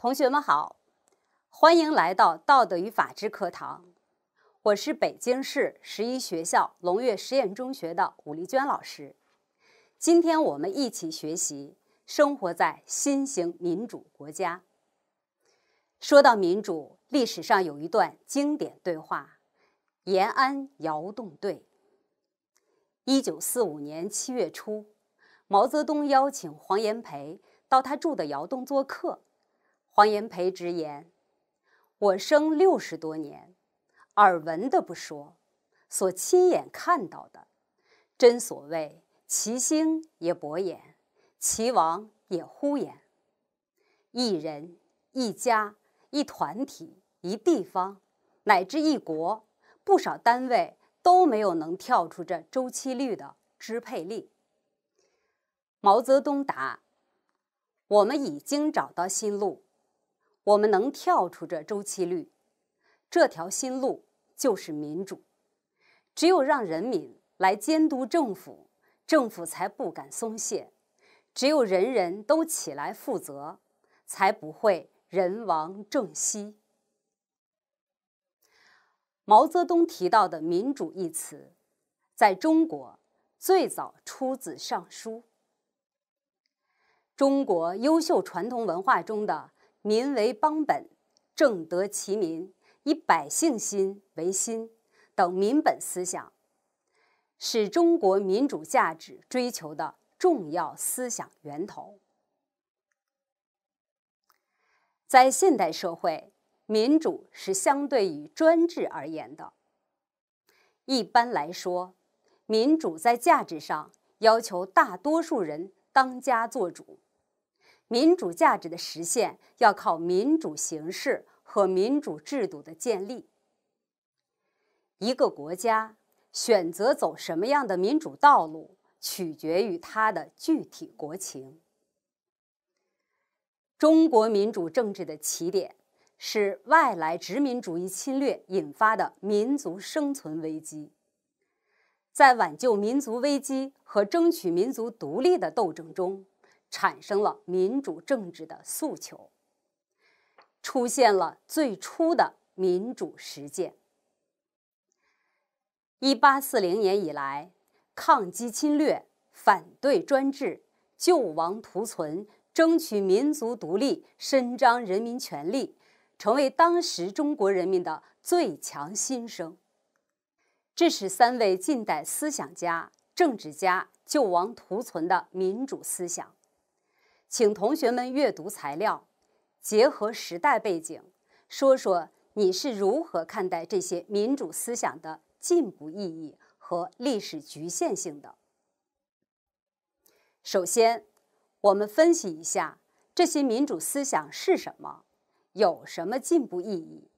同学们好，欢迎来到道德与法治课堂。我是北京市十一学校龙跃实验中学的武丽娟老师。今天我们一起学习生活在新型民主国家。说到民主，历史上有一段经典对话：延安窑洞队。一九四五年七月初，毛泽东邀请黄炎培到他住的窑洞做客。黄炎培直言：“我生六十多年，耳闻的不说，所亲眼看到的，真所谓其兴也勃焉，其亡也忽焉。一人、一家、一团体、一地方，乃至一国，不少单位都没有能跳出这周期率的支配力。”毛泽东答：“我们已经找到新路。”我们能跳出这周期率，这条新路就是民主。只有让人民来监督政府，政府才不敢松懈；只有人人都起来负责，才不会人亡政息。毛泽东提到的“民主”一词，在中国最早出自《尚书》。中国优秀传统文化中的。民为邦本，政得其民，以百姓心为心等民本思想，是中国民主价值追求的重要思想源头。在现代社会，民主是相对于专制而言的。一般来说，民主在价值上要求大多数人当家作主。民主价值的实现要靠民主形式和民主制度的建立。一个国家选择走什么样的民主道路，取决于它的具体国情。中国民主政治的起点是外来殖民主义侵略引发的民族生存危机，在挽救民族危机和争取民族独立的斗争中。产生了民主政治的诉求，出现了最初的民主实践。一八四零年以来，抗击侵略、反对专制、救亡图存、争取民族独立、伸张人民权利，成为当时中国人民的最强心声。这是三位近代思想家、政治家救亡图存的民主思想。请同学们阅读材料，结合时代背景，说说你是如何看待这些民主思想的进步意义和历史局限性的。首先，我们分析一下这些民主思想是什么，有什么进步意义。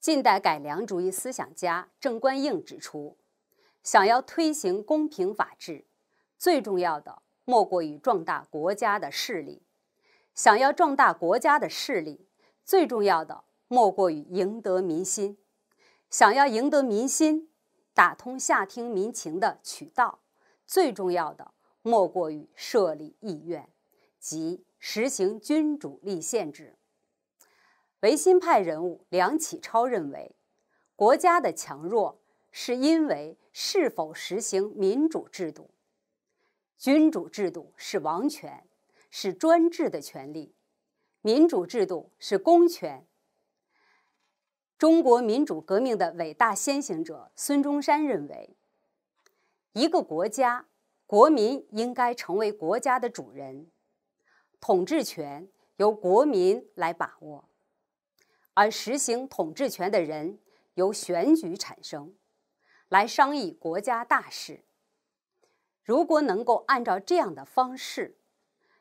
近代改良主义思想家郑观应指出，想要推行公平法治，最重要的。莫过于壮大国家的势力。想要壮大国家的势力，最重要的莫过于赢得民心。想要赢得民心，打通下听民情的渠道，最重要的莫过于设立意院即实行君主立宪制。维新派人物梁启超认为，国家的强弱是因为是否实行民主制度。君主制度是王权，是专制的权利；民主制度是公权。中国民主革命的伟大先行者孙中山认为，一个国家国民应该成为国家的主人，统治权由国民来把握，而实行统治权的人由选举产生，来商议国家大事。如果能够按照这样的方式，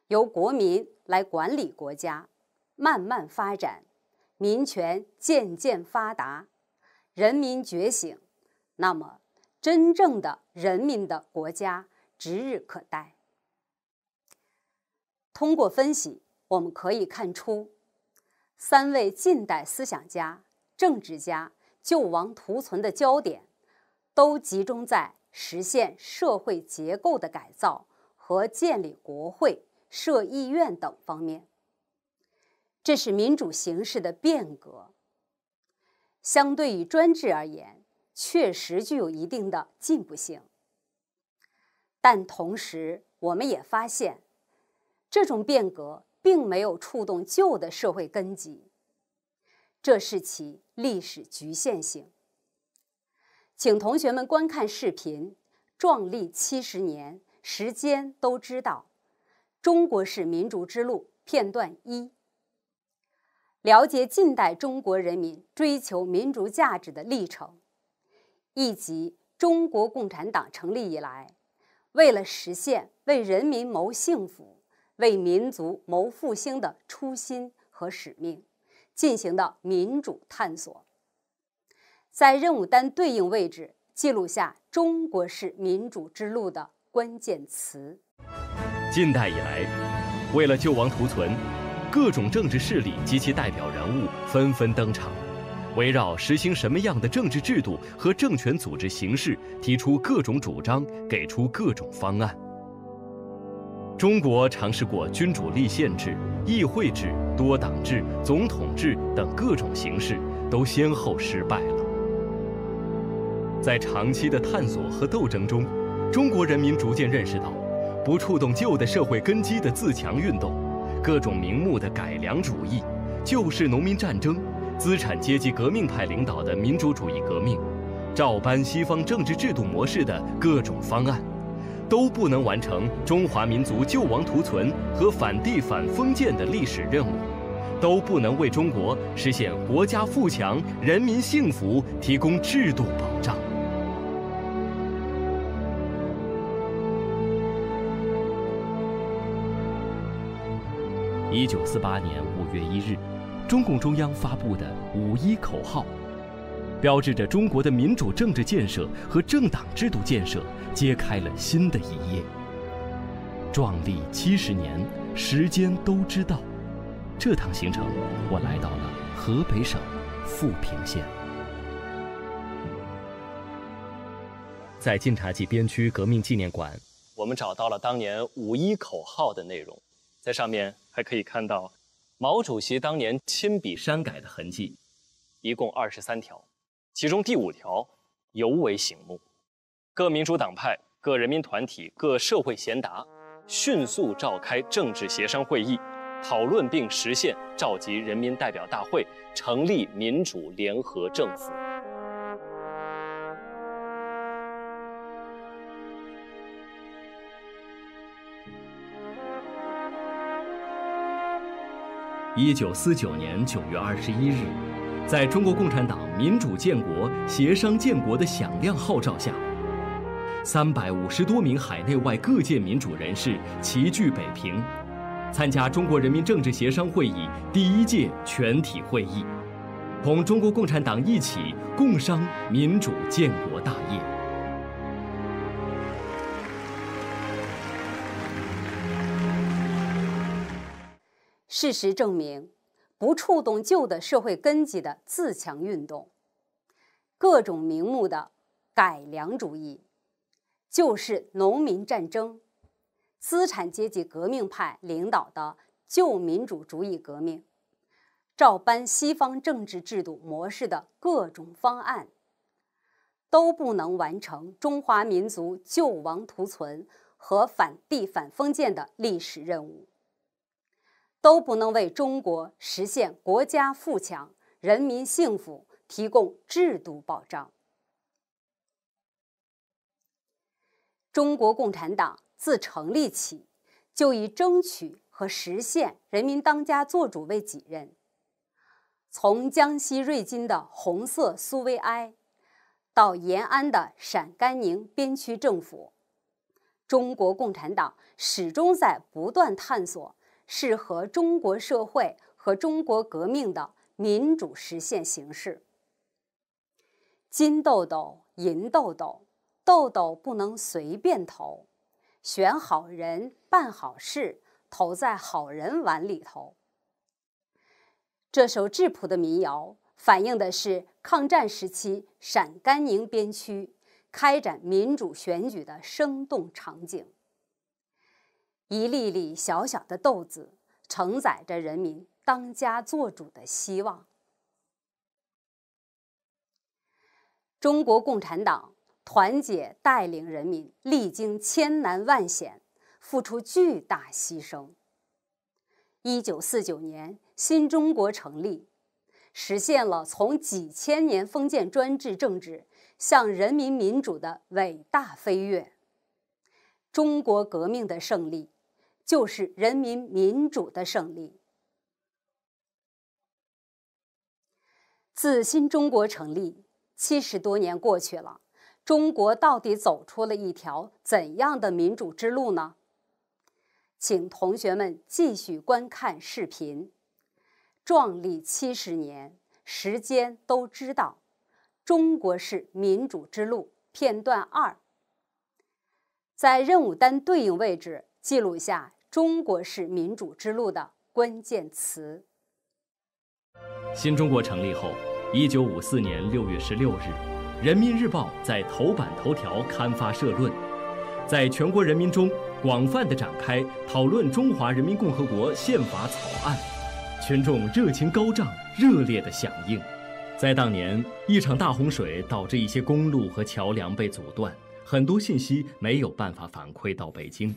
由国民来管理国家，慢慢发展，民权渐渐发达，人民觉醒，那么真正的人民的国家指日可待。通过分析，我们可以看出，三位近代思想家、政治家救亡图存的焦点，都集中在。实现社会结构的改造和建立国会、设议院等方面，这是民主形式的变革。相对于专制而言，确实具有一定的进步性。但同时，我们也发现，这种变革并没有触动旧的社会根基，这是其历史局限性。请同学们观看视频《壮丽七十年》，时间都知道。中国式民主之路片段一，了解近代中国人民追求民主价值的历程，以及中国共产党成立以来，为了实现为人民谋幸福、为民族谋复兴的初心和使命，进行的民主探索。在任务单对应位置记录下“中国式民主之路”的关键词。近代以来，为了救亡图存，各种政治势力及其代表人物纷纷登场，围绕实行什么样的政治制度和政权组织形式提出各种主张，给出各种方案。中国尝试过君主立宪制、议会制、多党制、总统制等各种形式，都先后失败了。在长期的探索和斗争中，中国人民逐渐认识到，不触动旧的社会根基的自强运动、各种名目的改良主义、旧式农民战争、资产阶级革命派领导的民主主义革命、照搬西方政治制度模式的各种方案，都不能完成中华民族救亡图存和反帝反封建的历史任务，都不能为中国实现国家富强、人民幸福提供制度保障。一九四八年五月一日，中共中央发布的“五一”口号，标志着中国的民主政治建设和政党制度建设揭开了新的一页。壮丽七十年，时间都知道。这趟行程，我来到了河北省阜平县，在晋察冀边区革命纪念馆，我们找到了当年“五一”口号的内容，在上面。还可以看到，毛主席当年亲笔删改的痕迹，一共二十三条，其中第五条尤为醒目。各民主党派、各人民团体、各社会贤达，迅速召开政治协商会议，讨论并实现召集人民代表大会，成立民主联合政府。一九四九年九月二十一日，在中国共产党民主建国、协商建国的响亮号召下，三百五十多名海内外各界民主人士齐聚北平，参加中国人民政治协商会议第一届全体会议，同中国共产党一起共商民主建国大业。事实证明，不触动旧的社会根基的自强运动、各种名目的改良主义，就是农民战争、资产阶级革命派领导的旧民主主义革命，照搬西方政治制度模式的各种方案，都不能完成中华民族救亡图存和反帝反封建的历史任务。都不能为中国实现国家富强、人民幸福提供制度保障。中国共产党自成立起，就以争取和实现人民当家作主为己任。从江西瑞金的红色苏维埃，到延安的陕甘宁边区政府，中国共产党始终在不断探索。适合中国社会和中国革命的民主实现形式。金豆豆，银豆豆，豆豆不能随便投，选好人，办好事，投在好人碗里头。这首质朴的民谣，反映的是抗战时期陕甘宁边区开展民主选举的生动场景。一粒粒小小的豆子承载着人民当家作主的希望。中国共产党团结带领人民历经千难万险，付出巨大牺牲。一九四九年，新中国成立，实现了从几千年封建专制政治向人民民主的伟大飞跃。中国革命的胜利。就是人民民主的胜利。自新中国成立七十多年过去了，中国到底走出了一条怎样的民主之路呢？请同学们继续观看视频《壮丽七十年》，时间都知道，中国式民主之路片段二，在任务单对应位置记录下。中国式民主之路的关键词。新中国成立后，一九五四年六月十六日，《人民日报》在头版头条刊发社论，在全国人民中广泛的展开讨论中华人民共和国宪法草案，群众热情高涨，热烈的响应。在当年，一场大洪水导致一些公路和桥梁被阻断，很多信息没有办法反馈到北京。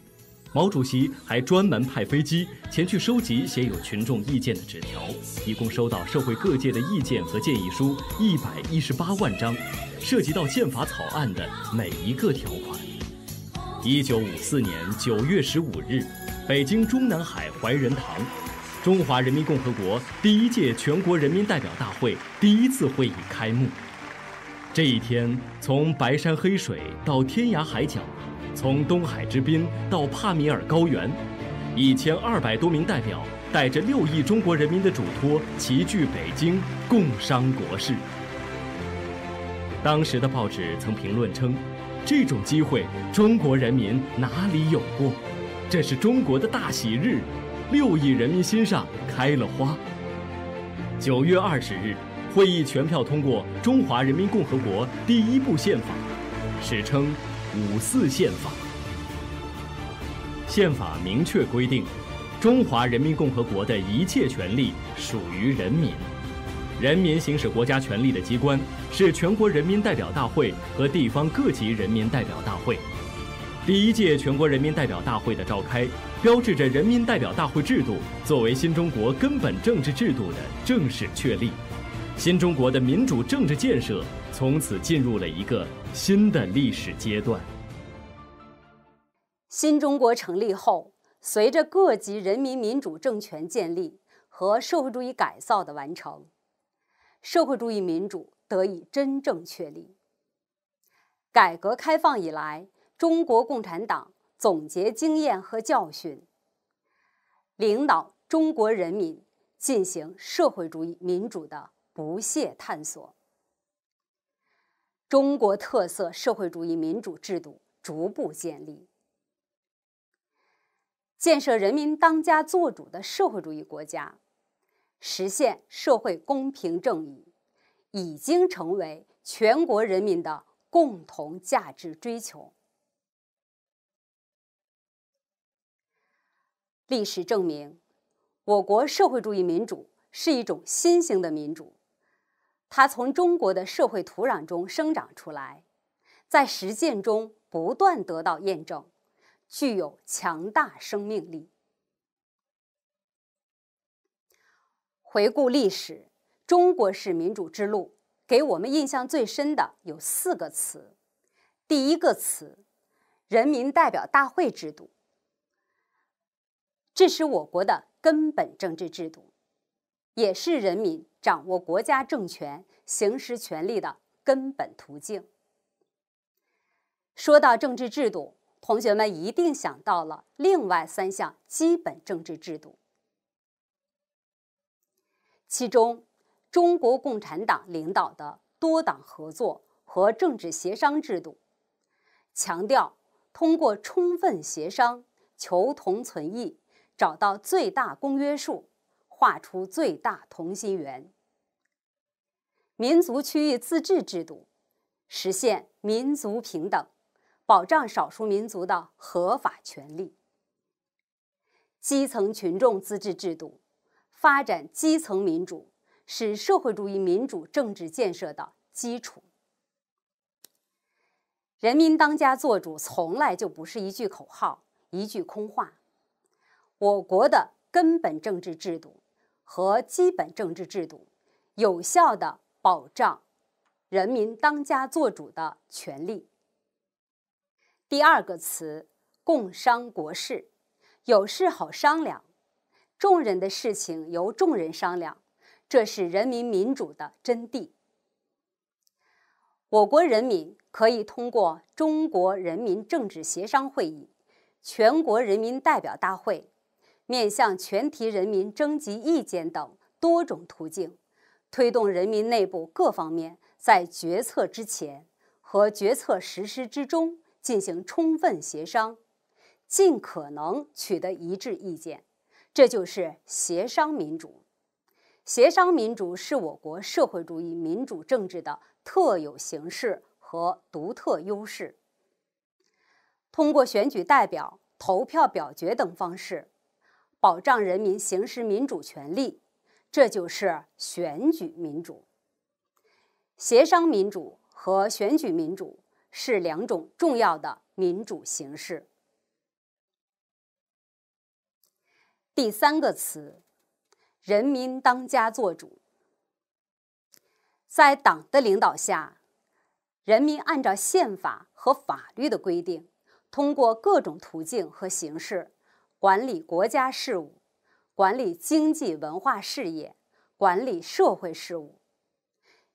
毛主席还专门派飞机前去收集写有群众意见的纸条，一共收到社会各界的意见和建议书一百一十八万张，涉及到宪法草案的每一个条款。一九五四年九月十五日，北京中南海怀仁堂，中华人民共和国第一届全国人民代表大会第一次会议开幕。这一天，从白山黑水到天涯海角。从东海之滨到帕米尔高原，一千二百多名代表带着六亿中国人民的嘱托齐聚北京，共商国事。当时的报纸曾评论称：“这种机会，中国人民哪里有过？这是中国的大喜日，六亿人民心上开了花。”九月二十日，会议全票通过《中华人民共和国第一部宪法》，史称。《五四宪法》宪法明确规定，中华人民共和国的一切权利属于人民，人民行使国家权力的机关是全国人民代表大会和地方各级人民代表大会。第一届全国人民代表大会的召开，标志着人民代表大会制度作为新中国根本政治制度的正式确立。新中国的民主政治建设。从此进入了一个新的历史阶段。新中国成立后，随着各级人民民主政权建立和社会主义改造的完成，社会主义民主得以真正确立。改革开放以来，中国共产党总结经验和教训，领导中国人民进行社会主义民主的不懈探索。中国特色社会主义民主制度逐步建立，建设人民当家作主的社会主义国家，实现社会公平正义，已经成为全国人民的共同价值追求。历史证明，我国社会主义民主是一种新型的民主。它从中国的社会土壤中生长出来，在实践中不断得到验证，具有强大生命力。回顾历史，中国式民主之路给我们印象最深的有四个词。第一个词，人民代表大会制度。这是我国的根本政治制度。也是人民掌握国家政权、行使权力的根本途径。说到政治制度，同学们一定想到了另外三项基本政治制度，其中中国共产党领导的多党合作和政治协商制度，强调通过充分协商、求同存异，找到最大公约数。画出最大同心圆。民族区域自治制度实现民族平等，保障少数民族的合法权利。基层群众自治制度发展基层民主，是社会主义民主政治建设的基础。人民当家作主从来就不是一句口号，一句空话。我国的根本政治制度。和基本政治制度，有效的保障人民当家作主的权利。第二个词“共商国事”，有事好商量，众人的事情由众人商量，这是人民民主的真谛。我国人民可以通过中国人民政治协商会议、全国人民代表大会。面向全体人民征集意见等多种途径，推动人民内部各方面在决策之前和决策实施之中进行充分协商，尽可能取得一致意见。这就是协商民主。协商民主是我国社会主义民主政治的特有形式和独特优势。通过选举代表、投票表决等方式。保障人民行使民主权利，这就是选举民主、协商民主和选举民主是两种重要的民主形式。第三个词，人民当家作主，在党的领导下，人民按照宪法和法律的规定，通过各种途径和形式。管理国家事务，管理经济文化事业，管理社会事务，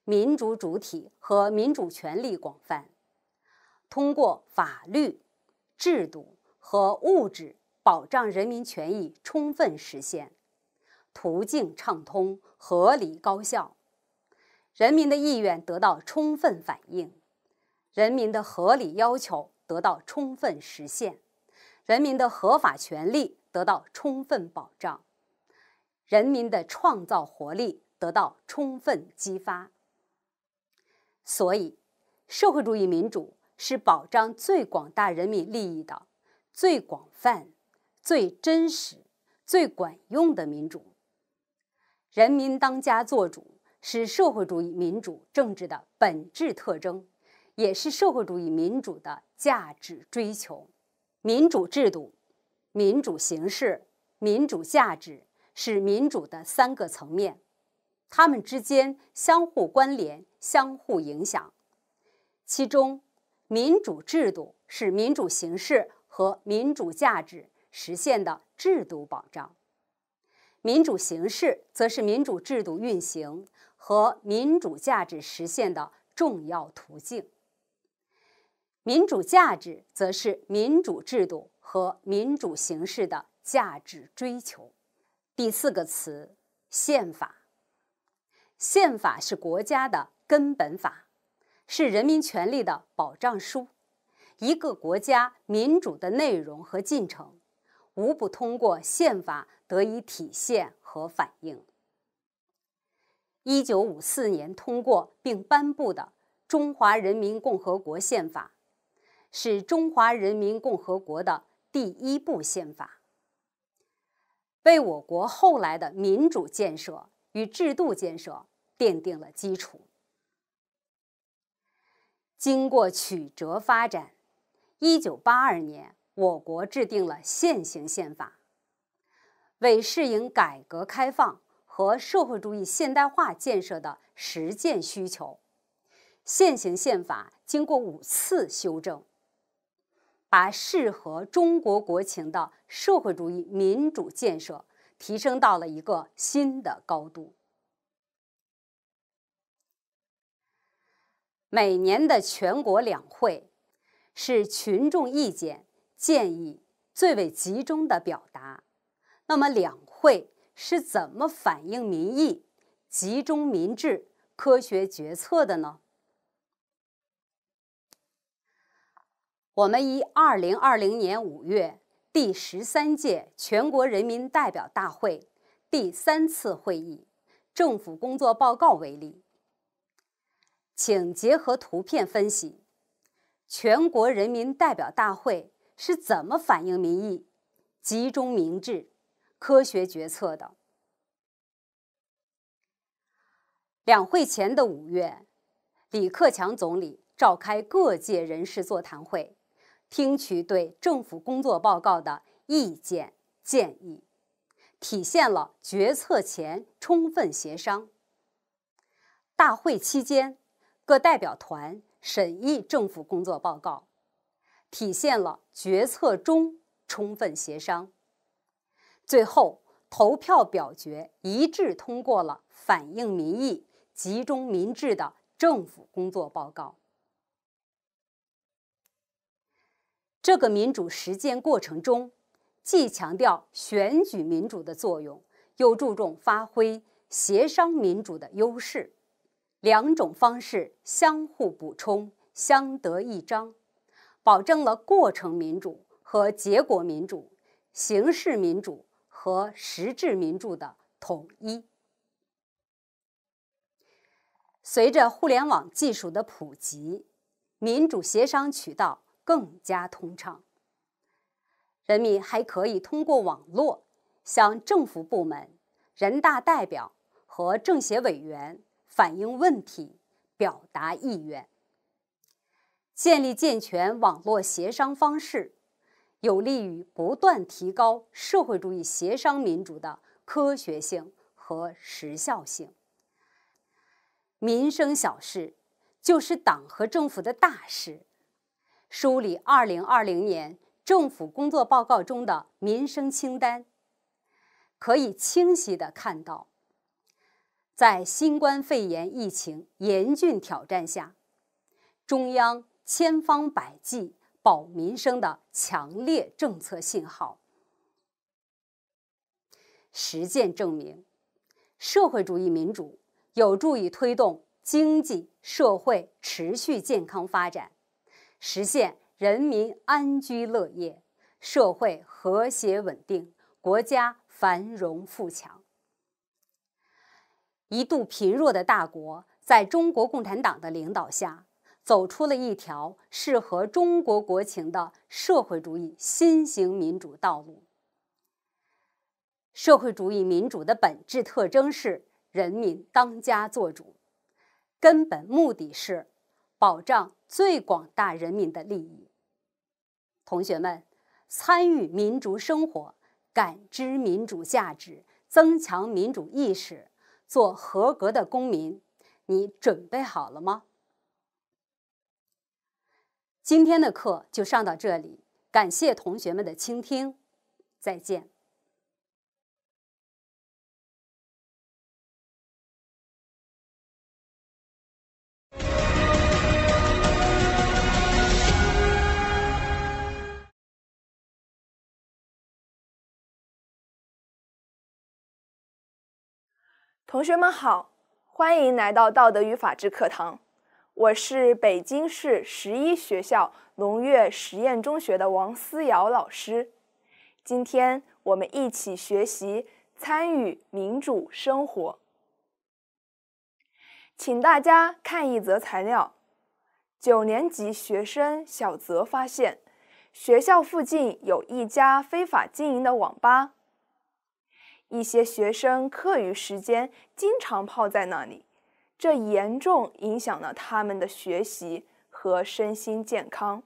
民主主体和民主权利广泛，通过法律、制度和物质保障人民权益充分实现，途径畅通、合理高效，人民的意愿得到充分反映，人民的合理要求得到充分实现。人民的合法权利得到充分保障，人民的创造活力得到充分激发。所以，社会主义民主是保障最广大人民利益的最广泛、最真实、最管用的民主。人民当家作主是社会主义民主政治的本质特征，也是社会主义民主的价值追求。民主制度、民主形式、民主价值是民主的三个层面，它们之间相互关联、相互影响。其中，民主制度是民主形式和民主价值实现的制度保障；民主形式则是民主制度运行和民主价值实现的重要途径。民主价值则是民主制度和民主形式的价值追求。第四个词，宪法。宪法是国家的根本法，是人民权利的保障书。一个国家民主的内容和进程，无不通过宪法得以体现和反映。一九五四年通过并颁布的《中华人民共和国宪法》。是中华人民共和国的第一部宪法，为我国后来的民主建设与制度建设奠定了基础。经过曲折发展，一九八二年，我国制定了现行宪法，为适应改革开放和社会主义现代化建设的实践需求，现行宪法经过五次修正。把适合中国国情的社会主义民主建设提升到了一个新的高度。每年的全国两会是群众意见建议最为集中的表达。那么，两会是怎么反映民意、集中民智、科学决策的呢？我们以二零二零年五月第十三届全国人民代表大会第三次会议政府工作报告为例，请结合图片分析全国人民代表大会是怎么反映民意、集中民智、科学决策的？两会前的五月，李克强总理召开各界人士座谈会。听取对政府工作报告的意见建议，体现了决策前充分协商。大会期间，各代表团审议政府工作报告，体现了决策中充分协商。最后，投票表决，一致通过了反映民意、集中民智的政府工作报告。这个民主实践过程中，既强调选举民主的作用，又注重发挥协商民主的优势，两种方式相互补充，相得益彰，保证了过程民主和结果民主、形式民主和实质民主的统一。随着互联网技术的普及，民主协商渠道。更加通畅，人民还可以通过网络向政府部门、人大代表和政协委员反映问题、表达意愿。建立健全网络协商方式，有利于不断提高社会主义协商民主的科学性和时效性。民生小事就是党和政府的大事。梳理二零二零年政府工作报告中的民生清单，可以清晰的看到，在新冠肺炎疫情严峻挑战下，中央千方百计保民生的强烈政策信号。实践证明，社会主义民主有助于推动经济社会持续健康发展。实现人民安居乐业、社会和谐稳定、国家繁荣富强。一度贫弱的大国，在中国共产党的领导下，走出了一条适合中国国情的社会主义新型民主道路。社会主义民主的本质特征是人民当家作主，根本目的是。保障最广大人民的利益。同学们，参与民主生活，感知民主价值，增强民主意识，做合格的公民，你准备好了吗？今天的课就上到这里，感谢同学们的倾听，再见。同学们好，欢迎来到道德与法治课堂。我是北京市十一学校龙悦实验中学的王思瑶老师。今天我们一起学习参与民主生活。请大家看一则材料：九年级学生小泽发现，学校附近有一家非法经营的网吧。一些学生课余时间经常泡在那里，这严重影响了他们的学习和身心健康。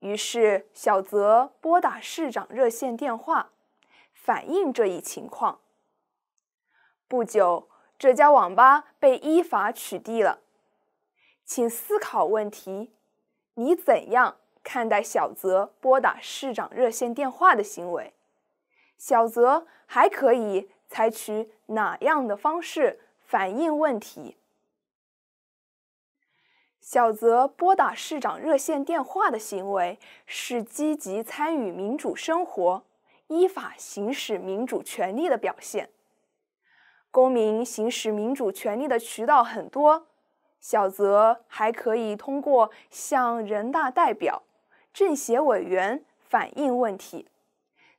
于是，小泽拨打市长热线电话，反映这一情况。不久，这家网吧被依法取缔了。请思考问题：你怎样看待小泽拨打市长热线电话的行为？小泽还可以采取哪样的方式反映问题？小泽拨打市长热线电话的行为是积极参与民主生活、依法行使民主权利的表现。公民行使民主权利的渠道很多，小泽还可以通过向人大代表、政协委员反映问题。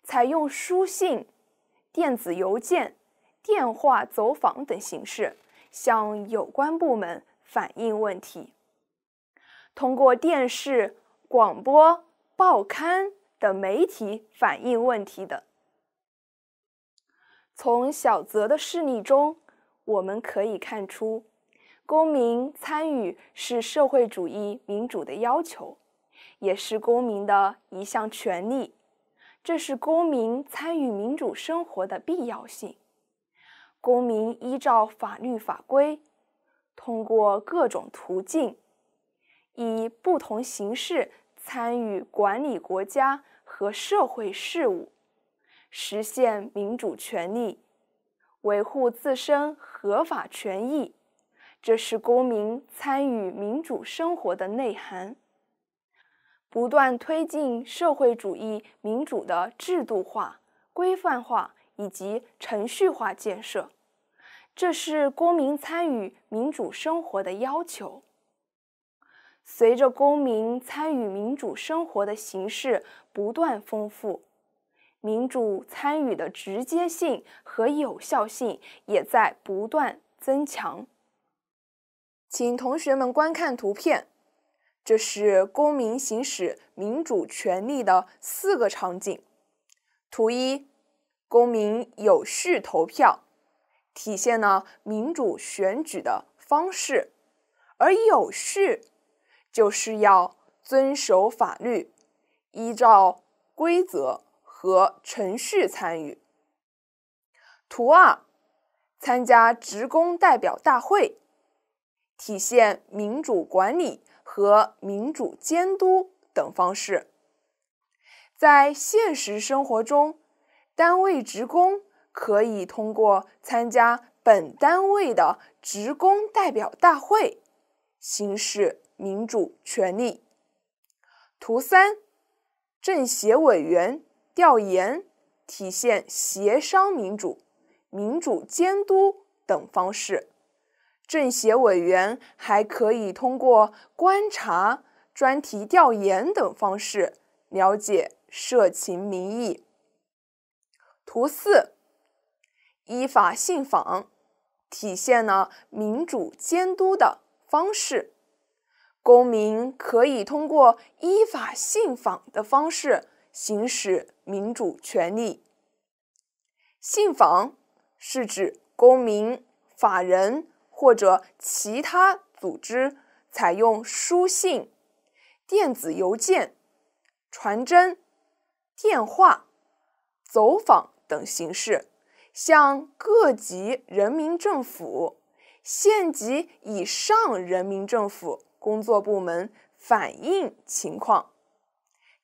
采用书信、电子邮件、电话走访等形式向有关部门反映问题，通过电视、广播、报刊等媒体反映问题等。从小泽的事例中，我们可以看出，公民参与是社会主义民主的要求，也是公民的一项权利。这是公民参与民主生活的必要性。公民依照法律法规，通过各种途径，以不同形式参与管理国家和社会事务，实现民主权利，维护自身合法权益。这是公民参与民主生活的内涵。不断推进社会主义民主的制度化、规范化以及程序化建设，这是公民参与民主生活的要求。随着公民参与民主生活的形式不断丰富，民主参与的直接性和有效性也在不断增强。请同学们观看图片。这是公民行使民主权利的四个场景。图一，公民有序投票，体现了民主选举的方式，而有序就是要遵守法律，依照规则和程序参与。图二，参加职工代表大会，体现民主管理。和民主监督等方式，在现实生活中，单位职工可以通过参加本单位的职工代表大会，行使民主权利。图三，政协委员调研，体现协商民主、民主监督等方式。政协委员还可以通过观察、专题调研等方式了解社情民意。图四，依法信访体现了民主监督的方式。公民可以通过依法信访的方式行使民主权利。信访是指公民、法人。或者其他组织采用书信、电子邮件、传真、电话、走访等形式，向各级人民政府、县级以上人民政府工作部门反映情况，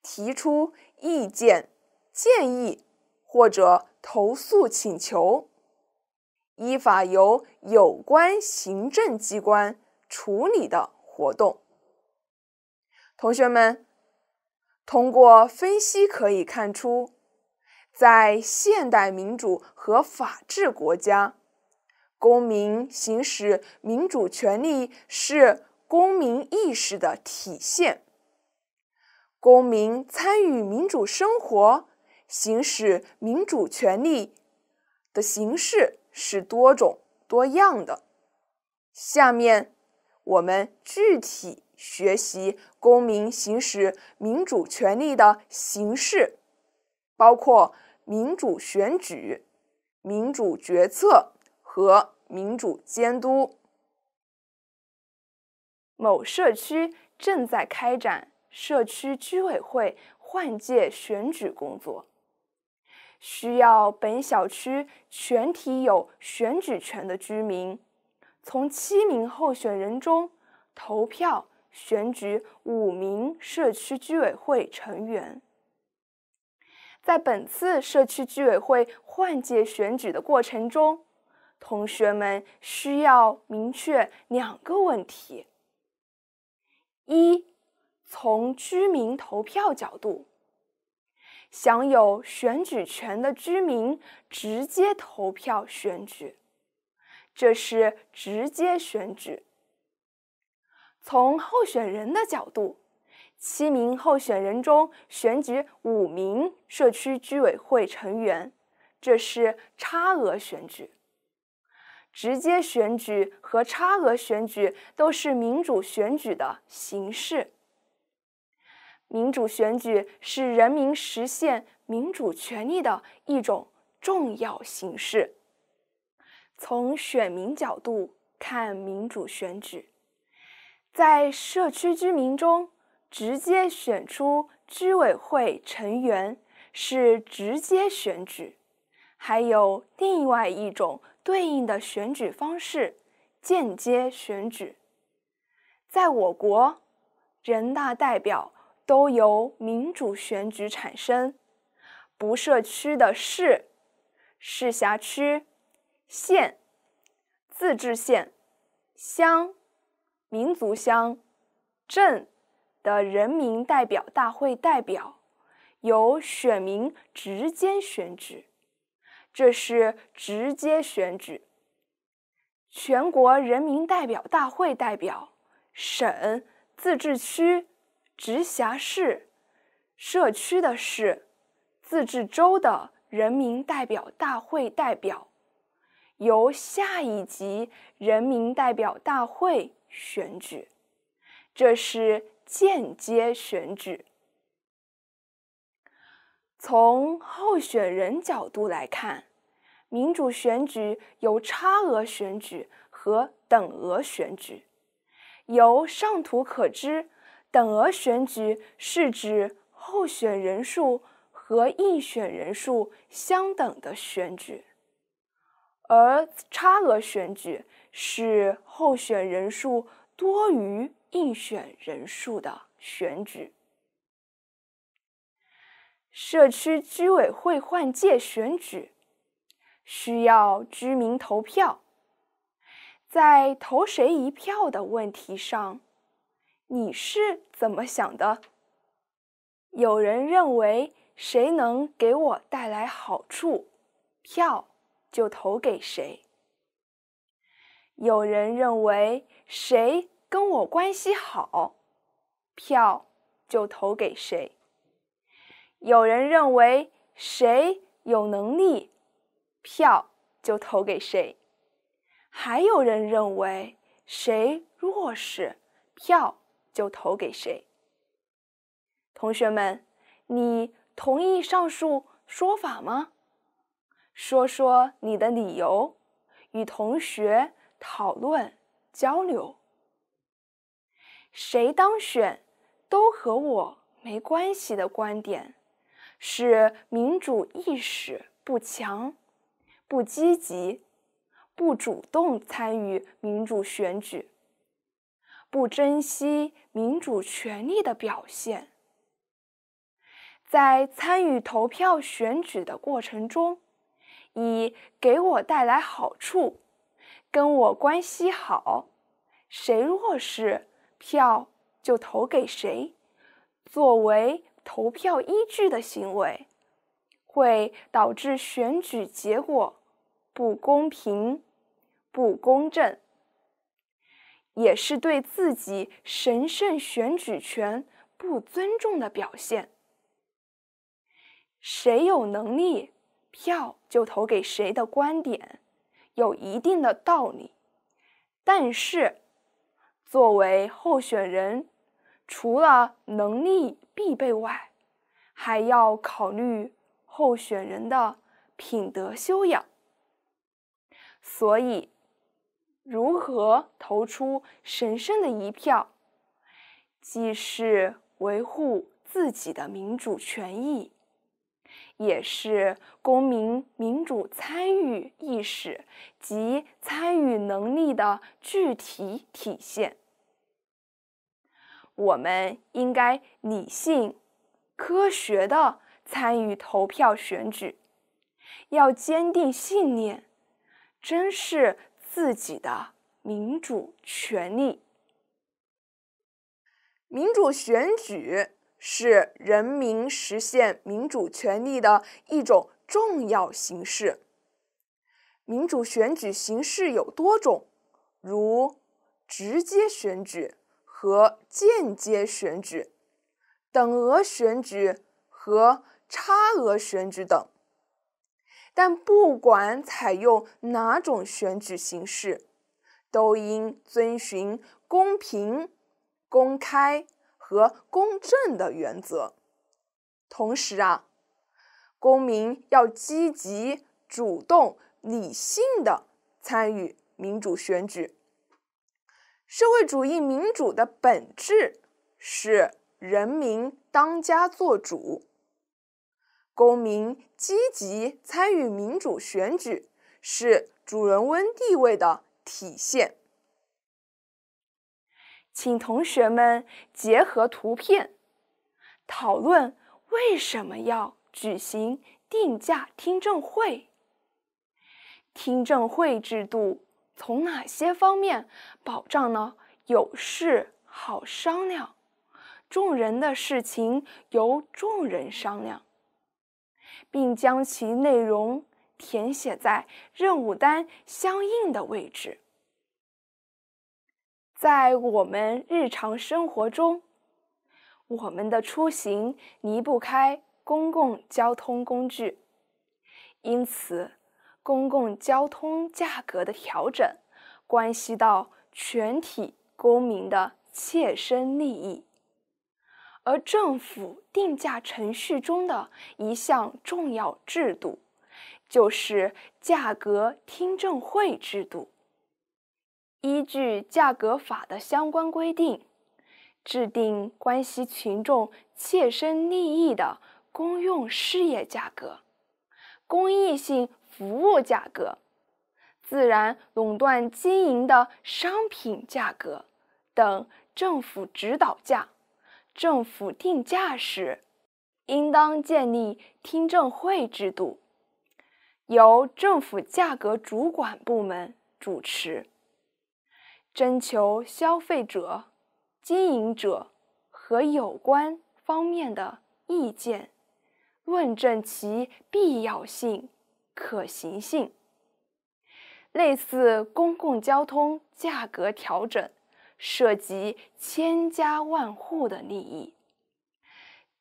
提出意见建议或者投诉请求。依法由有关行政机关处理的活动。同学们，通过分析可以看出，在现代民主和法治国家，公民行使民主权利是公民意识的体现。公民参与民主生活、行使民主权利的形式。是多种多样的。下面，我们具体学习公民行使民主权利的形式，包括民主选举、民主决策和民主监督。某社区正在开展社区居委会换届选举工作。需要本小区全体有选举权的居民，从七名候选人中投票选举五名社区居委会成员。在本次社区居委会换届选举的过程中，同学们需要明确两个问题：一，从居民投票角度。享有选举权的居民直接投票选举，这是直接选举。从候选人的角度，七名候选人中选举五名社区居委会成员，这是差额选举。直接选举和差额选举都是民主选举的形式。民主选举是人民实现民主权利的一种重要形式。从选民角度看，民主选举在社区居民中直接选出居委会成员是直接选举，还有另外一种对应的选举方式——间接选举。在我国，人大代表。都由民主选举产生，不设区的市、市辖区、县、自治县、乡、民族乡、镇的人民代表大会代表由选民直接选举，这是直接选举。全国人民代表大会代表、省、自治区。直辖市、社区的市、自治州的人民代表大会代表，由下一级人民代表大会选举，这是间接选举。从候选人角度来看，民主选举有差额选举和等额选举。由上图可知。等额选举是指候选人数和应选人数相等的选举，而差额选举是候选人数多于应选人数的选举。社区居委会换届选举需要居民投票，在投谁一票的问题上。你是怎么想的？有人认为谁能给我带来好处，票就投给谁；有人认为谁跟我关系好，票就投给谁；有人认为谁有能力，票就投给谁；还有人认为谁弱势，票。就投给谁？同学们，你同意上述说法吗？说说你的理由，与同学讨论交流。谁当选都和我没关系的观点，是民主意识不强、不积极、不主动参与民主选举。不珍惜民主权利的表现，在参与投票选举的过程中，以给我带来好处、跟我关系好、谁弱势票就投给谁作为投票依据的行为，会导致选举结果不公平、不公正。也是对自己神圣选举权不尊重的表现。谁有能力，票就投给谁的观点，有一定的道理。但是，作为候选人，除了能力必备外，还要考虑候选人的品德修养。所以。如何投出神圣的一票，既是维护自己的民主权益，也是公民民主参与意识及参与能力的具体体现。我们应该理性、科学的参与投票选举，要坚定信念，珍视自己的民主权利。民主选举是人民实现民主权利的一种重要形式。民主选举形式有多种，如直接选举和间接选举、等额选举和差额选举等。但不管采用哪种选举形式，都应遵循公平、公开和公正的原则。同时啊，公民要积极、主动、理性的参与民主选举。社会主义民主的本质是人民当家作主，公民。积极参与民主选举是主人翁地位的体现。请同学们结合图片，讨论为什么要举行定价听证会？听证会制度从哪些方面保障了有事好商量？众人的事情由众人商量。并将其内容填写在任务单相应的位置。在我们日常生活中，我们的出行离不开公共交通工具，因此公共交通价格的调整关系到全体公民的切身利益。而政府定价程序中的一项重要制度，就是价格听证会制度。依据《价格法》的相关规定，制定关系群众切身利益的公用事业价格、公益性服务价格、自然垄断经营的商品价格等政府指导价。政府定价时，应当建立听证会制度，由政府价格主管部门主持，征求消费者、经营者和有关方面的意见，论证其必要性、可行性。类似公共交通价格调整。涉及千家万户的利益，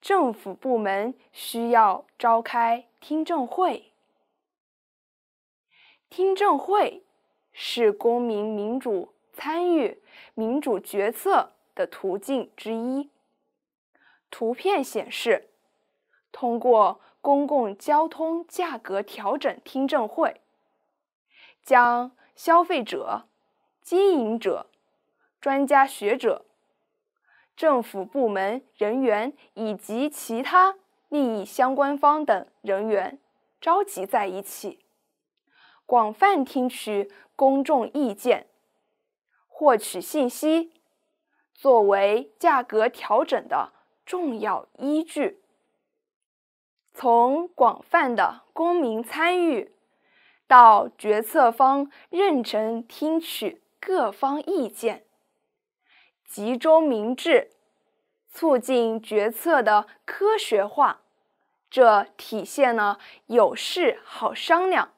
政府部门需要召开听证会。听证会是公民民主参与民主决策的途径之一。图片显示，通过公共交通价格调整听证会，将消费者、经营者。专家学者、政府部门人员以及其他利益相关方等人员召集在一起，广泛听取公众意见，获取信息，作为价格调整的重要依据。从广泛的公民参与到决策方认真听取各方意见。集中民智，促进决策的科学化，这体现了有事好商量，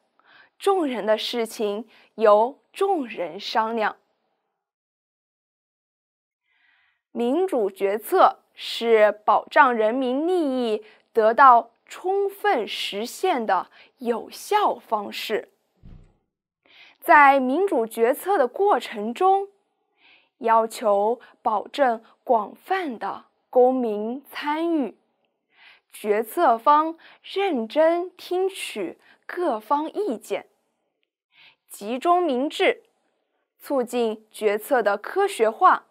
众人的事情由众人商量。民主决策是保障人民利益得到充分实现的有效方式。在民主决策的过程中。要求保证广泛的公民参与，决策方认真听取各方意见，集中民智，促进决策的科学化。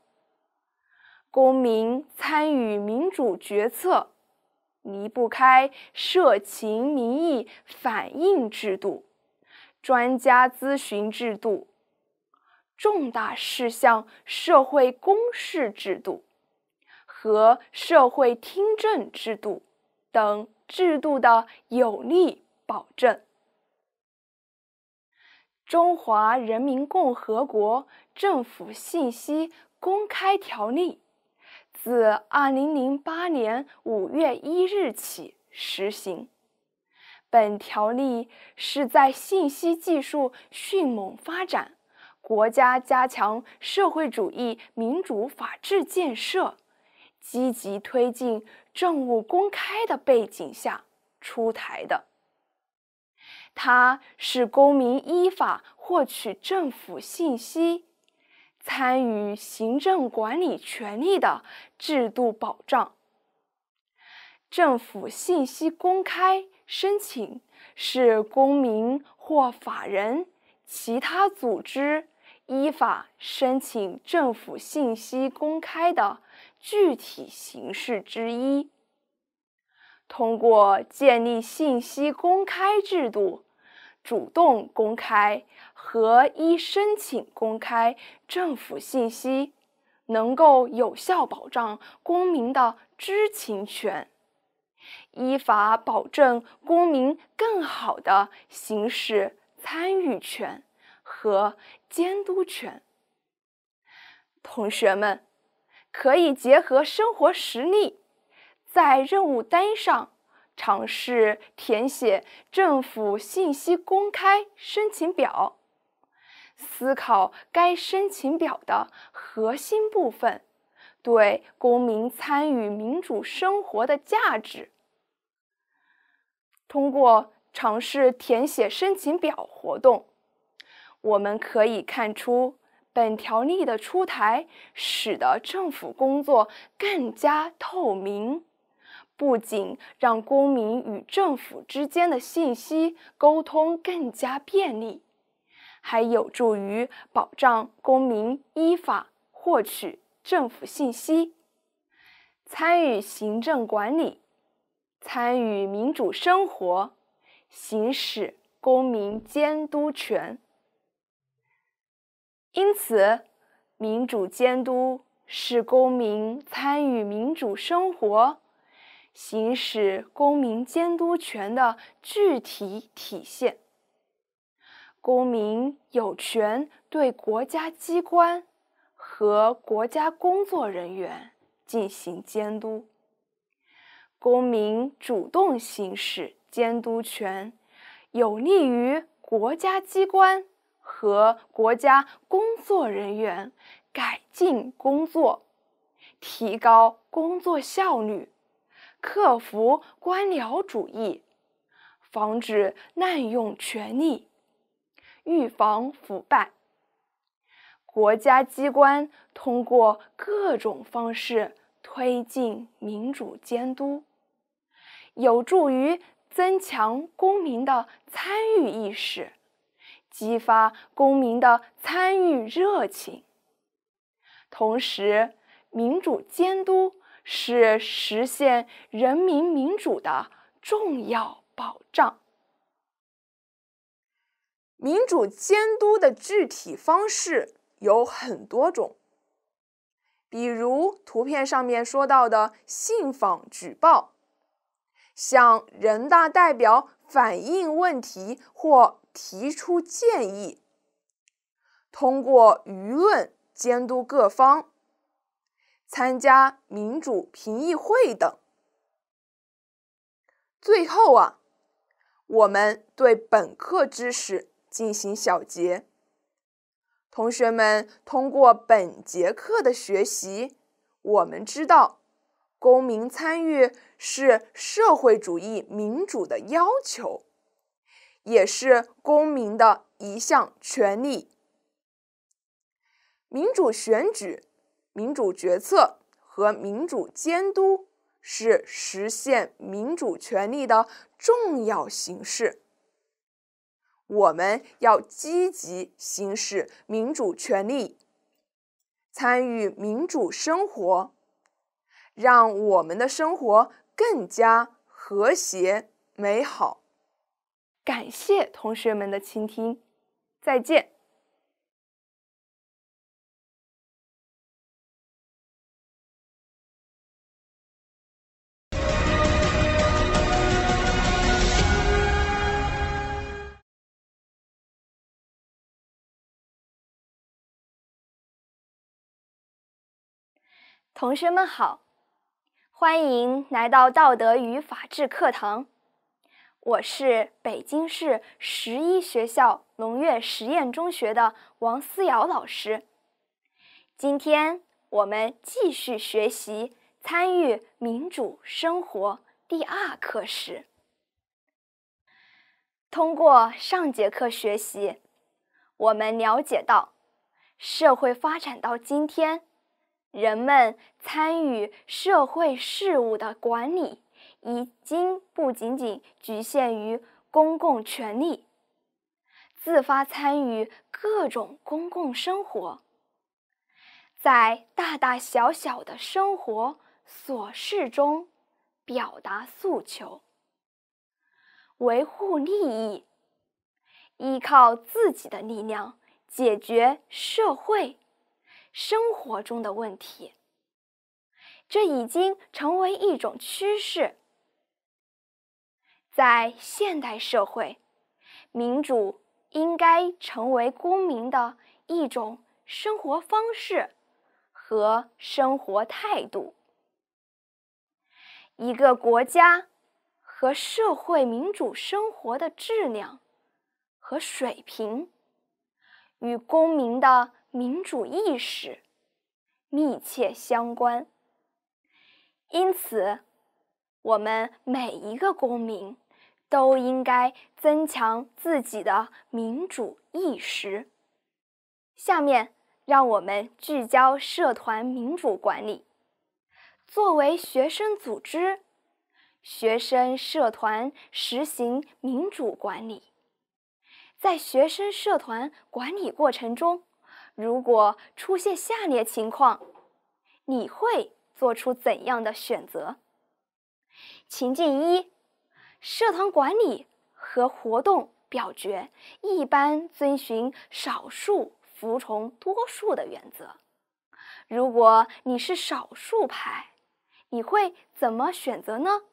公民参与民主决策，离不开社情民意反映制度、专家咨询制度。重大事项社会公示制度和社会听证制度等制度的有力保证，《中华人民共和国政府信息公开条例》自二零零八年五月一日起实行。本条例是在信息技术迅猛发展。国家加强社会主义民主法治建设，积极推进政务公开的背景下出台的，它是公民依法获取政府信息、参与行政管理权利的制度保障。政府信息公开申请是公民或法人、其他组织。依法申请政府信息公开的具体形式之一，通过建立信息公开制度，主动公开和依申请公开政府信息，能够有效保障公民的知情权，依法保证公民更好的行使参与权。和监督权。同学们可以结合生活实例，在任务单上尝试填写政府信息公开申请表，思考该申请表的核心部分对公民参与民主生活的价值。通过尝试填写申请表活动。我们可以看出，本条例的出台使得政府工作更加透明，不仅让公民与政府之间的信息沟通更加便利，还有助于保障公民依法获取政府信息，参与行政管理，参与民主生活，行使公民监督权。因此，民主监督是公民参与民主生活、行使公民监督权的具体体现。公民有权对国家机关和国家工作人员进行监督。公民主动行使监督权，有利于国家机关。和国家工作人员改进工作，提高工作效率，克服官僚主义，防止滥用权力，预防腐败。国家机关通过各种方式推进民主监督，有助于增强公民的参与意识。激发公民的参与热情，同时，民主监督是实现人民民主的重要保障。民主监督的具体方式有很多种，比如图片上面说到的信访举报，向人大代表反映问题或。提出建议，通过舆论监督各方，参加民主评议会等。最后啊，我们对本课知识进行小结。同学们，通过本节课的学习，我们知道，公民参与是社会主义民主的要求。也是公民的一项权利。民主选举、民主决策和民主监督是实现民主权利的重要形式。我们要积极行使民主权利，参与民主生活，让我们的生活更加和谐美好。感谢同学们的倾听，再见。同学们好，欢迎来到道德与法治课堂。我是北京市十一学校农业实验中学的王思瑶老师。今天我们继续学习《参与民主生活》第二课时。通过上节课学习，我们了解到，社会发展到今天，人们参与社会事务的管理。已经不仅仅局限于公共权利，自发参与各种公共生活，在大大小小的生活琐事中表达诉求、维护利益，依靠自己的力量解决社会生活中的问题，这已经成为一种趋势。在现代社会，民主应该成为公民的一种生活方式和生活态度。一个国家和社会民主生活的质量和水平，与公民的民主意识密切相关。因此，我们每一个公民。都应该增强自己的民主意识。下面让我们聚焦社团民主管理。作为学生组织，学生社团实行民主管理。在学生社团管理过程中，如果出现下列情况，你会做出怎样的选择？情境一。社团管理和活动表决一般遵循少数服从多数的原则。如果你是少数派，你会怎么选择呢？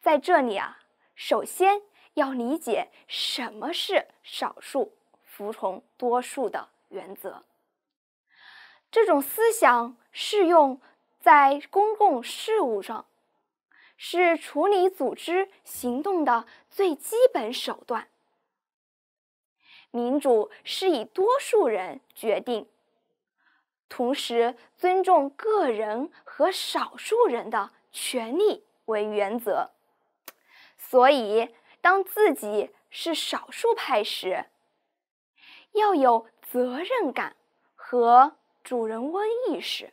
在这里啊，首先要理解什么是少数服从多数的原则。这种思想适用在公共事务上。是处理组织行动的最基本手段。民主是以多数人决定，同时尊重个人和少数人的权利为原则。所以，当自己是少数派时，要有责任感和主人翁意识，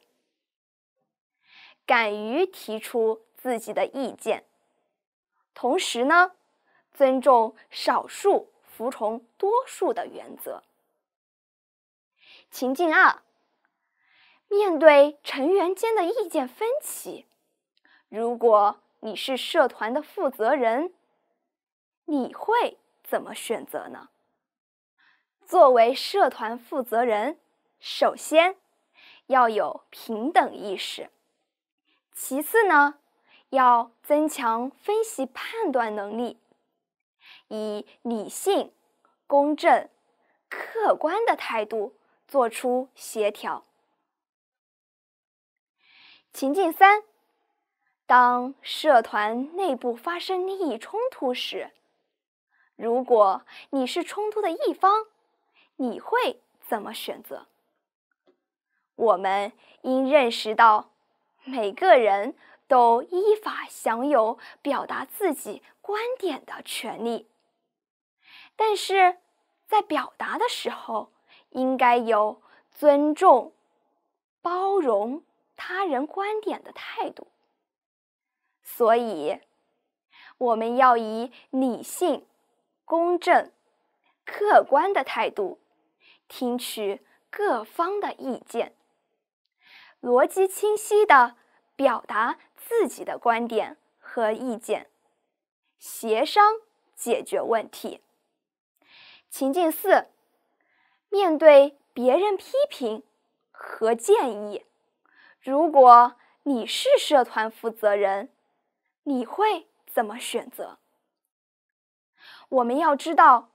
敢于提出。自己的意见，同时呢，尊重少数服从多数的原则。情境二，面对成员间的意见分歧，如果你是社团的负责人，你会怎么选择呢？作为社团负责人，首先要有平等意识，其次呢？要增强分析判断能力，以理性、公正、客观的态度做出协调。情境三：当社团内部发生利益冲突时，如果你是冲突的一方，你会怎么选择？我们应认识到每个人。都依法享有表达自己观点的权利，但是在表达的时候，应该有尊重、包容他人观点的态度。所以，我们要以理性、公正、客观的态度，听取各方的意见，逻辑清晰的表达。自己的观点和意见，协商解决问题。情境四，面对别人批评和建议，如果你是社团负责人，你会怎么选择？我们要知道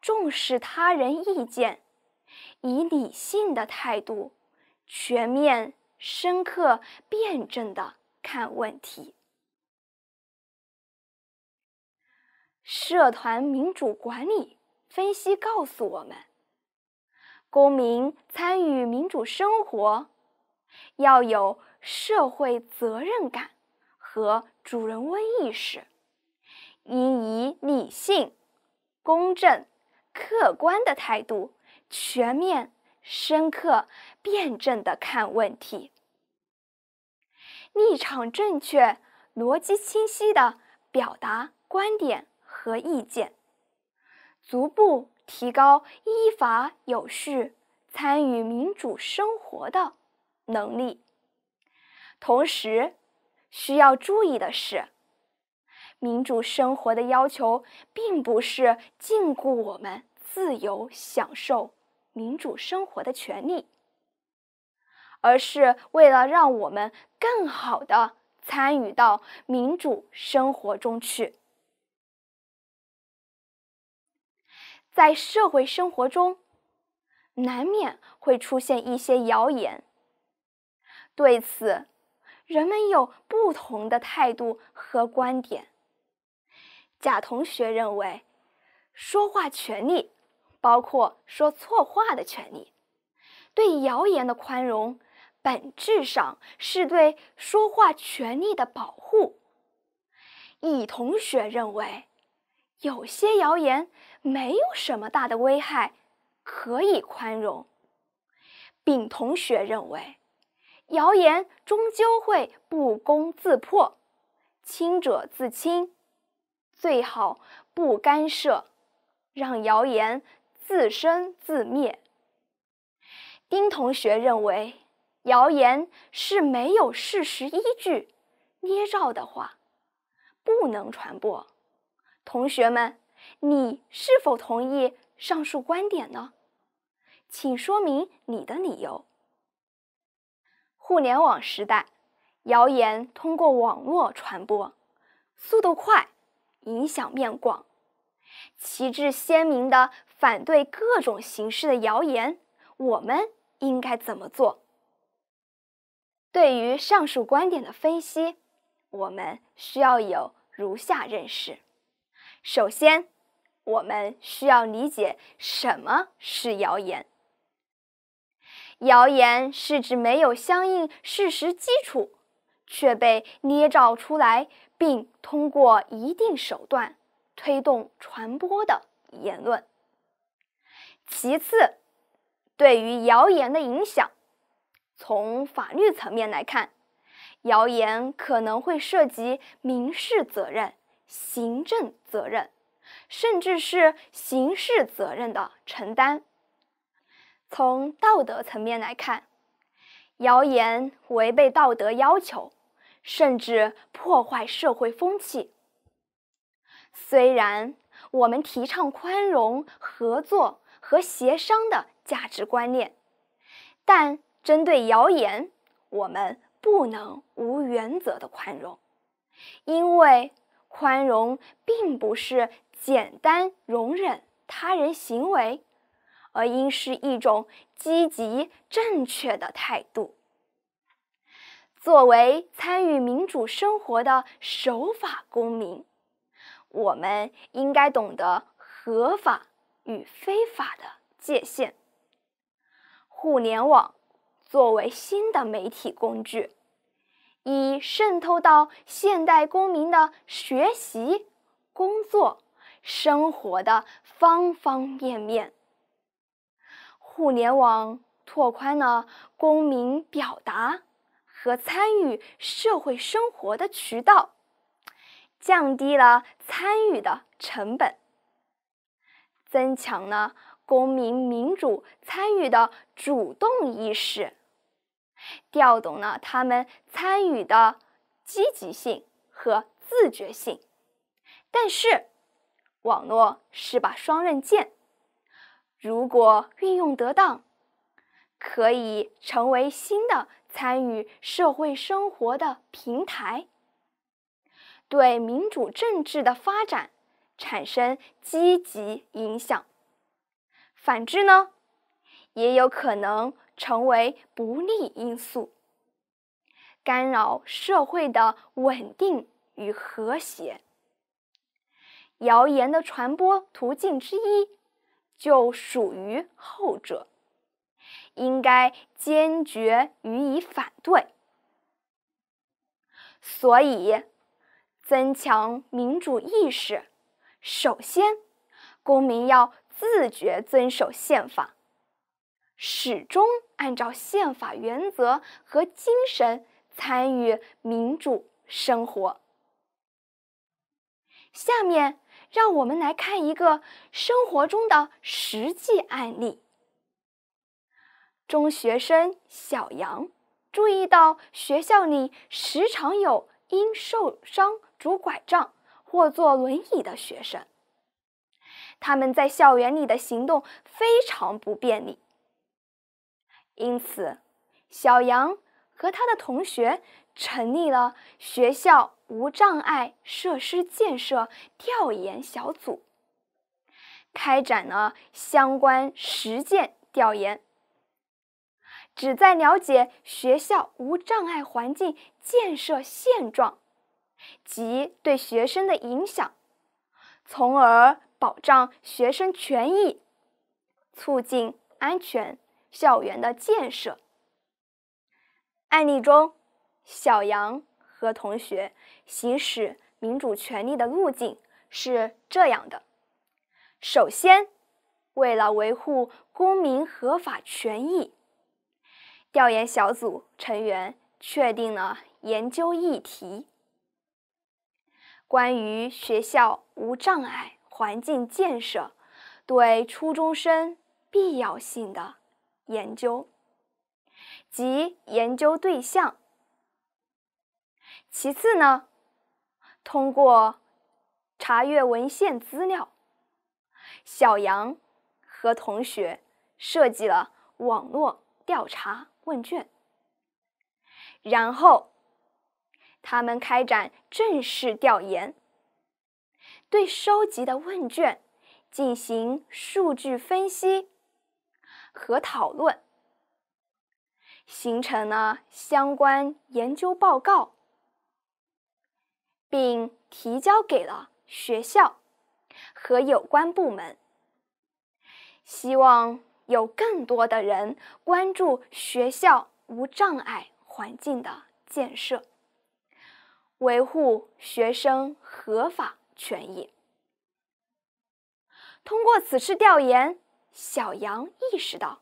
重视他人意见，以理性的态度，全面、深刻、辩证的。看问题，社团民主管理分析告诉我们，公民参与民主生活要有社会责任感和主人翁意识，应以理性、公正、客观的态度，全面、深刻、辩证的看问题。立场正确、逻辑清晰的表达观点和意见，逐步提高依法有序参与民主生活的能力。同时，需要注意的是，民主生活的要求并不是禁锢我们自由享受民主生活的权利。而是为了让我们更好的参与到民主生活中去。在社会生活中，难免会出现一些谣言。对此，人们有不同的态度和观点。甲同学认为，说话权利包括说错话的权利，对谣言的宽容。本质上是对说话权利的保护。乙同学认为，有些谣言没有什么大的危害，可以宽容。丙同学认为，谣言终究会不攻自破，清者自清，最好不干涉，让谣言自生自灭。丁同学认为。谣言是没有事实依据、捏造的话，不能传播。同学们，你是否同意上述观点呢？请说明你的理由。互联网时代，谣言通过网络传播，速度快，影响面广。旗帜鲜明的反对各种形式的谣言，我们应该怎么做？对于上述观点的分析，我们需要有如下认识：首先，我们需要理解什么是谣言。谣言是指没有相应事实基础却被捏造出来，并通过一定手段推动传播的言论。其次，对于谣言的影响。从法律层面来看，谣言可能会涉及民事责任、行政责任，甚至是刑事责任的承担。从道德层面来看，谣言违背道德要求，甚至破坏社会风气。虽然我们提倡宽容、合作和协商的价值观念，但。针对谣言，我们不能无原则的宽容，因为宽容并不是简单容忍他人行为，而应是一种积极正确的态度。作为参与民主生活的守法公民，我们应该懂得合法与非法的界限。互联网。作为新的媒体工具，以渗透到现代公民的学习、工作、生活的方方面面。互联网拓宽了公民表达和参与社会生活的渠道，降低了参与的成本，增强了公民民主参与的主动意识。调动了他们参与的积极性和自觉性，但是网络是把双刃剑，如果运用得当，可以成为新的参与社会生活的平台，对民主政治的发展产生积极影响。反之呢，也有可能。成为不利因素，干扰社会的稳定与和谐。谣言的传播途径之一就属于后者，应该坚决予以反对。所以，增强民主意识，首先，公民要自觉遵守宪法。始终按照宪法原则和精神参与民主生活。下面让我们来看一个生活中的实际案例：中学生小杨注意到，学校里时常有因受伤拄拐杖或坐轮椅的学生，他们在校园里的行动非常不便利。因此，小杨和他的同学成立了学校无障碍设施建设调研小组，开展了相关实践调研，旨在了解学校无障碍环境建设现状及对学生的影响，从而保障学生权益，促进安全。校园的建设案例中，小杨和同学行使民主权利的路径是这样的：首先，为了维护公民合法权益，调研小组成员确定了研究议题——关于学校无障碍环境建设对初中生必要性的。研究及研究对象。其次呢，通过查阅文献资料，小杨和同学设计了网络调查问卷，然后他们开展正式调研，对收集的问卷进行数据分析。和讨论，形成了相关研究报告，并提交给了学校和有关部门。希望有更多的人关注学校无障碍环境的建设，维护学生合法权益。通过此次调研。小羊意识到，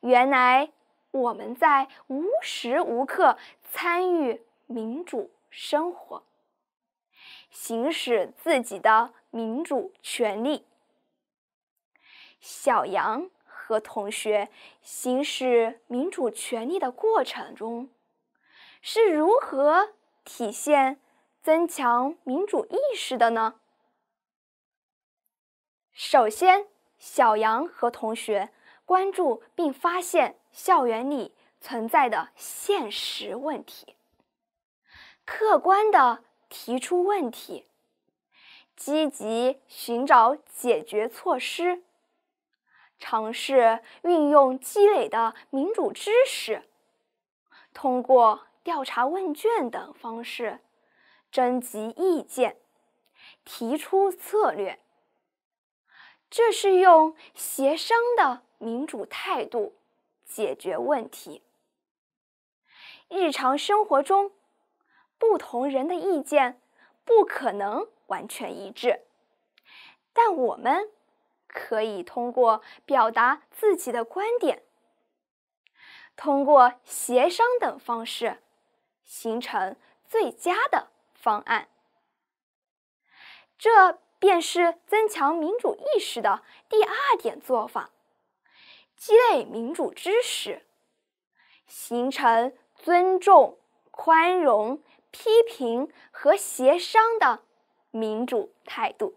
原来我们在无时无刻参与民主生活，行使自己的民主权利。小羊和同学行使民主权利的过程中，是如何体现增强民主意识的呢？首先。小杨和同学关注并发现校园里存在的现实问题，客观的提出问题，积极寻找解决措施，尝试运用积累的民主知识，通过调查问卷等方式征集意见，提出策略。这是用协商的民主态度解决问题。日常生活中，不同人的意见不可能完全一致，但我们可以通过表达自己的观点，通过协商等方式，形成最佳的方案。这。便是增强民主意识的第二点做法：积累民主知识，形成尊重、宽容、批评和协商的民主态度。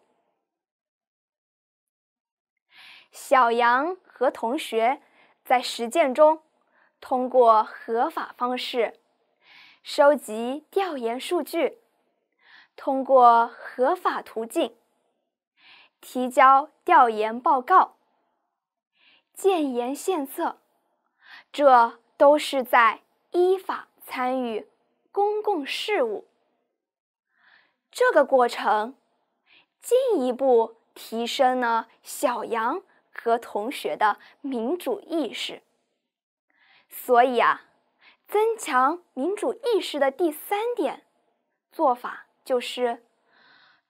小杨和同学在实践中，通过合法方式收集调研数据，通过合法途径。提交调研报告、建言献策，这都是在依法参与公共事务。这个过程进一步提升了小杨和同学的民主意识。所以啊，增强民主意识的第三点做法就是。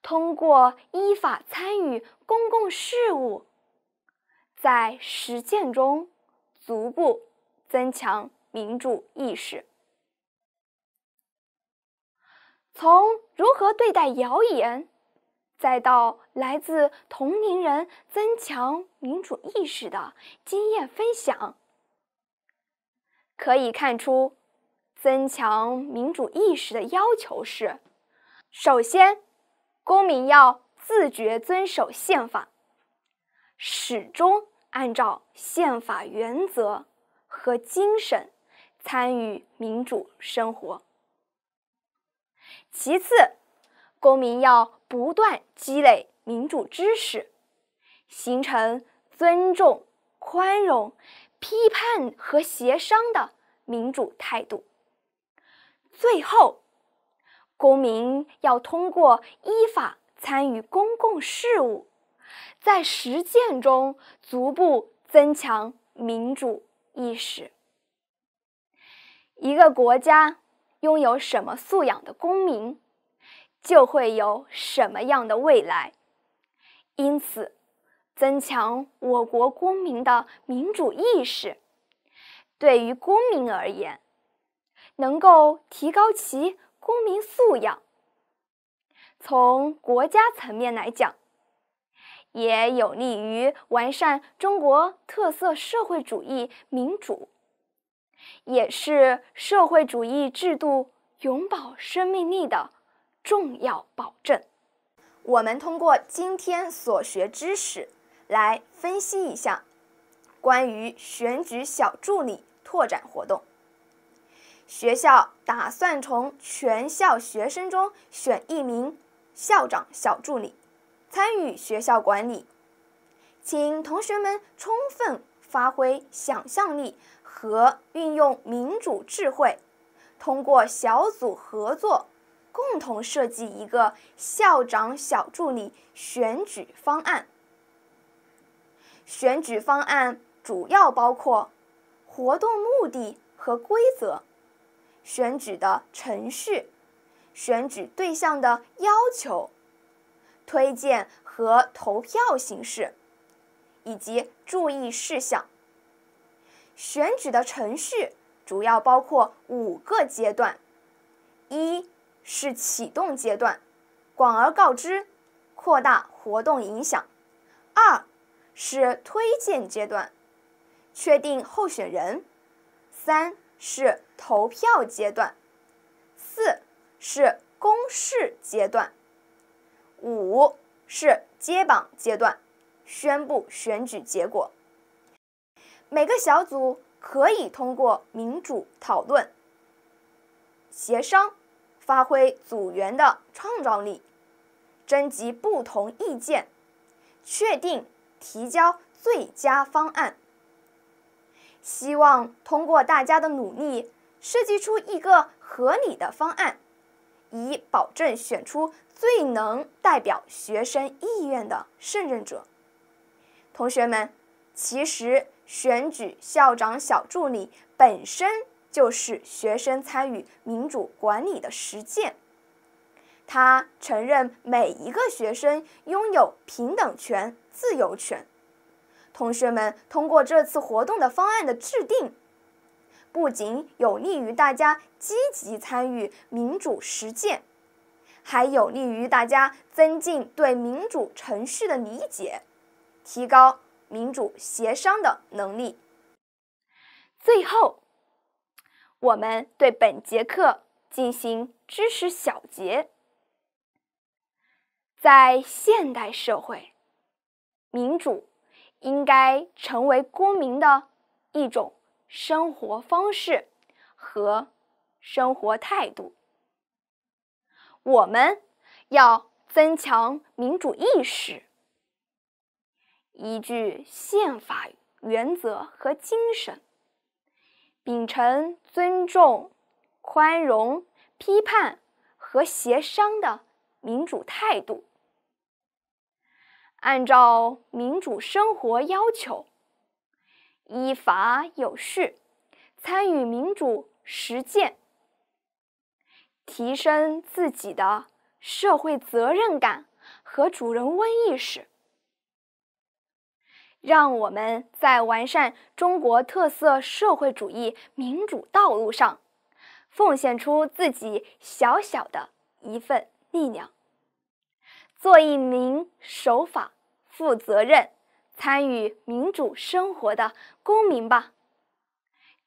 通过依法参与公共事务，在实践中逐步增强民主意识。从如何对待谣言，再到来自同龄人增强民主意识的经验分享，可以看出增强民主意识的要求是：首先。公民要自觉遵守宪法，始终按照宪法原则和精神参与民主生活。其次，公民要不断积累民主知识，形成尊重、宽容、批判和协商的民主态度。最后。公民要通过依法参与公共事务，在实践中逐步增强民主意识。一个国家拥有什么素养的公民，就会有什么样的未来。因此，增强我国公民的民主意识，对于公民而言，能够提高其。公民素养，从国家层面来讲，也有利于完善中国特色社会主义民主，也是社会主义制度永葆生命力的重要保证。我们通过今天所学知识来分析一下关于选举小助理拓展活动。学校打算从全校学生中选一名校长小助理，参与学校管理。请同学们充分发挥想象力和运用民主智慧，通过小组合作，共同设计一个校长小助理选举方案。选举方案主要包括活动目的和规则。选举的程序、选举对象的要求、推荐和投票形式，以及注意事项。选举的程序主要包括五个阶段：一是启动阶段，广而告知，扩大活动影响；二是推荐阶段，确定候选人；三。是投票阶段，四是公示阶段，五是揭榜阶段，宣布选举结果。每个小组可以通过民主讨论、协商，发挥组员的创造力，征集不同意见，确定提交最佳方案。希望通过大家的努力，设计出一个合理的方案，以保证选出最能代表学生意愿的胜任者。同学们，其实选举校长小助理本身就是学生参与民主管理的实践，他承认每一个学生拥有平等权、自由权。同学们通过这次活动的方案的制定，不仅有利于大家积极参与民主实践，还有利于大家增进对民主程序的理解，提高民主协商的能力。最后，我们对本节课进行知识小结。在现代社会，民主。应该成为公民的一种生活方式和生活态度。我们要增强民主意识，依据宪法原则和精神，秉承尊重、宽容、批判和协商的民主态度。按照民主生活要求，依法有序参与民主实践，提升自己的社会责任感和主人翁意识，让我们在完善中国特色社会主义民主道路上，奉献出自己小小的一份力量。做一名守法、负责任、参与民主生活的公民吧。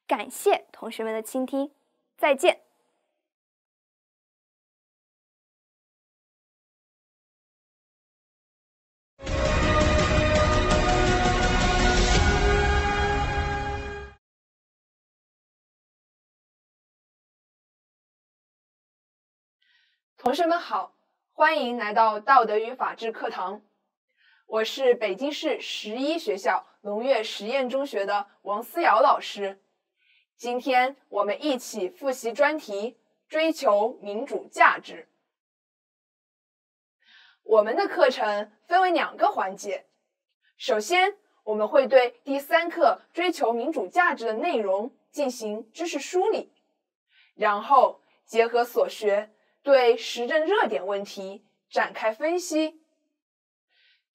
感谢同学们的倾听，再见。同学们好。欢迎来到道德与法治课堂，我是北京市十一学校龙悦实验中学的王思瑶老师。今天我们一起复习专题“追求民主价值”。我们的课程分为两个环节，首先我们会对第三课“追求民主价值”的内容进行知识梳理，然后结合所学。对时政热点问题展开分析，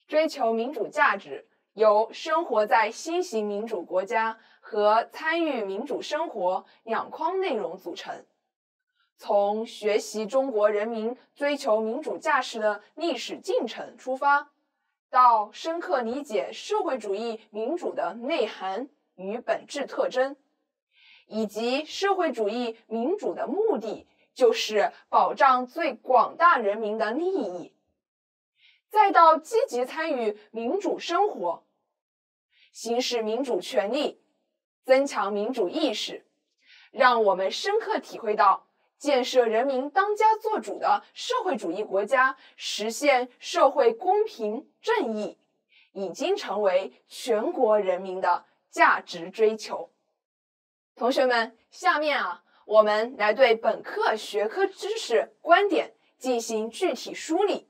追求民主价值，由生活在新型民主国家和参与民主生活两框内容组成。从学习中国人民追求民主价值的历史进程出发，到深刻理解社会主义民主的内涵与本质特征，以及社会主义民主的目的。就是保障最广大人民的利益，再到积极参与民主生活，行使民主权利，增强民主意识，让我们深刻体会到，建设人民当家作主的社会主义国家，实现社会公平正义，已经成为全国人民的价值追求。同学们，下面啊。我们来对本课学科知识观点进行具体梳理。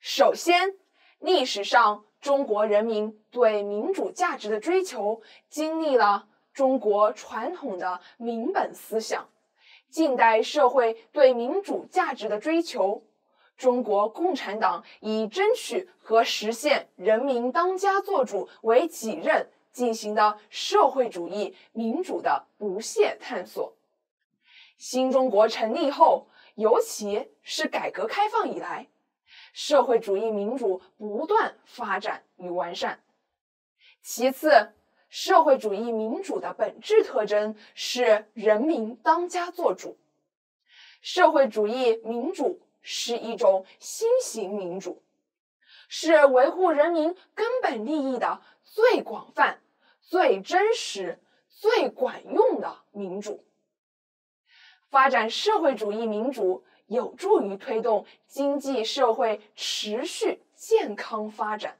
首先，历史上中国人民对民主价值的追求，经历了中国传统的民本思想，近代社会对民主价值的追求，中国共产党以争取和实现人民当家作主为己任进行的社会主义民主的不懈探索。新中国成立后，尤其是改革开放以来，社会主义民主不断发展与完善。其次，社会主义民主的本质特征是人民当家作主。社会主义民主是一种新型民主，是维护人民根本利益的最广泛、最真实、最管用的民主。发展社会主义民主，有助于推动经济社会持续健康发展，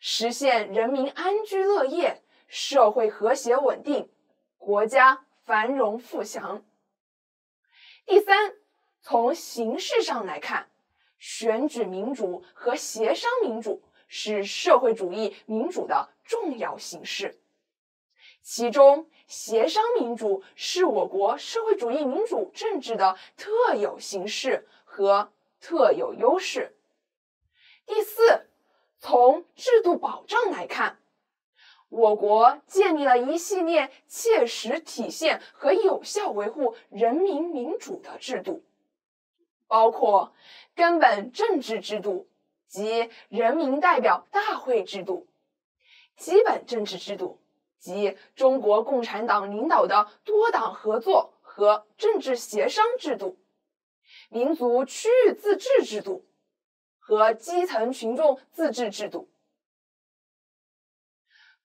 实现人民安居乐业、社会和谐稳定、国家繁荣富强。第三，从形式上来看，选举民主和协商民主是社会主义民主的重要形式。其中，协商民主是我国社会主义民主政治的特有形式和特有优势。第四，从制度保障来看，我国建立了一系列切实体现和有效维护人民民主的制度，包括根本政治制度及人民代表大会制度、基本政治制度。即中国共产党领导的多党合作和政治协商制度、民族区域自治制度和基层群众自治制度。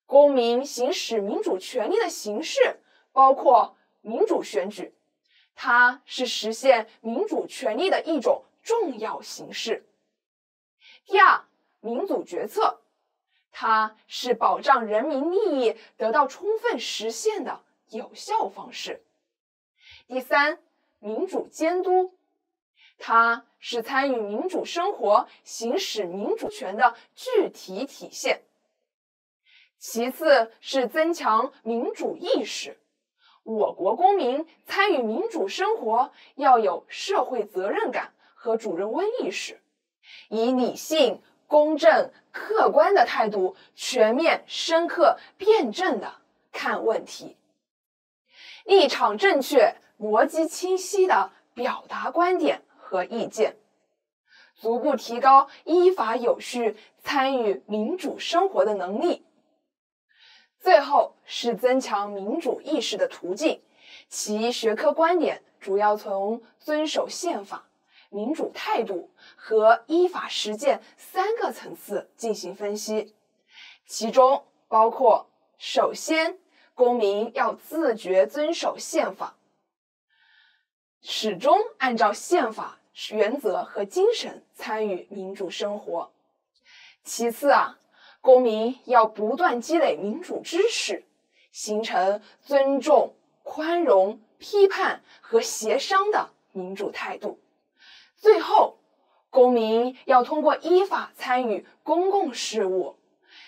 公民行使民主权利的形式包括民主选举，它是实现民主权利的一种重要形式。第二，民主决策。它是保障人民利益得到充分实现的有效方式。第三，民主监督，它是参与民主生活、行使民主权的具体体现。其次是增强民主意识，我国公民参与民主生活要有社会责任感和主人翁意识，以理性。公正、客观的态度，全面、深刻、辩证的看问题，立场正确、逻辑清晰的表达观点和意见，逐步提高依法有序参与民主生活的能力。最后是增强民主意识的途径，其学科观点主要从遵守宪法。民主态度和依法实践三个层次进行分析，其中包括：首先，公民要自觉遵守宪法，始终按照宪法原则和精神参与民主生活；其次啊，公民要不断积累民主知识，形成尊重、宽容、批判和协商的民主态度。最后，公民要通过依法参与公共事务，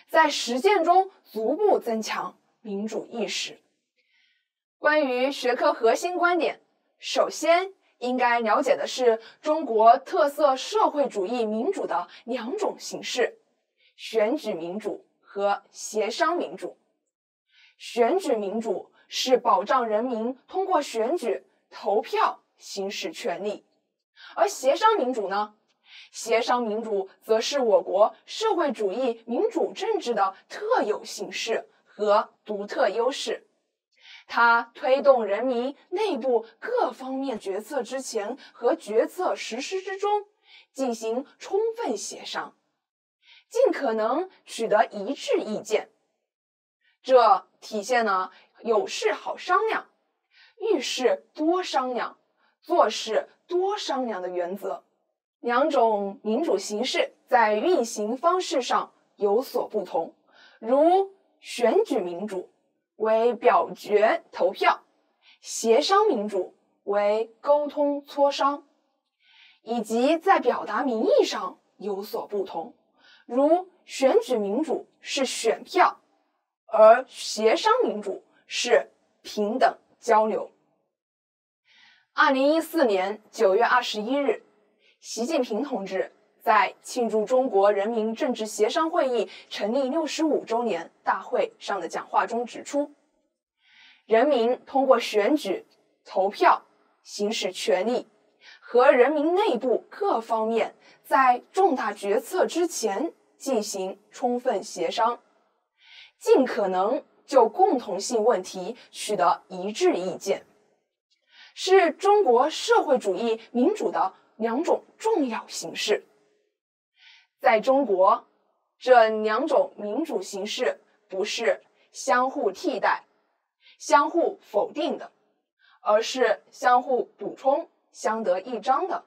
在实践中逐步增强民主意识。关于学科核心观点，首先应该了解的是中国特色社会主义民主的两种形式：选举民主和协商民主。选举民主是保障人民通过选举投票行使权利。而协商民主呢？协商民主则是我国社会主义民主政治的特有形式和独特优势。它推动人民内部各方面决策之前和决策实施之中进行充分协商，尽可能取得一致意见。这体现了有事好商量，遇事多商量。做事多商量的原则，两种民主形式在运行方式上有所不同，如选举民主为表决投票，协商民主为沟通磋商，以及在表达民意上有所不同，如选举民主是选票，而协商民主是平等交流。二零一四年九月二十一日，习近平同志在庆祝中国人民政治协商会议成立六十五周年大会上的讲话中指出，人民通过选举、投票行使权利，和人民内部各方面在重大决策之前进行充分协商，尽可能就共同性问题取得一致意见。是中国社会主义民主的两种重要形式。在中国，这两种民主形式不是相互替代、相互否定的，而是相互补充、相得益彰的，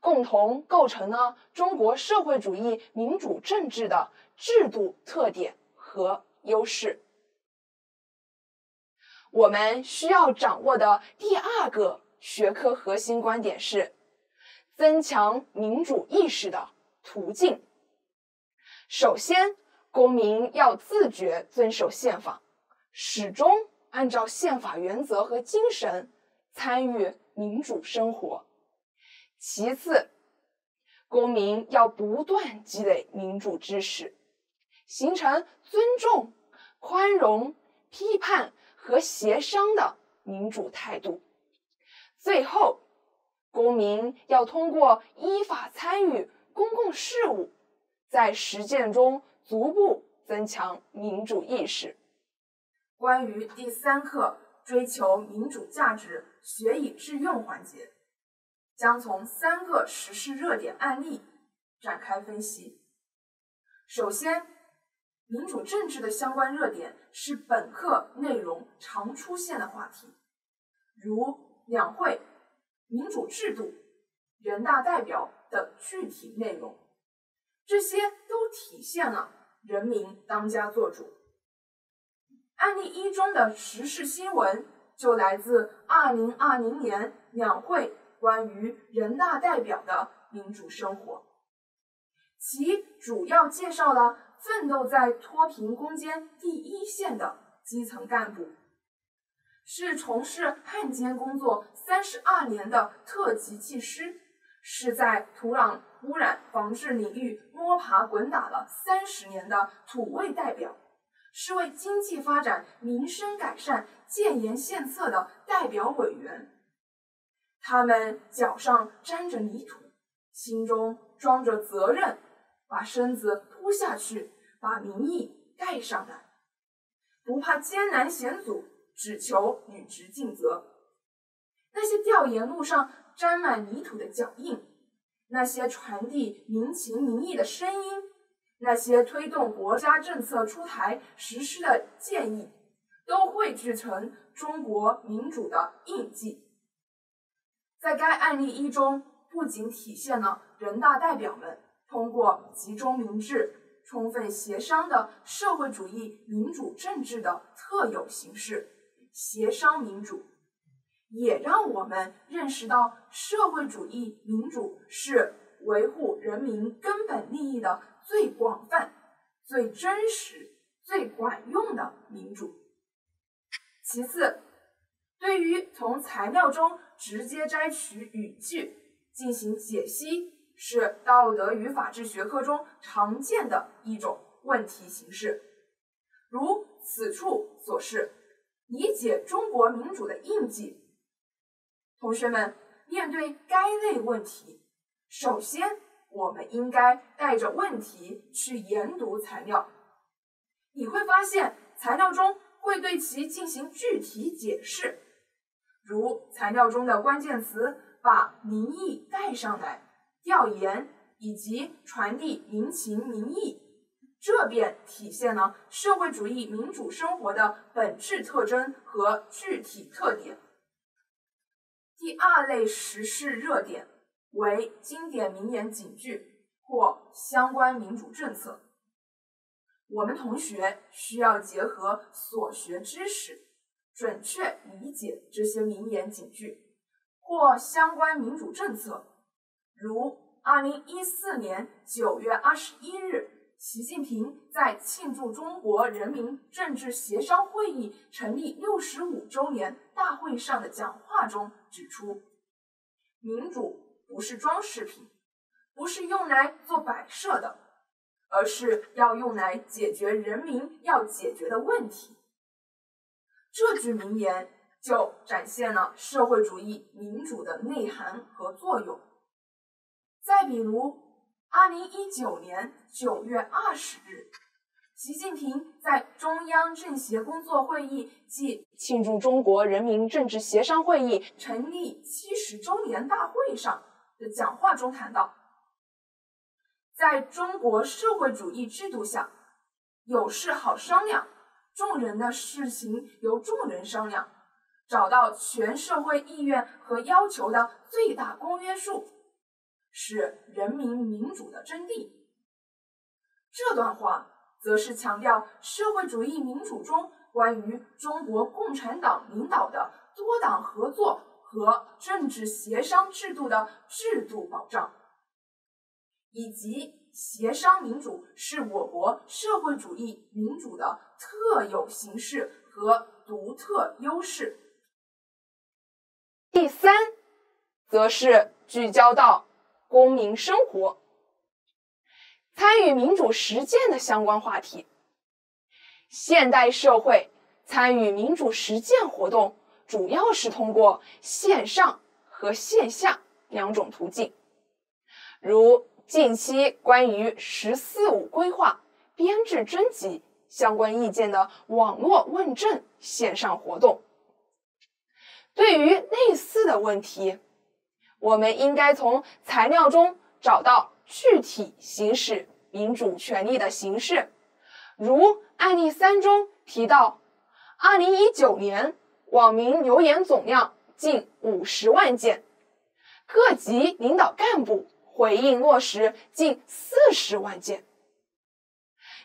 共同构成了中国社会主义民主政治的制度特点和优势。我们需要掌握的第二个学科核心观点是，增强民主意识的途径。首先，公民要自觉遵守宪法，始终按照宪法原则和精神参与民主生活。其次，公民要不断积累民主知识，形成尊重、宽容、批判。和协商的民主态度。最后，公民要通过依法参与公共事务，在实践中逐步增强民主意识。关于第三课追求民主价值学以致用环节，将从三个时事热点案例展开分析。首先。民主政治的相关热点是本课内容常出现的话题，如两会、民主制度、人大代表等具体内容，这些都体现了人民当家作主。案例一中的时事新闻就来自二零二零年两会关于人大代表的民主生活，其主要介绍了。奋斗在脱贫攻坚第一线的基层干部，是从事汉奸工作三十二年的特级技师，是在土壤污染防治领域摸爬滚打了三十年的土味代表，是为经济发展、民生改善建言献策的代表委员。他们脚上沾着泥土，心中装着责任，把身子。扑下去，把民意带上来，不怕艰难险阻，只求履职尽责。那些调研路上沾满泥土的脚印，那些传递民情民意的声音，那些推动国家政策出台实施的建议，都绘制成中国民主的印记。在该案例一中，不仅体现了人大代表们。通过集中民智、充分协商的社会主义民主政治的特有形式——协商民主，也让我们认识到，社会主义民主是维护人民根本利益的最广泛、最真实、最管用的民主。其次，对于从材料中直接摘取语句进行解析。是道德与法治学科中常见的一种问题形式，如此处所示，理解中国民主的印记。同学们面对该类问题，首先我们应该带着问题去研读材料，你会发现材料中会对其进行具体解释，如材料中的关键词把民意带上来。调研以及传递民情民意，这便体现了社会主义民主生活的本质特征和具体特点。第二类时事热点为经典名言警句或相关民主政策。我们同学需要结合所学知识，准确理解这些名言警句或相关民主政策。如二零一四年九月二十一日，习近平在庆祝中国人民政治协商会议成立六十五周年大会上的讲话中指出：“民主不是装饰品，不是用来做摆设的，而是要用来解决人民要解决的问题。”这句名言就展现了社会主义民主的内涵和作用。再比如，二零一九年九月二十日，习近平在中央政协工作会议暨庆祝中国人民政治协商会议成立七十周年大会上的讲话中谈到，在中国社会主义制度下，有事好商量，众人的事情由众人商量，找到全社会意愿和要求的最大公约数。是人民民主的真谛。这段话则是强调社会主义民主中关于中国共产党领导的多党合作和政治协商制度的制度保障，以及协商民主是我国社会主义民主的特有形式和独特优势。第三，则是聚焦到。公民生活参与民主实践的相关话题。现代社会参与民主实践活动，主要是通过线上和线下两种途径，如近期关于“十四五”规划编制征集相关意见的网络问政线上活动。对于类似的问题。我们应该从材料中找到具体行使民主权利的形式，如案例三中提到，二零一九年网民留言总量近五十万件，各级领导干部回应落实近四十万件，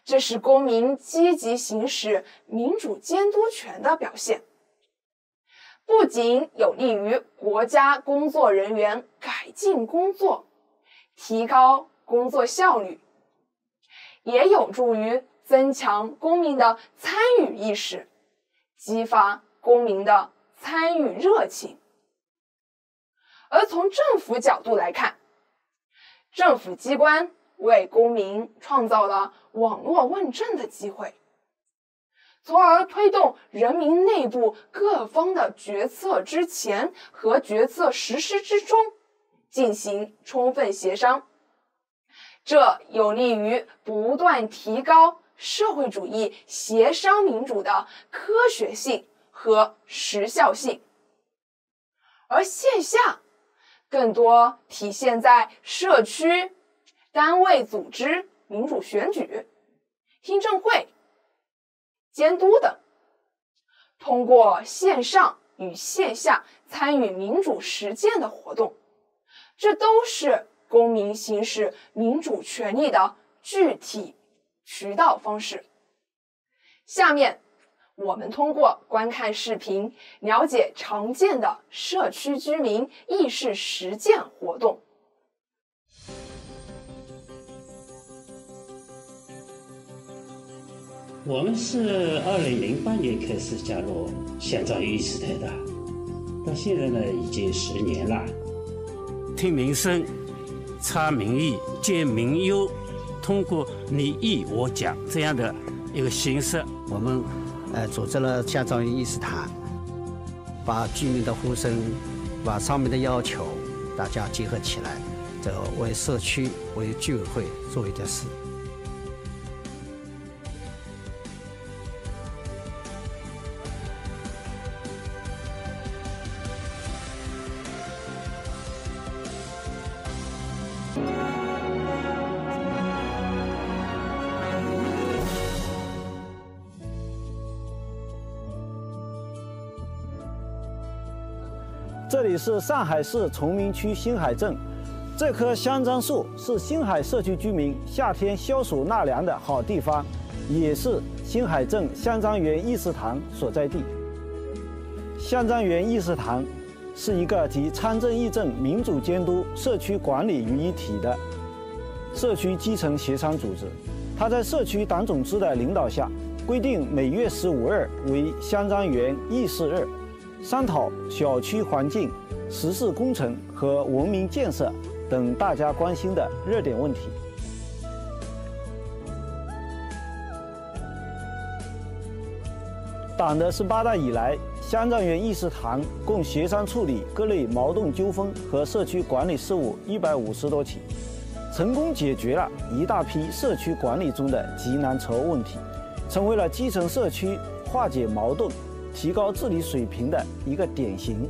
这是公民积极行使民主监督权的表现。不仅有利于国家工作人员改进工作，提高工作效率，也有助于增强公民的参与意识，激发公民的参与热情。而从政府角度来看，政府机关为公民创造了网络问政的机会。从而推动人民内部各方的决策之前和决策实施之中进行充分协商，这有利于不断提高社会主义协商民主的科学性和时效性。而线下更多体现在社区、单位、组织民主选举、听证会。监督等，通过线上与线下参与民主实践的活动，这都是公民行使民主权利的具体渠道方式。下面，我们通过观看视频，了解常见的社区居民议事实践活动。我们是二零零八年开始加入，樟园议事台的，到现在呢已经十年了。听民声、察民意、见民忧，通过你议我讲这样的一个形式，我们呃组织了樟园议事台，把居民的呼声、把上面的要求，大家结合起来，这为社区、为居委会做一点事。是上海市崇明区新海镇，这棵香樟树是新海社区居民夏天消暑纳凉的好地方，也是新海镇香樟园议事堂所在地。香樟园议事堂，是一个集参政议政、民主监督、社区管理于一体的社区基层协商组织。它在社区党总支的领导下，规定每月十五日为香樟园议事日，商讨小区环境。实事工程和文明建设等大家关心的热点问题。党的十八大以来，香樟园议事堂共协商处理各类矛盾纠纷和社区管理事务一百五十多起，成功解决了一大批社区管理中的急难愁问题，成为了基层社区化解矛盾、提高治理水平的一个典型。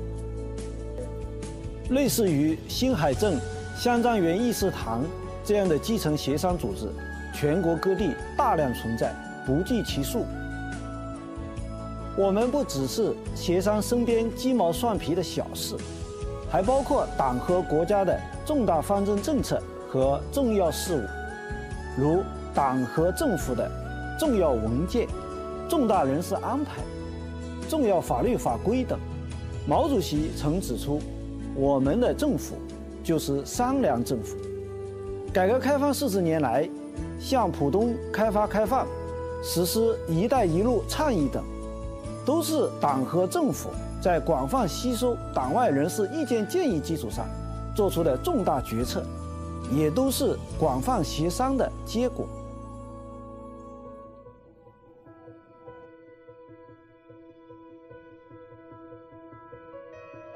类似于新海镇、香樟园议事堂这样的基层协商组织，全国各地大量存在，不计其数。我们不只是协商身边鸡毛蒜皮的小事，还包括党和国家的重大方针政策和重要事务，如党和政府的重要文件、重大人事安排、重要法律法规等。毛主席曾指出。我们的政府就是商量政府。改革开放四十年来，向浦东开发开放、实施“一带一路”倡议等，都是党和政府在广泛吸收党外人士意见建议基础上做出的重大决策，也都是广泛协商的结果。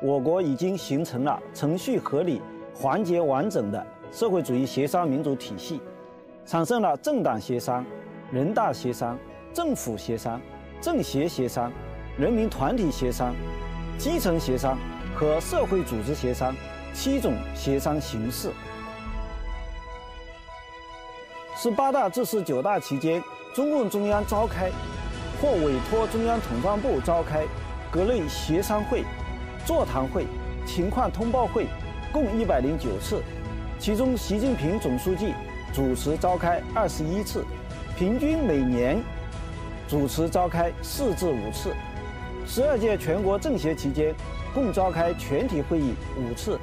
我国已经形成了程序合理、环节完整的社会主义协商民主体系，产生了政党协商、人大协商、政府协商、政协协商、人民团体协商、基层协商和社会组织协商七种协商形式。十八大至十九大期间，中共中央召开或委托中央统战部召开各类协商会。座谈会、情况通报会，共一百零九次，其中习近平总书记主持召开二十一次，平均每年主持召开四至五次。十二届全国政协期间，共召开全体会议五次，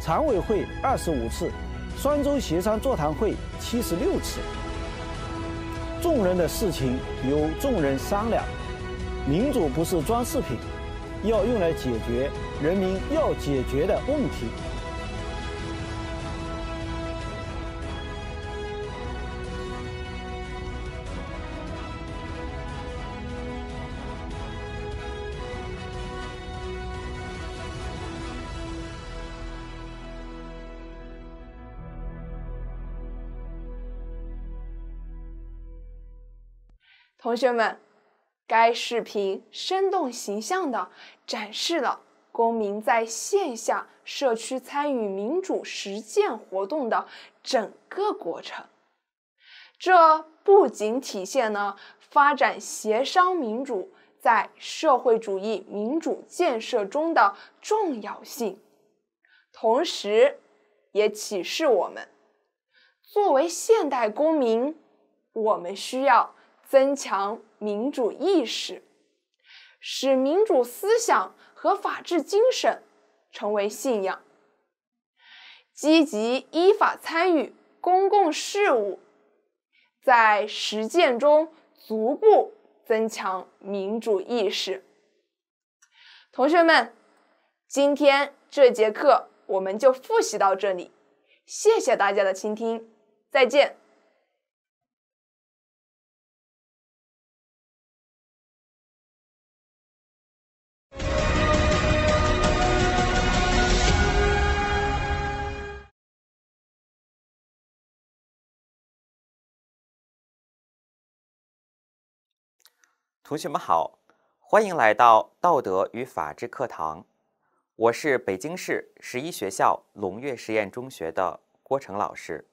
常委会二十五次，双周协商座谈会七十六次。众人的事情由众人商量，民主不是装饰品。要用来解决人民要解决的问题。同学们。该视频生动形象地展示了公民在线下社区参与民主实践活动的整个过程，这不仅体现了发展协商民主在社会主义民主建设中的重要性，同时也启示我们，作为现代公民，我们需要。增强民主意识，使民主思想和法治精神成为信仰，积极依法参与公共事务，在实践中逐步增强民主意识。同学们，今天这节课我们就复习到这里，谢谢大家的倾听，再见。同学们好，欢迎来到道德与法治课堂。我是北京市十一学校龙跃实验中学的郭成老师。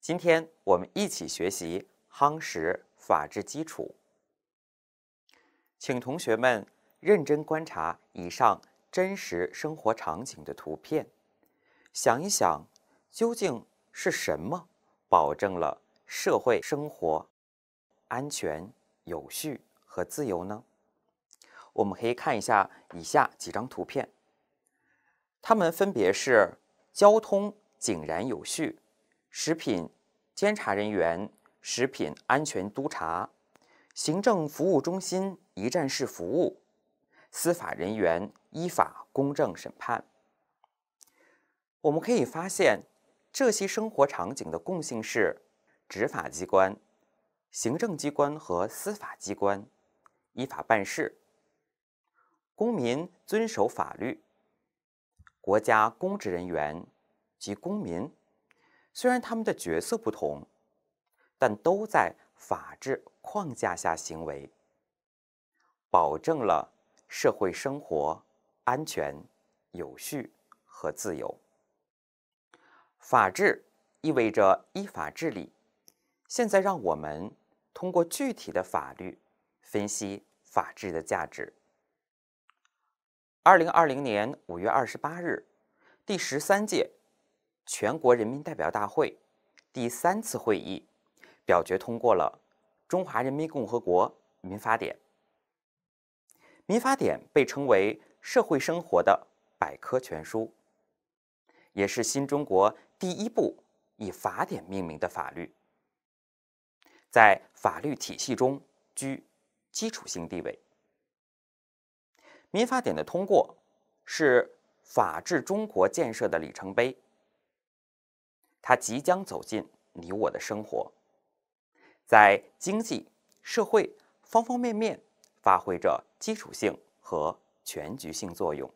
今天我们一起学习夯实法治基础。请同学们认真观察以上真实生活场景的图片，想一想，究竟是什么保证了社会生活安全？有序和自由呢？我们可以看一下以下几张图片，它们分别是交通井然有序、食品监察人员、食品安全督查、行政服务中心一站式服务、司法人员依法公正审判。我们可以发现，这些生活场景的共性是执法机关。行政机关和司法机关依法办事，公民遵守法律，国家公职人员及公民，虽然他们的角色不同，但都在法治框架下行为，保证了社会生活安全、有序和自由。法治意味着依法治理。现在让我们。通过具体的法律分析法治的价值。二零二零年五月二十八日，第十三届全国人民代表大会第三次会议表决通过了《中华人民共和国民法典》。民法典被称为社会生活的百科全书，也是新中国第一部以法典命名的法律，在。法律体系中居基础性地位。民法典的通过是法治中国建设的里程碑。它即将走进你我的生活，在经济社会方方面面发挥着基础性和全局性作用。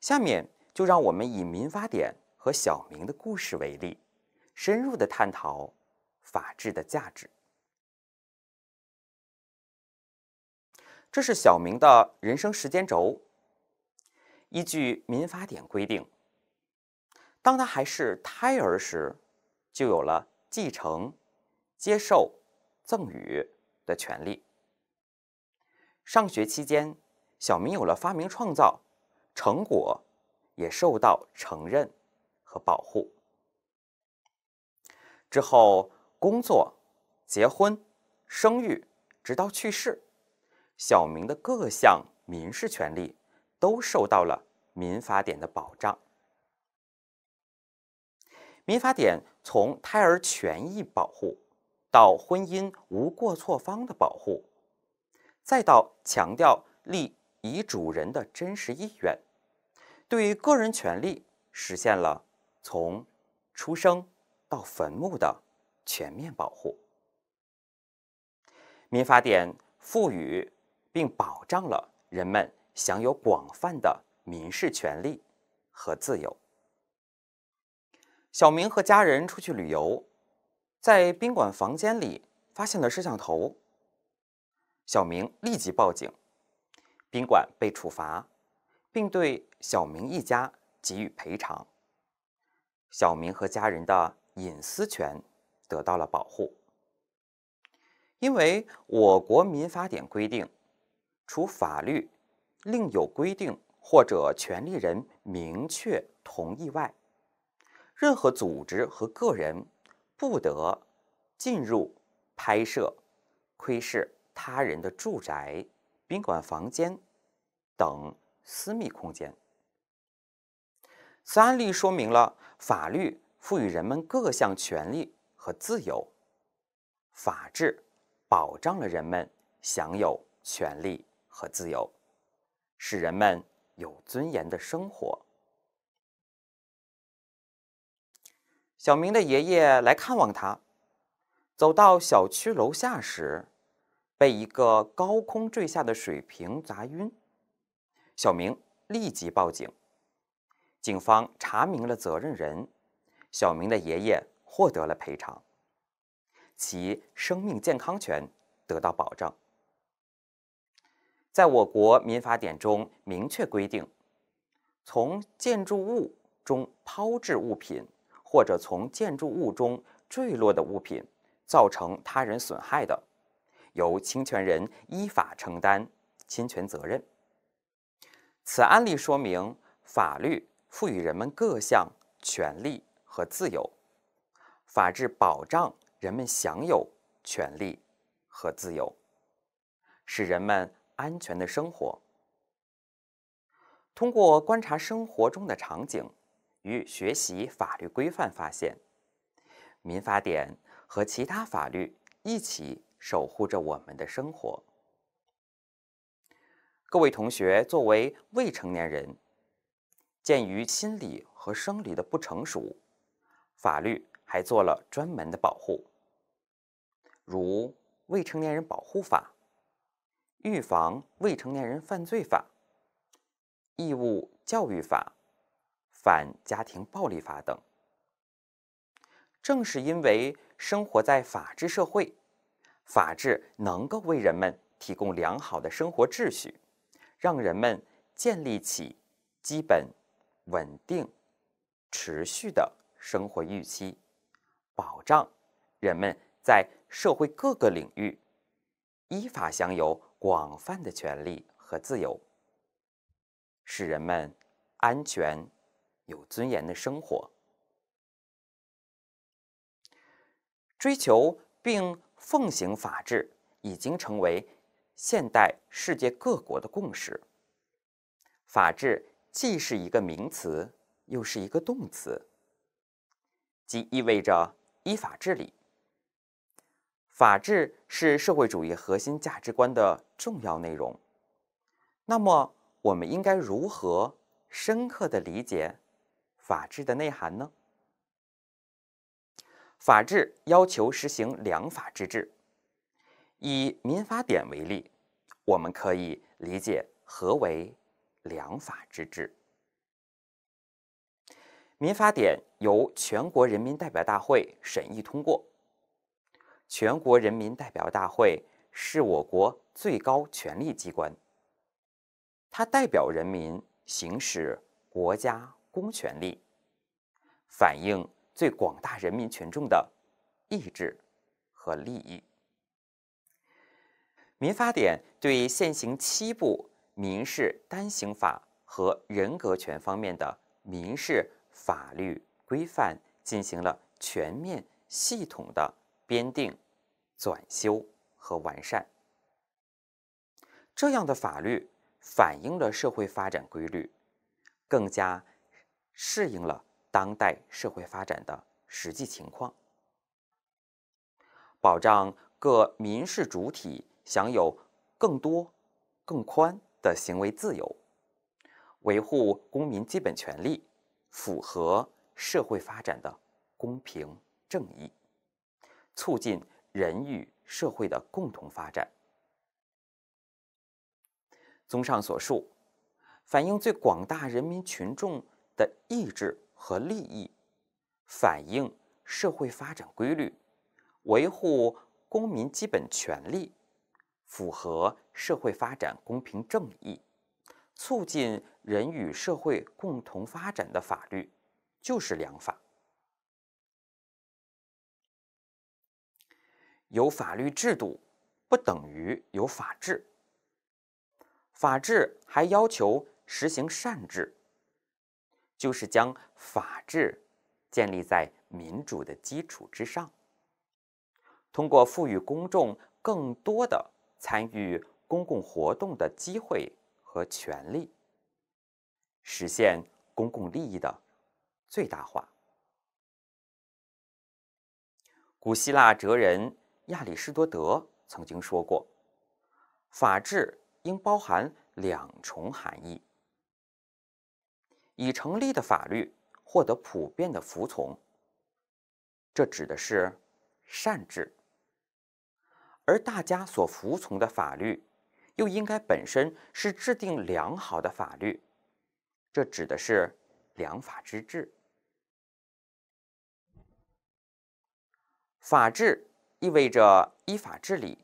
下面就让我们以民法典和小明的故事为例，深入的探讨。法治的价值。这是小明的人生时间轴。依据民法典规定，当他还是胎儿时，就有了继承、接受赠与的权利。上学期间，小明有了发明创造，成果也受到承认和保护。之后。工作、结婚、生育，直到去世，小明的各项民事权利都受到了民法典的保障。民法典从胎儿权益保护到婚姻无过错方的保护，再到强调立遗嘱人的真实意愿，对于个人权利实现了从出生到坟墓的。全面保护。民法典赋予并保障了人们享有广泛的民事权利和自由。小明和家人出去旅游，在宾馆房间里发现了摄像头，小明立即报警，宾馆被处罚，并对小明一家给予赔偿。小明和家人的隐私权。得到了保护，因为我国民法典规定，除法律另有规定或者权利人明确同意外，任何组织和个人不得进入拍摄、窥视他人的住宅、宾馆房间等私密空间。此案例说明了法律赋予人们各项权利。和自由，法治保障了人们享有权利和自由，使人们有尊严的生活。小明的爷爷来看望他，走到小区楼下时，被一个高空坠下的水瓶砸晕。小明立即报警，警方查明了责任人，小明的爷爷。获得了赔偿，其生命健康权得到保障。在我国民法典中明确规定，从建筑物中抛掷物品或者从建筑物中坠落的物品造成他人损害的，由侵权人依法承担侵权责任。此案例说明，法律赋予人们各项权利和自由。法治保障人们享有权利和自由，使人们安全的生活。通过观察生活中的场景与学习法律规范，发现民法典和其他法律一起守护着我们的生活。各位同学，作为未成年人，鉴于心理和生理的不成熟，法律。还做了专门的保护，如《未成年人保护法》《预防未成年人犯罪法》《义务教育法》《反家庭暴力法》等。正是因为生活在法治社会，法治能够为人们提供良好的生活秩序，让人们建立起基本、稳定、持续的生活预期。保障人们在社会各个领域依法享有广泛的权利和自由，使人们安全、有尊严的生活。追求并奉行法治已经成为现代世界各国的共识。法治既是一个名词，又是一个动词，即意味着。依法治理，法治是社会主义核心价值观的重要内容。那么，我们应该如何深刻的理解法治的内涵呢？法治要求实行良法之治。以《民法典》为例，我们可以理解何为良法之治。民法典由全国人民代表大会审议通过。全国人民代表大会是我国最高权力机关，它代表人民行使国家公权力，反映最广大人民群众的意志和利益。民法典对现行七部民事单行法和人格权方面的民事。法律规范进行了全面系统的编定、转修和完善。这样的法律反映了社会发展规律，更加适应了当代社会发展的实际情况，保障各民事主体享有更多、更宽的行为自由，维护公民基本权利。符合社会发展的公平正义，促进人与社会的共同发展。综上所述，反映最广大人民群众的意志和利益，反映社会发展规律，维护公民基本权利，符合社会发展公平正义。促进人与社会共同发展的法律就是良法。有法律制度不等于有法治，法治还要求实行善治，就是将法治建立在民主的基础之上，通过赋予公众更多的参与公共活动的机会。和权利，实现公共利益的最大化。古希腊哲人亚里士多德曾经说过：“法治应包含两重含义，已成立的法律获得普遍的服从，这指的是善治；而大家所服从的法律。”又应该本身是制定良好的法律，这指的是良法之治。法治意味着依法治理，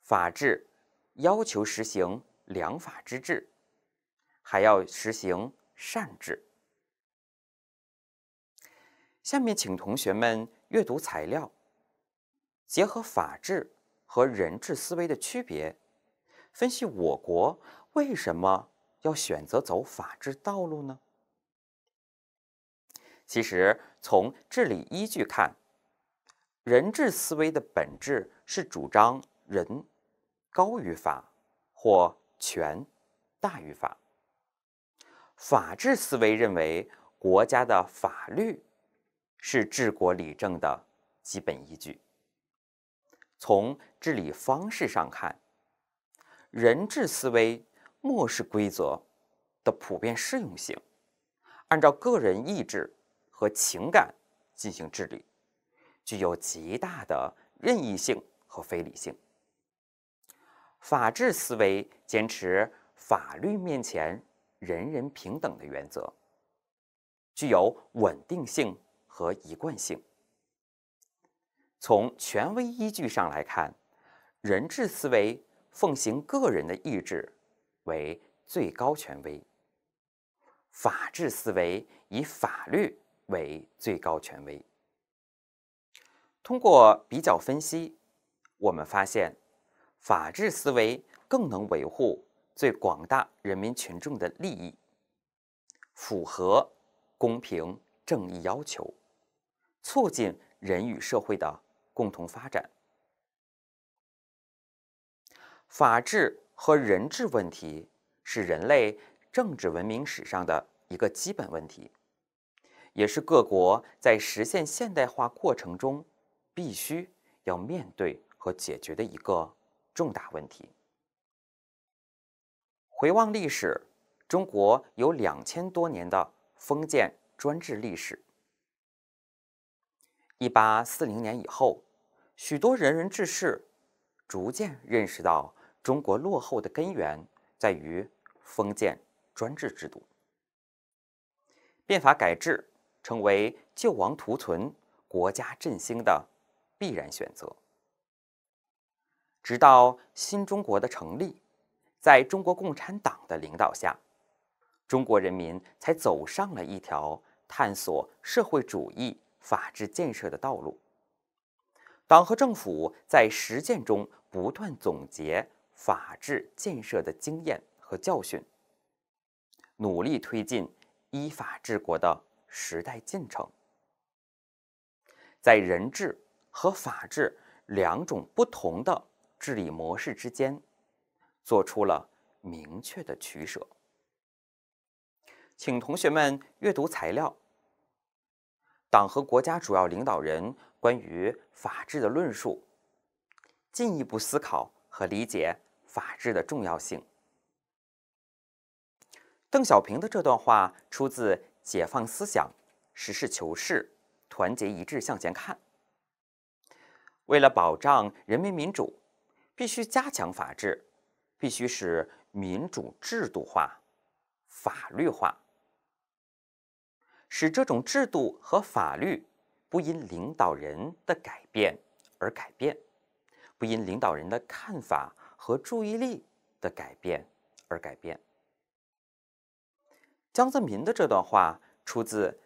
法治要求实行良法之治，还要实行善治。下面请同学们阅读材料，结合法治和人治思维的区别。分析我国为什么要选择走法治道路呢？其实，从治理依据看，人治思维的本质是主张人高于法或权大于法。法治思维认为，国家的法律是治国理政的基本依据。从治理方式上看，人治思维漠视规则的普遍适用性，按照个人意志和情感进行治理，具有极大的任意性和非理性。法治思维坚持法律面前人人平等的原则，具有稳定性和一贯性。从权威依据上来看，人治思维。奉行个人的意志为最高权威，法治思维以法律为最高权威。通过比较分析，我们发现，法治思维更能维护最广大人民群众的利益，符合公平正义要求，促进人与社会的共同发展。法治和人治问题是人类政治文明史上的一个基本问题，也是各国在实现现代化过程中必须要面对和解决的一个重大问题。回望历史，中国有两千多年的封建专制历史。一八四零年以后，许多仁人志士逐渐认识到。中国落后的根源在于封建专制制度，变法改制成为救亡图存、国家振兴的必然选择。直到新中国的成立，在中国共产党的领导下，中国人民才走上了一条探索社会主义法治建设的道路。党和政府在实践中不断总结。法治建设的经验和教训，努力推进依法治国的时代进程，在人治和法治两种不同的治理模式之间做出了明确的取舍。请同学们阅读材料，党和国家主要领导人关于法治的论述，进一步思考和理解。法治的重要性。邓小平的这段话出自《解放思想，实事求是，团结一致向前看》。为了保障人民民主，必须加强法治，必须使民主制度化、法律化，使这种制度和法律不因领导人的改变而改变，不因领导人的看法。和注意力的改变而改变。江泽民的这段话出自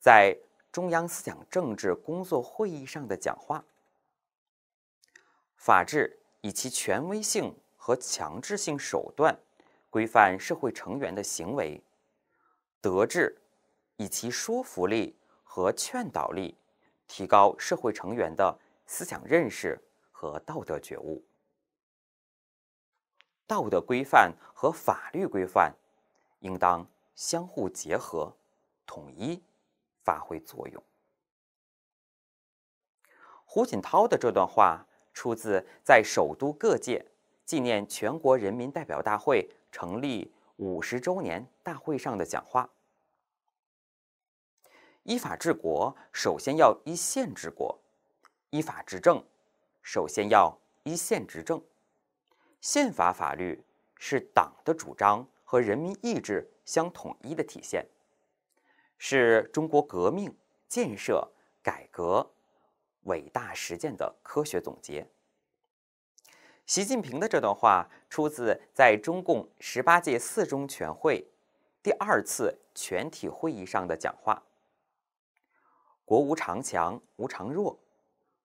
在中央思想政治工作会议上的讲话。法治以其权威性和强制性手段规范社会成员的行为；德治以其说服力和劝导力提高社会成员的思想认识和道德觉悟。道德规范和法律规范应当相互结合、统一发挥作用。胡锦涛的这段话出自在首都各界纪念全国人民代表大会成立五十周年大会上的讲话。依法治国，首先要依宪治国；依法执政，首先要依宪执政。宪法法律是党的主张和人民意志相统一的体现，是中国革命、建设、改革伟大实践的科学总结。习近平的这段话出自在中共十八届四中全会第二次全体会议上的讲话。国无常强，无常弱，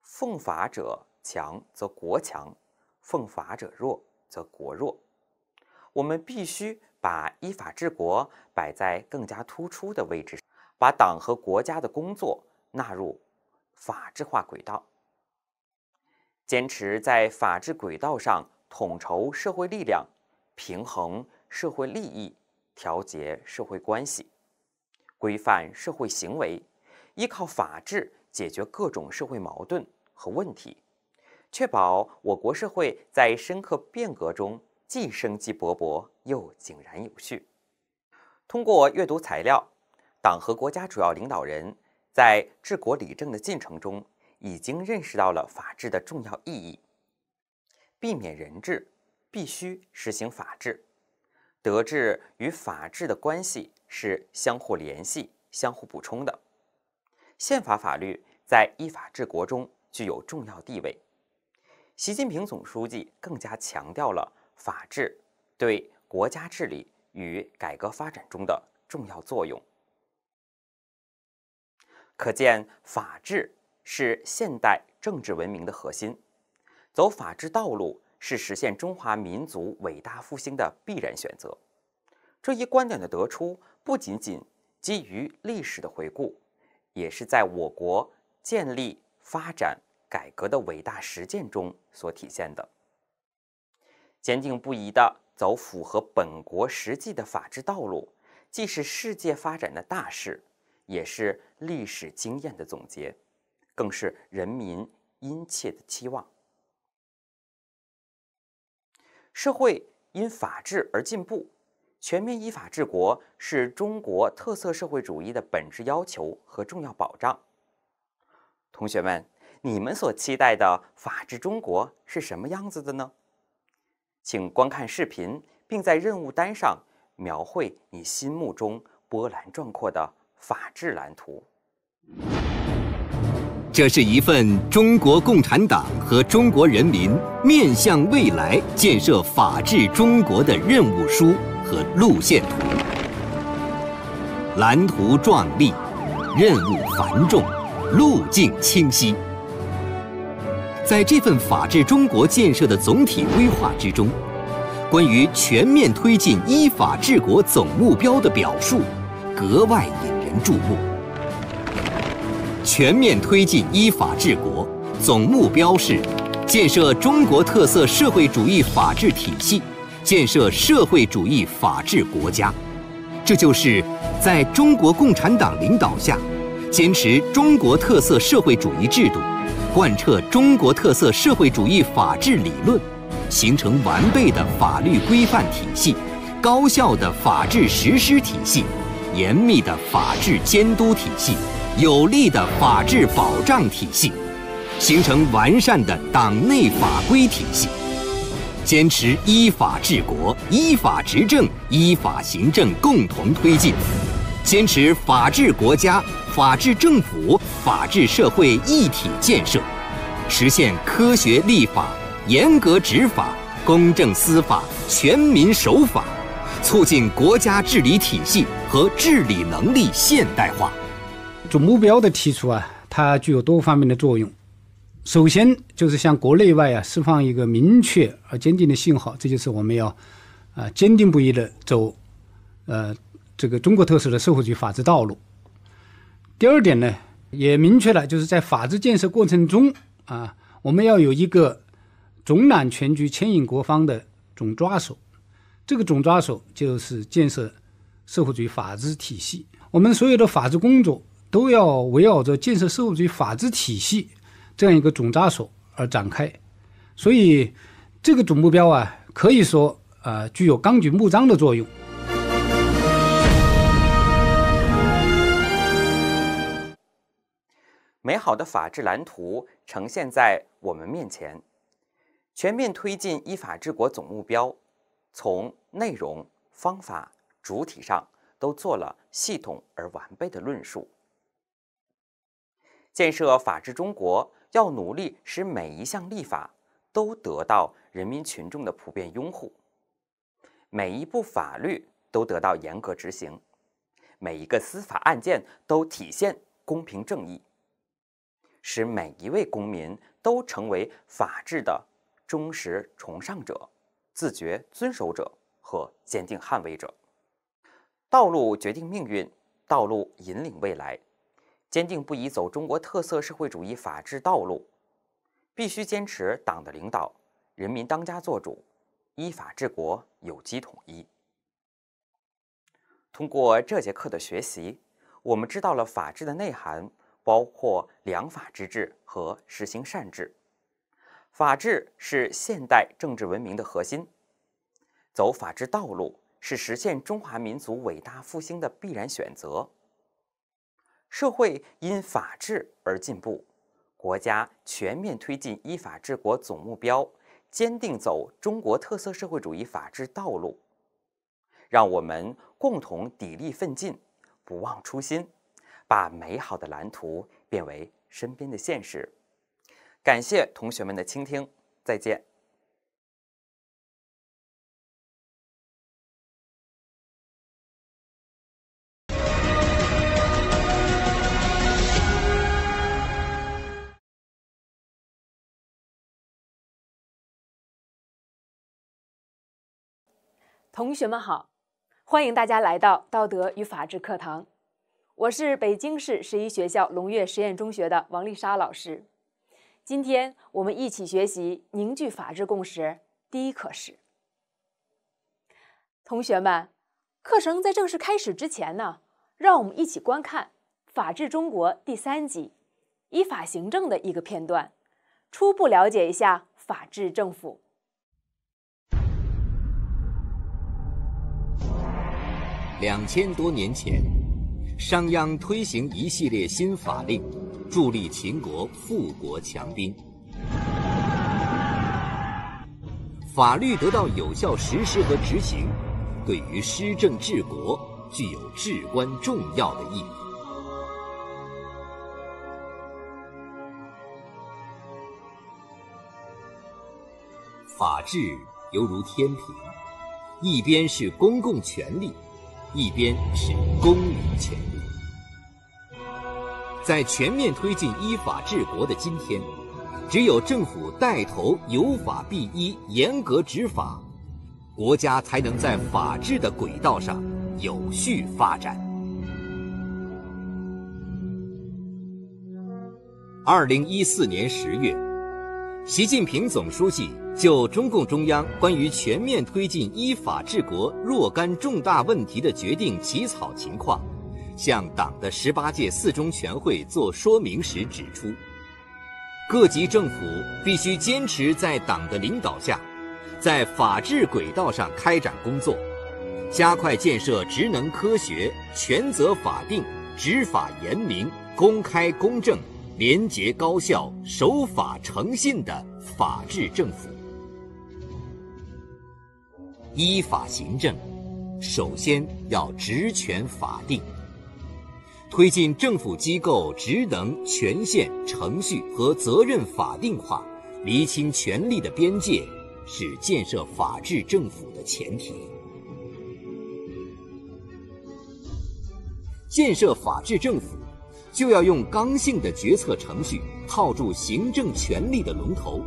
奉法者强则国强，奉法者弱。则国弱。我们必须把依法治国摆在更加突出的位置把党和国家的工作纳入法治化轨道，坚持在法治轨道上统筹社会力量、平衡社会利益、调节社会关系、规范社会行为，依靠法治解决各种社会矛盾和问题。确保我国社会在深刻变革中既生机勃勃又井然有序。通过阅读材料，党和国家主要领导人，在治国理政的进程中已经认识到了法治的重要意义。避免人治，必须实行法治。德治与法治的关系是相互联系、相互补充的。宪法法律在依法治国中具有重要地位。习近平总书记更加强调了法治对国家治理与改革发展中的重要作用。可见，法治是现代政治文明的核心，走法治道路是实现中华民族伟大复兴的必然选择。这一观点的得出，不仅仅基于历史的回顾，也是在我国建立、发展。改革的伟大实践中所体现的，坚定不移的走符合本国实际的法治道路，既是世界发展的大事，也是历史经验的总结，更是人民殷切的期望。社会因法治而进步，全面依法治国是中国特色社会主义的本质要求和重要保障。同学们。你们所期待的法治中国是什么样子的呢？请观看视频，并在任务单上描绘你心目中波澜壮阔的法治蓝图。这是一份中国共产党和中国人民面向未来建设法治中国的任务书和路线图。蓝图壮丽，任务繁重，路径清晰。在这份法治中国建设的总体规划之中，关于全面推进依法治国总目标的表述格外引人注目。全面推进依法治国总目标是：建设中国特色社会主义法治体系，建设社会主义法治国家。这就是在中国共产党领导下，坚持中国特色社会主义制度。贯彻中国特色社会主义法治理论，形成完备的法律规范体系、高效的法治实施体系、严密的法治监督体系、有力的法治保障体系，形成完善的党内法规体系，坚持依法治国、依法执政、依法行政共同推进。坚持法治国家、法治政府、法治社会一体建设，实现科学立法、严格执法、公正司法、全民守法，促进国家治理体系和治理能力现代化。总目标的提出啊，它具有多方面的作用。首先就是向国内外啊释放一个明确而坚定的信号，这就是我们要啊坚定不移地走，呃。这个中国特色的社会主义法治道路。第二点呢，也明确了，就是在法治建设过程中啊，我们要有一个总揽全局、牵引国方的总抓手。这个总抓手就是建设社会主义法治体系。我们所有的法治工作都要围绕着建设社会主义法治体系这样一个总抓手而展开。所以，这个总目标啊，可以说啊，具有纲举目张的作用。美好的法治蓝图呈现在我们面前，全面推进依法治国总目标，从内容、方法、主体上都做了系统而完备的论述。建设法治中国，要努力使每一项立法都得到人民群众的普遍拥护，每一部法律都得到严格执行，每一个司法案件都体现公平正义。使每一位公民都成为法治的忠实崇尚者、自觉遵守者和坚定捍卫者。道路决定命运，道路引领未来。坚定不移走中国特色社会主义法治道路，必须坚持党的领导、人民当家作主、依法治国有机统一。通过这节课的学习，我们知道了法治的内涵。包括良法之治和实行善治，法治是现代政治文明的核心，走法治道路是实现中华民族伟大复兴的必然选择。社会因法治而进步，国家全面推进依法治国总目标，坚定走中国特色社会主义法治道路，让我们共同砥砺奋进，不忘初心。把美好的蓝图变为身边的现实，感谢同学们的倾听，再见。同学们好，欢迎大家来到道德与法治课堂。我是北京市十一学校龙跃实验中学的王丽莎老师，今天我们一起学习《凝聚法治共识》第一课时。同学们，课程在正式开始之前呢，让我们一起观看《法治中国》第三集《依法行政》的一个片段，初步了解一下法治政府。两千多年前。商鞅推行一系列新法令，助力秦国富国强兵。法律得到有效实施和执行，对于施政治国具有至关重要的意义。法治犹如天平，一边是公共权力，一边是公民权。在全面推进依法治国的今天，只有政府带头有法必依、严格执法，国家才能在法治的轨道上有序发展。二零一四年十月，习近平总书记就《中共中央关于全面推进依法治国若干重大问题的决定》起草情况。向党的十八届四中全会作说明时指出，各级政府必须坚持在党的领导下，在法治轨道上开展工作，加快建设职能科学、权责法定、执法严明、公开公正、廉洁高效、守法诚信的法治政府。依法行政，首先要职权法定。推进政府机构职能权限、程序和责任法定化，厘清权力的边界，是建设法治政府的前提。建设法治政府，就要用刚性的决策程序套住行政权力的龙头，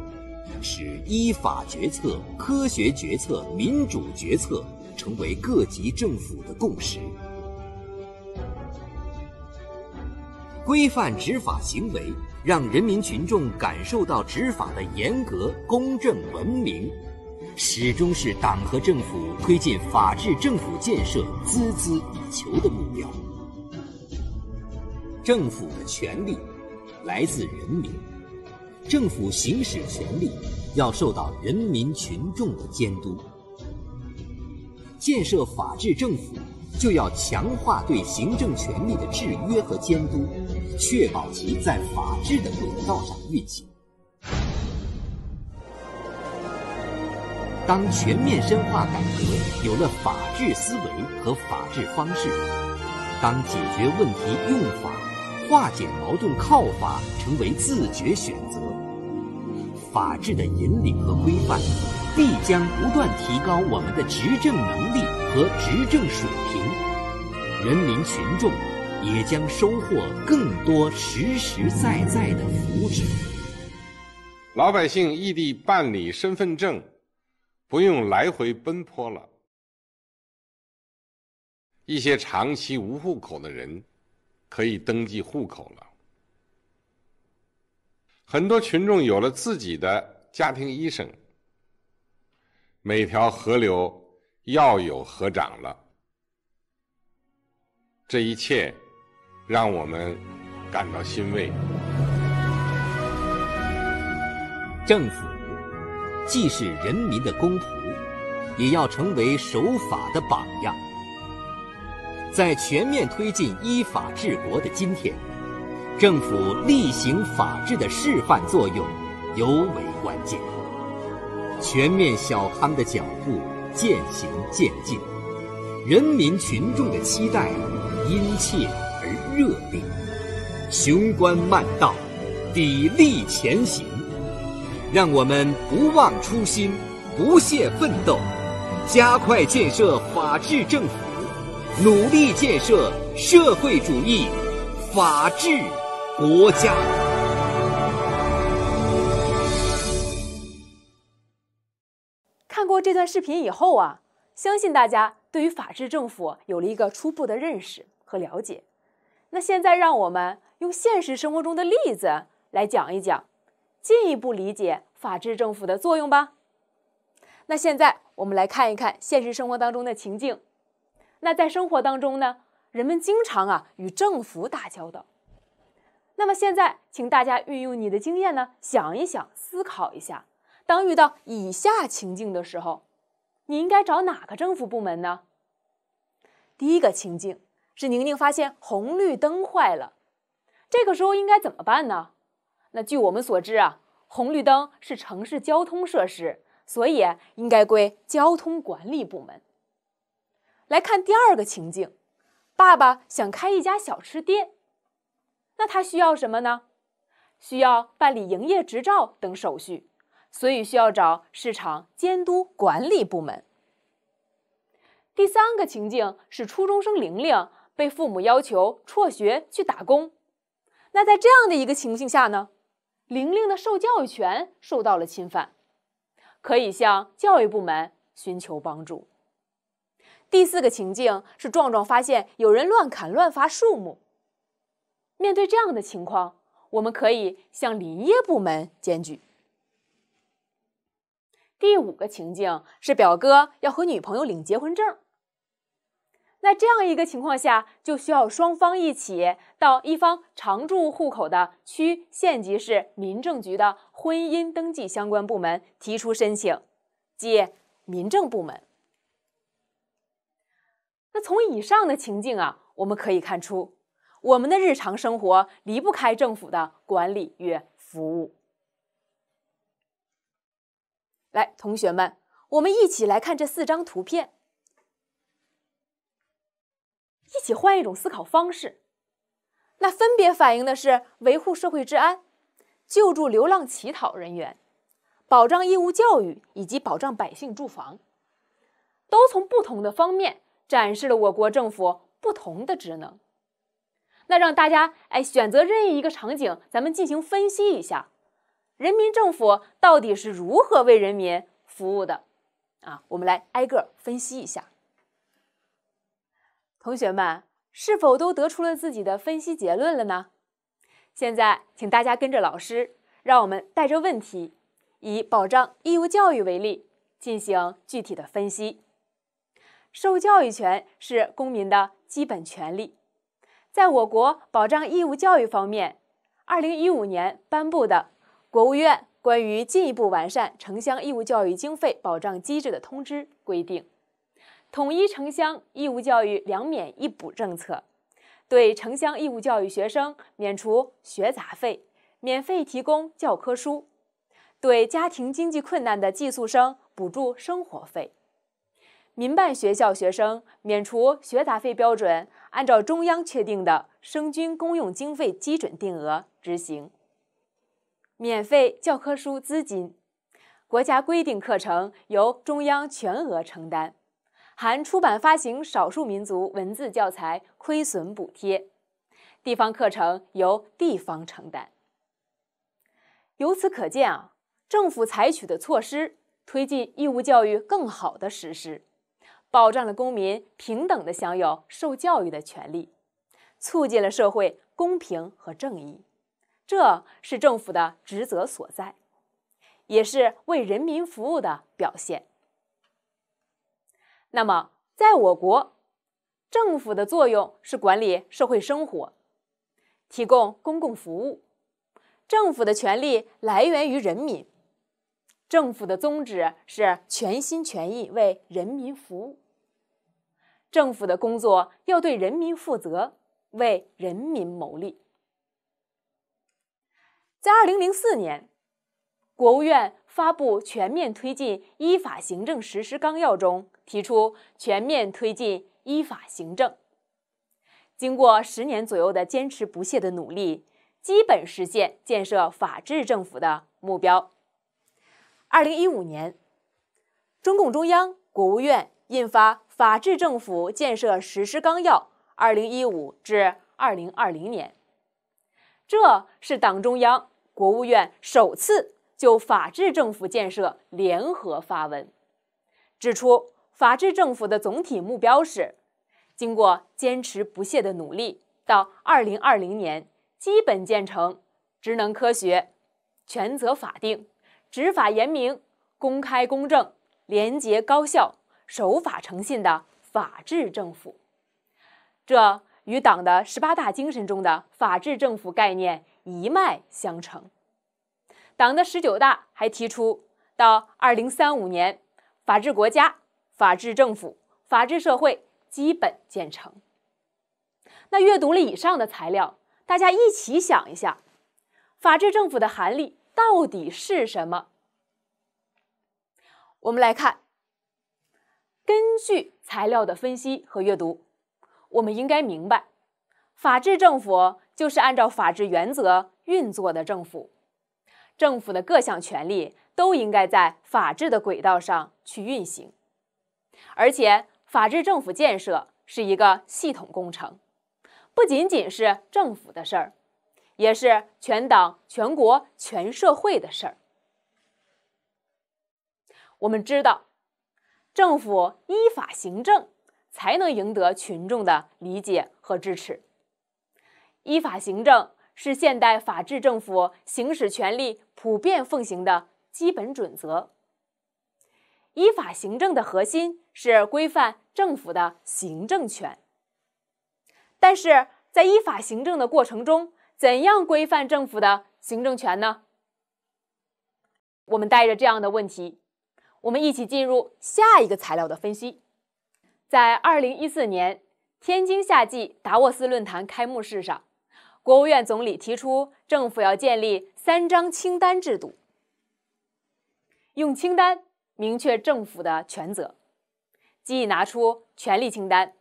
使依法决策、科学决策、民主决策成为各级政府的共识。规范执法行为，让人民群众感受到执法的严格、公正、文明，始终是党和政府推进法治政府建设孜孜以求的目标。政府的权力来自人民，政府行使权力要受到人民群众的监督。建设法治政府。就要强化对行政权力的制约和监督，确保其在法治的轨道上运行。当全面深化改革有了法治思维和法治方式，当解决问题用法、化解矛盾靠法成为自觉选择，法治的引领和规范。必将不断提高我们的执政能力和执政水平，人民群众也将收获更多实实在在的福祉。老百姓异地办理身份证，不用来回奔波了；一些长期无户口的人，可以登记户口了；很多群众有了自己的家庭医生。每条河流要有河长了，这一切让我们感到欣慰。政府既是人民的公仆，也要成为守法的榜样。在全面推进依法治国的今天，政府厉行法治的示范作用尤为关键。全面小康的脚步渐行渐近，人民群众的期待殷切而热烈。雄关漫道，砥砺前行，让我们不忘初心，不懈奋斗，加快建设法治政府，努力建设社会主义法治国家。这段视频以后啊，相信大家对于法治政府有了一个初步的认识和了解。那现在让我们用现实生活中的例子来讲一讲，进一步理解法治政府的作用吧。那现在我们来看一看现实生活当中的情境。那在生活当中呢，人们经常啊与政府打交道。那么现在，请大家运用你的经验呢，想一想，思考一下。当遇到以下情境的时候，你应该找哪个政府部门呢？第一个情境是宁宁发现红绿灯坏了，这个时候应该怎么办呢？那据我们所知啊，红绿灯是城市交通设施，所以应该归交通管理部门。来看第二个情境，爸爸想开一家小吃店，那他需要什么呢？需要办理营业执照等手续。所以需要找市场监督管理部门。第三个情境是初中生玲玲被父母要求辍学去打工，那在这样的一个情境下呢，玲玲的受教育权受到了侵犯，可以向教育部门寻求帮助。第四个情境是壮壮发现有人乱砍乱伐树木，面对这样的情况，我们可以向林业部门检举。第五个情境是表哥要和女朋友领结婚证。那这样一个情况下，就需要双方一起到一方常住户口的区县级市民政局的婚姻登记相关部门提出申请，即民政部门。那从以上的情境啊，我们可以看出，我们的日常生活离不开政府的管理与服务。来，同学们，我们一起来看这四张图片，一起换一种思考方式。那分别反映的是维护社会治安、救助流浪乞讨人员、保障义务教育以及保障百姓住房，都从不同的方面展示了我国政府不同的职能。那让大家哎选择任意一个场景，咱们进行分析一下。人民政府到底是如何为人民服务的？啊，我们来挨个分析一下。同学们是否都得出了自己的分析结论了呢？现在，请大家跟着老师，让我们带着问题，以保障义务教育为例，进行具体的分析。受教育权是公民的基本权利，在我国保障义务教育方面，二零一五年颁布的。国务院关于进一步完善城乡义务教育经费保障机制的通知规定，统一城乡义务教育两免一补政策，对城乡义务教育学生免除学杂费，免费提供教科书，对家庭经济困难的寄宿生补助生活费。民办学校学生免除学杂费标准，按照中央确定的生均公用经费基准定额执行。免费教科书资金，国家规定课程由中央全额承担，含出版发行少数民族文字教材亏损补贴，地方课程由地方承担。由此可见啊，政府采取的措施推进义务教育更好的实施，保障了公民平等的享有受教育的权利，促进了社会公平和正义。这是政府的职责所在，也是为人民服务的表现。那么，在我国，政府的作用是管理社会生活，提供公共服务。政府的权利来源于人民，政府的宗旨是全心全意为人民服务。政府的工作要对人民负责，为人民谋利。在二零零四年，国务院发布《全面推进依法行政实施纲要》中提出全面推进依法行政。经过十年左右的坚持不懈的努力，基本实现建设法治政府的目标。二零一五年，中共中央、国务院印发《法治政府建设实施纲要（二零一五至二零二零年）》，这是党中央。国务院首次就法治政府建设联合发文，指出法治政府的总体目标是：经过坚持不懈的努力，到二零二零年基本建成职能科学、权责法定、执法严明、公开公正、廉洁高效、守法诚信的法治政府。这与党的十八大精神中的法治政府概念。一脉相承。党的十九大还提出，到二零三五年，法治国家、法治政府、法治社会基本建成。那阅读了以上的材料，大家一起想一下，法治政府的含义到底是什么？我们来看，根据材料的分析和阅读，我们应该明白，法治政府。就是按照法治原则运作的政府，政府的各项权利都应该在法治的轨道上去运行，而且法治政府建设是一个系统工程，不仅仅是政府的事儿，也是全党、全国、全社会的事儿。我们知道，政府依法行政，才能赢得群众的理解和支持。依法行政是现代法治政府行使权力普遍奉行的基本准则。依法行政的核心是规范政府的行政权，但是在依法行政的过程中，怎样规范政府的行政权呢？我们带着这样的问题，我们一起进入下一个材料的分析。在二零一四年天津夏季达沃斯论坛开幕式上。国务院总理提出，政府要建立三张清单制度，用清单明确政府的权责，即拿出权力清单，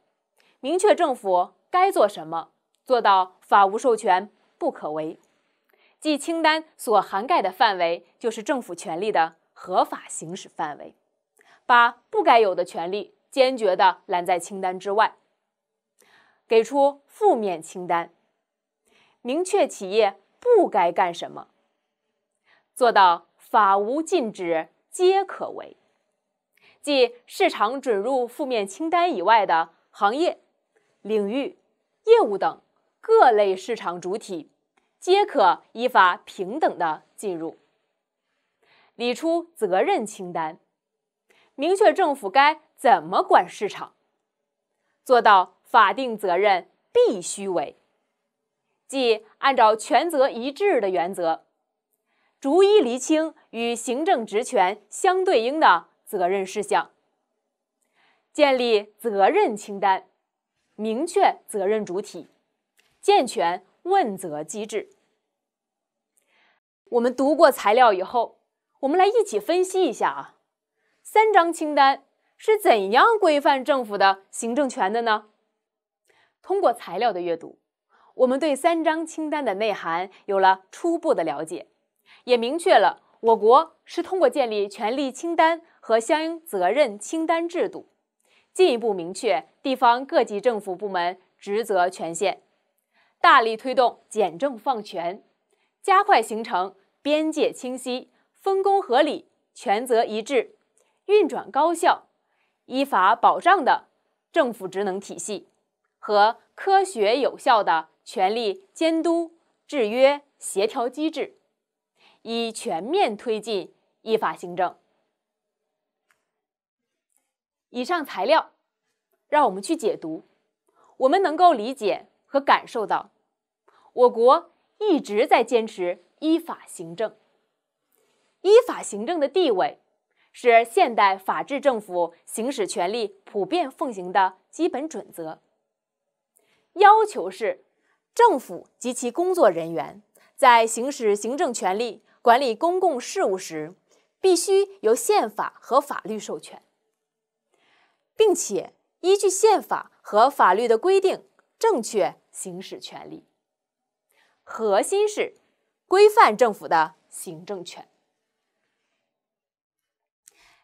明确政府该做什么，做到法无授权不可为；即清单所涵盖的范围，就是政府权力的合法行使范围，把不该有的权利坚决的拦在清单之外，给出负面清单。明确企业不该干什么，做到法无禁止皆可为，即市场准入负面清单以外的行业、领域、业务等各类市场主体，皆可依法平等的进入。理出责任清单，明确政府该怎么管市场，做到法定责任必须为。即按照权责一致的原则，逐一厘清与行政职权相对应的责任事项，建立责任清单，明确责任主体，健全问责机制。我们读过材料以后，我们来一起分析一下啊，三张清单是怎样规范政府的行政权的呢？通过材料的阅读。我们对三张清单的内涵有了初步的了解，也明确了我国是通过建立权力清单和相应责任清单制度，进一步明确地方各级政府部门职责权限，大力推动简政放权，加快形成边界清晰、分工合理、权责一致、运转高效、依法保障的政府职能体系和。科学有效的权力监督、制约、协调机制，以全面推进依法行政。以上材料让我们去解读，我们能够理解和感受到，我国一直在坚持依法行政。依法行政的地位是现代法治政府行使权力普遍奉行的基本准则。要求是，政府及其工作人员在行使行政权力、管理公共事务时，必须由宪法和法律授权，并且依据宪法和法律的规定正确行使权利。核心是规范政府的行政权。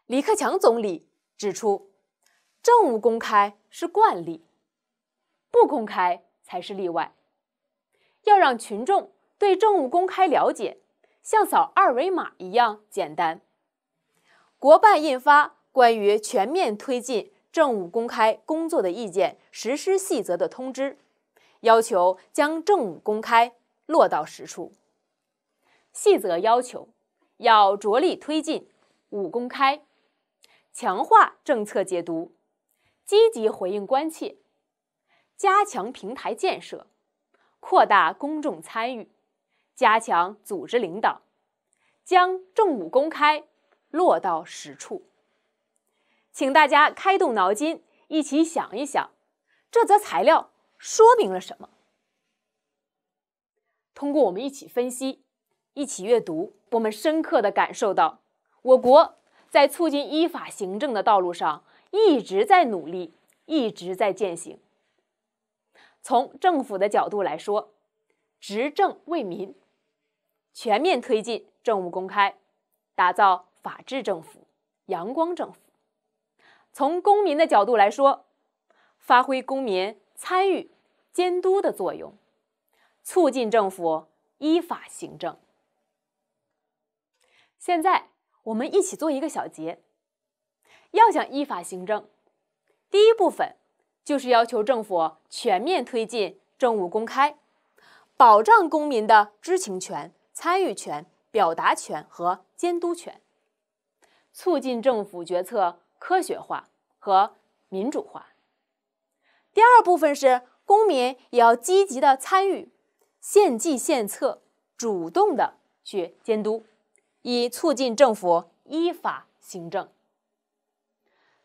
李克强总理指出，政务公开是惯例。不公开才是例外。要让群众对政务公开了解，像扫二维码一样简单。国办印发《关于全面推进政务公开工作的意见》实施细则的通知，要求将政务公开落到实处。细则要求要着力推进五公开，强化政策解读，积极回应关切。加强平台建设，扩大公众参与，加强组织领导，将政务公开落到实处。请大家开动脑筋，一起想一想，这则材料说明了什么？通过我们一起分析、一起阅读，我们深刻的感受到，我国在促进依法行政的道路上一直在努力，一直在践行。从政府的角度来说，执政为民，全面推进政务公开，打造法治政府、阳光政府。从公民的角度来说，发挥公民参与、监督的作用，促进政府依法行政。现在我们一起做一个小结。要想依法行政，第一部分。就是要求政府全面推进政务公开，保障公民的知情权、参与权、表达权和监督权，促进政府决策科学化和民主化。第二部分是公民也要积极的参与，献计献策，主动的去监督，以促进政府依法行政。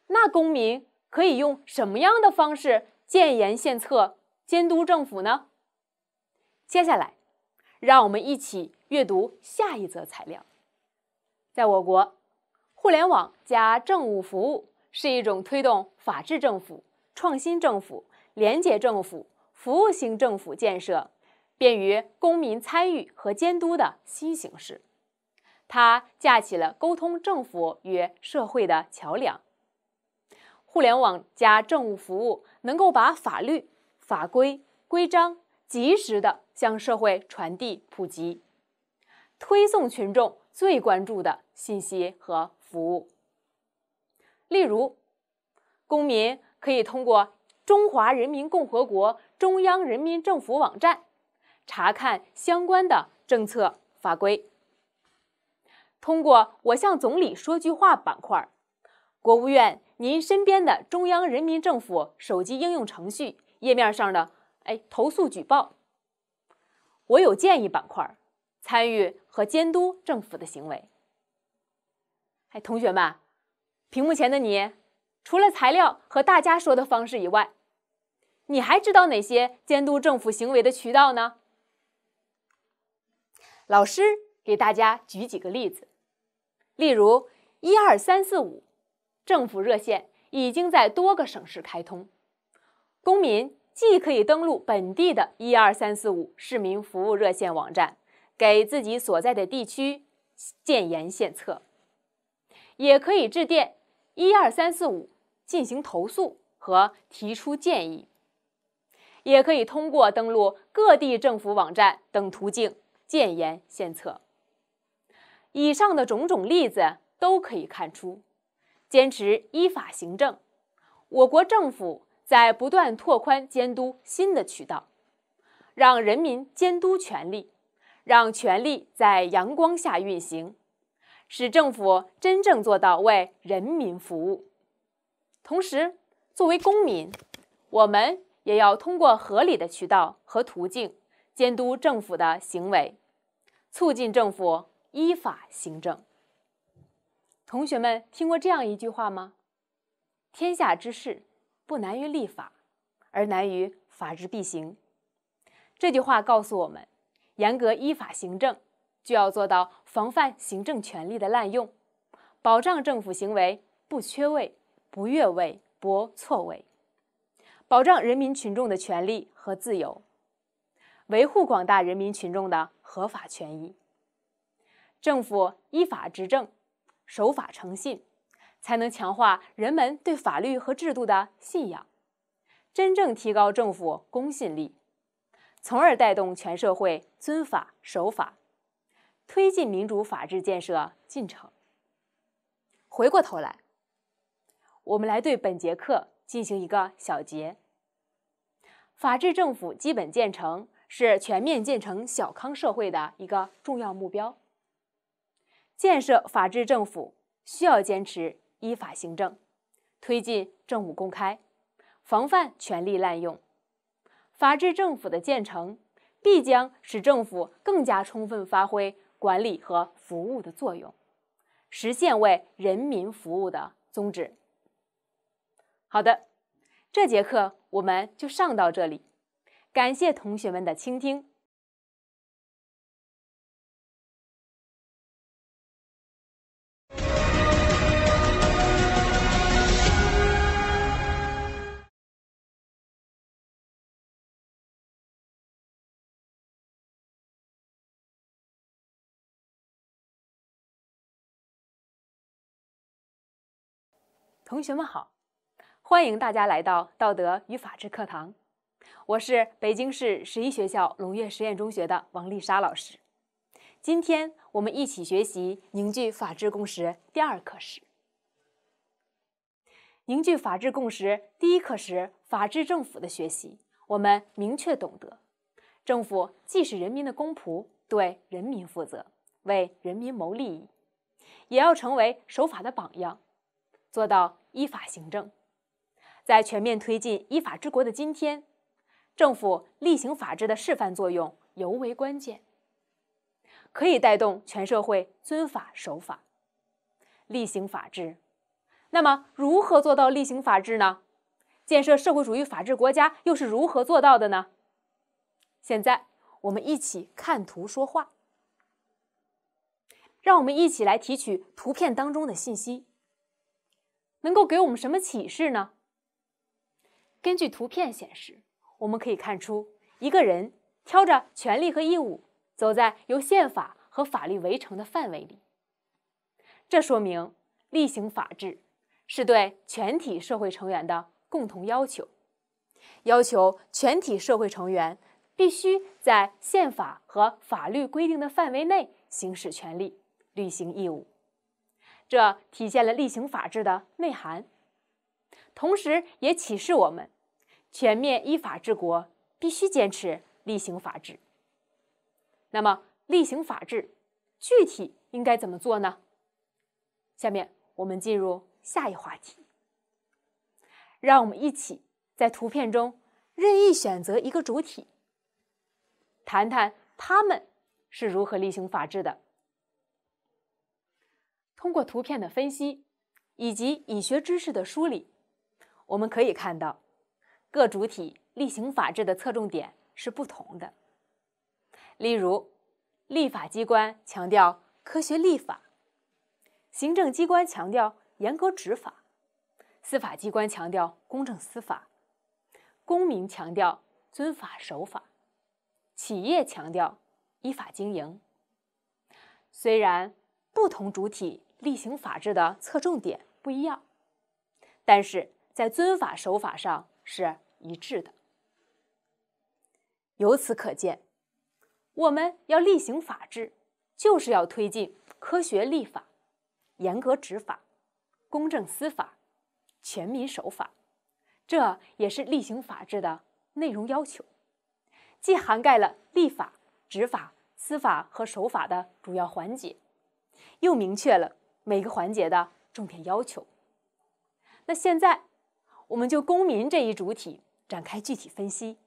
那公民。可以用什么样的方式建言献策、监督政府呢？接下来，让我们一起阅读下一则材料。在我国，互联网加政务服务是一种推动法治政府、创新政府、廉洁政府、服务型政府建设、便于公民参与和监督的新形式，它架起了沟通政府与社会的桥梁。互联网加政务服务能够把法律法规规章及时的向社会传递普及，推送群众最关注的信息和服务。例如，公民可以通过中华人民共和国中央人民政府网站查看相关的政策法规，通过“我向总理说句话”板块。国务院，您身边的中央人民政府手机应用程序页面上的，哎，投诉举报，我有建议板块，参与和监督政府的行为。哎，同学们，屏幕前的你，除了材料和大家说的方式以外，你还知道哪些监督政府行为的渠道呢？老师给大家举几个例子，例如一二三四五。政府热线已经在多个省市开通，公民既可以登录本地的“一二三四五”市民服务热线网站，给自己所在的地区建言献策，也可以致电“一二三四五”进行投诉和提出建议，也可以通过登录各地政府网站等途径建言献策。以上的种种例子都可以看出。坚持依法行政，我国政府在不断拓宽监督新的渠道，让人民监督权力，让权力在阳光下运行，使政府真正做到为人民服务。同时，作为公民，我们也要通过合理的渠道和途径监督政府的行为，促进政府依法行政。同学们听过这样一句话吗？天下之事，不难于立法，而难于法之必行。这句话告诉我们，严格依法行政，就要做到防范行政权力的滥用，保障政府行为不缺位、不越位、不错位，保障人民群众的权利和自由，维护广大人民群众的合法权益。政府依法执政。守法诚信，才能强化人们对法律和制度的信仰，真正提高政府公信力，从而带动全社会尊法守法，推进民主法治建设进程。回过头来，我们来对本节课进行一个小结：法治政府基本建成是全面建成小康社会的一个重要目标。建设法治政府需要坚持依法行政，推进政务公开，防范权力滥用。法治政府的建成，必将使政府更加充分发挥管理和服务的作用，实现为人民服务的宗旨。好的，这节课我们就上到这里，感谢同学们的倾听。同学们好，欢迎大家来到道德与法治课堂，我是北京市十一学校龙悦实验中学的王丽莎老师。今天我们一起学习《凝聚法治共识》第二课时。凝聚法治共识第一课时《法治政府》的学习，我们明确懂得，政府既是人民的公仆，对人民负责，为人民谋利益，也要成为守法的榜样，做到。依法行政，在全面推进依法治国的今天，政府厉行法治的示范作用尤为关键，可以带动全社会尊法守法、厉行法治。那么，如何做到厉行法治呢？建设社会主义法治国家又是如何做到的呢？现在，我们一起看图说话，让我们一起来提取图片当中的信息。能够给我们什么启示呢？根据图片显示，我们可以看出，一个人挑着权利和义务，走在由宪法和法律围成的范围里。这说明，厉行法治是对全体社会成员的共同要求，要求全体社会成员必须在宪法和法律规定的范围内行使权利、履行义务。这体现了厉行法治的内涵，同时也启示我们，全面依法治国必须坚持厉行法治。那么，厉行法治具体应该怎么做呢？下面我们进入下一话题。让我们一起在图片中任意选择一个主体，谈谈他们是如何厉行法治的。通过图片的分析，以及已学知识的梳理，我们可以看到，各主体厉行法治的侧重点是不同的。例如，立法机关强调科学立法，行政机关强调严格执法，司法机关强调公正司法，公民强调遵法守法，企业强调依法经营。虽然不同主体，厉行法治的侧重点不一样，但是在尊法、守法上是一致的。由此可见，我们要厉行法治，就是要推进科学立法、严格执法、公正司法、全民守法。这也是厉行法治的内容要求，既涵盖了立法、执法、司法和守法的主要环节，又明确了。每个环节的重点要求。那现在，我们就公民这一主体展开具体分析。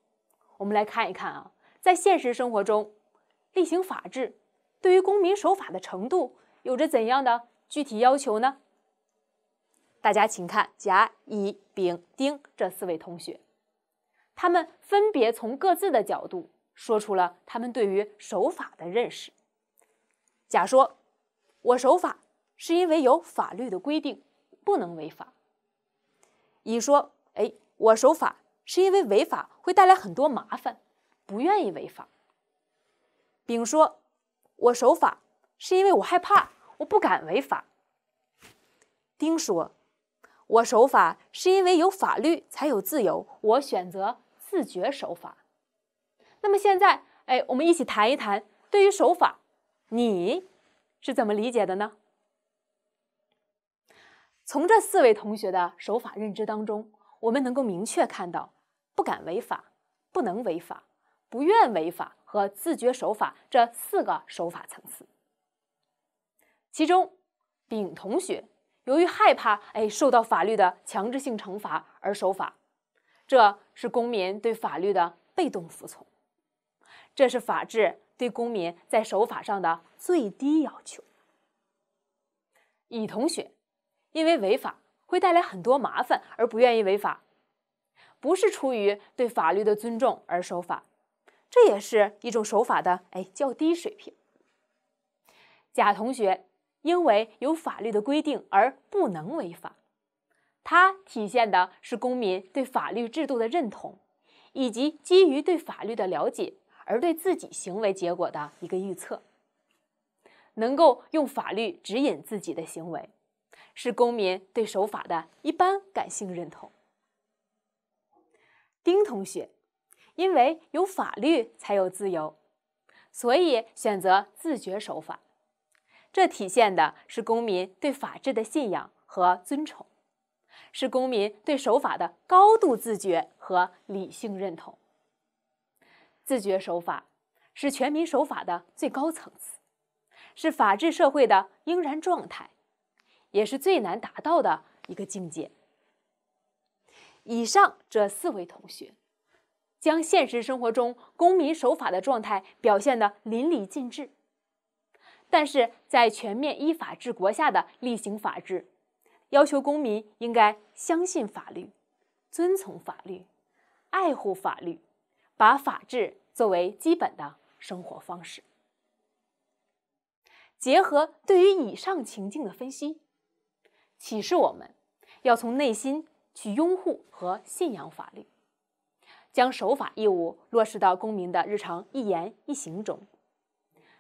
我们来看一看啊，在现实生活中，厉行法治对于公民守法的程度有着怎样的具体要求呢？大家请看甲、乙、丙、丁这四位同学，他们分别从各自的角度说出了他们对于守法的认识。甲说：“我守法。”是因为有法律的规定，不能违法。乙说：“哎，我守法是因为违法会带来很多麻烦，不愿意违法。”丙说：“我守法是因为我害怕，我不敢违法。”丁说：“我守法是因为有法律才有自由，我选择自觉守法。”那么现在，哎，我们一起谈一谈，对于守法，你是怎么理解的呢？从这四位同学的守法认知当中，我们能够明确看到不敢违法、不能违法、不愿违法和自觉守法这四个守法层次。其中，丙同学由于害怕哎受到法律的强制性惩罚而守法，这是公民对法律的被动服从，这是法治对公民在守法上的最低要求。乙同学。因为违法会带来很多麻烦，而不愿意违法，不是出于对法律的尊重而守法，这也是一种守法的哎较低水平。甲同学因为有法律的规定而不能违法，它体现的是公民对法律制度的认同，以及基于对法律的了解而对自己行为结果的一个预测，能够用法律指引自己的行为。是公民对守法的一般感性认同。丁同学，因为有法律才有自由，所以选择自觉守法，这体现的是公民对法治的信仰和尊崇，是公民对守法的高度自觉和理性认同。自觉守法是全民守法的最高层次，是法治社会的应然状态。也是最难达到的一个境界。以上这四位同学，将现实生活中公民守法的状态表现的淋漓尽致。但是在全面依法治国下的厉行法治，要求公民应该相信法律、遵从法律、爱护法律，把法治作为基本的生活方式。结合对于以上情境的分析。启示我们，要从内心去拥护和信仰法律，将守法义务落实到公民的日常一言一行中，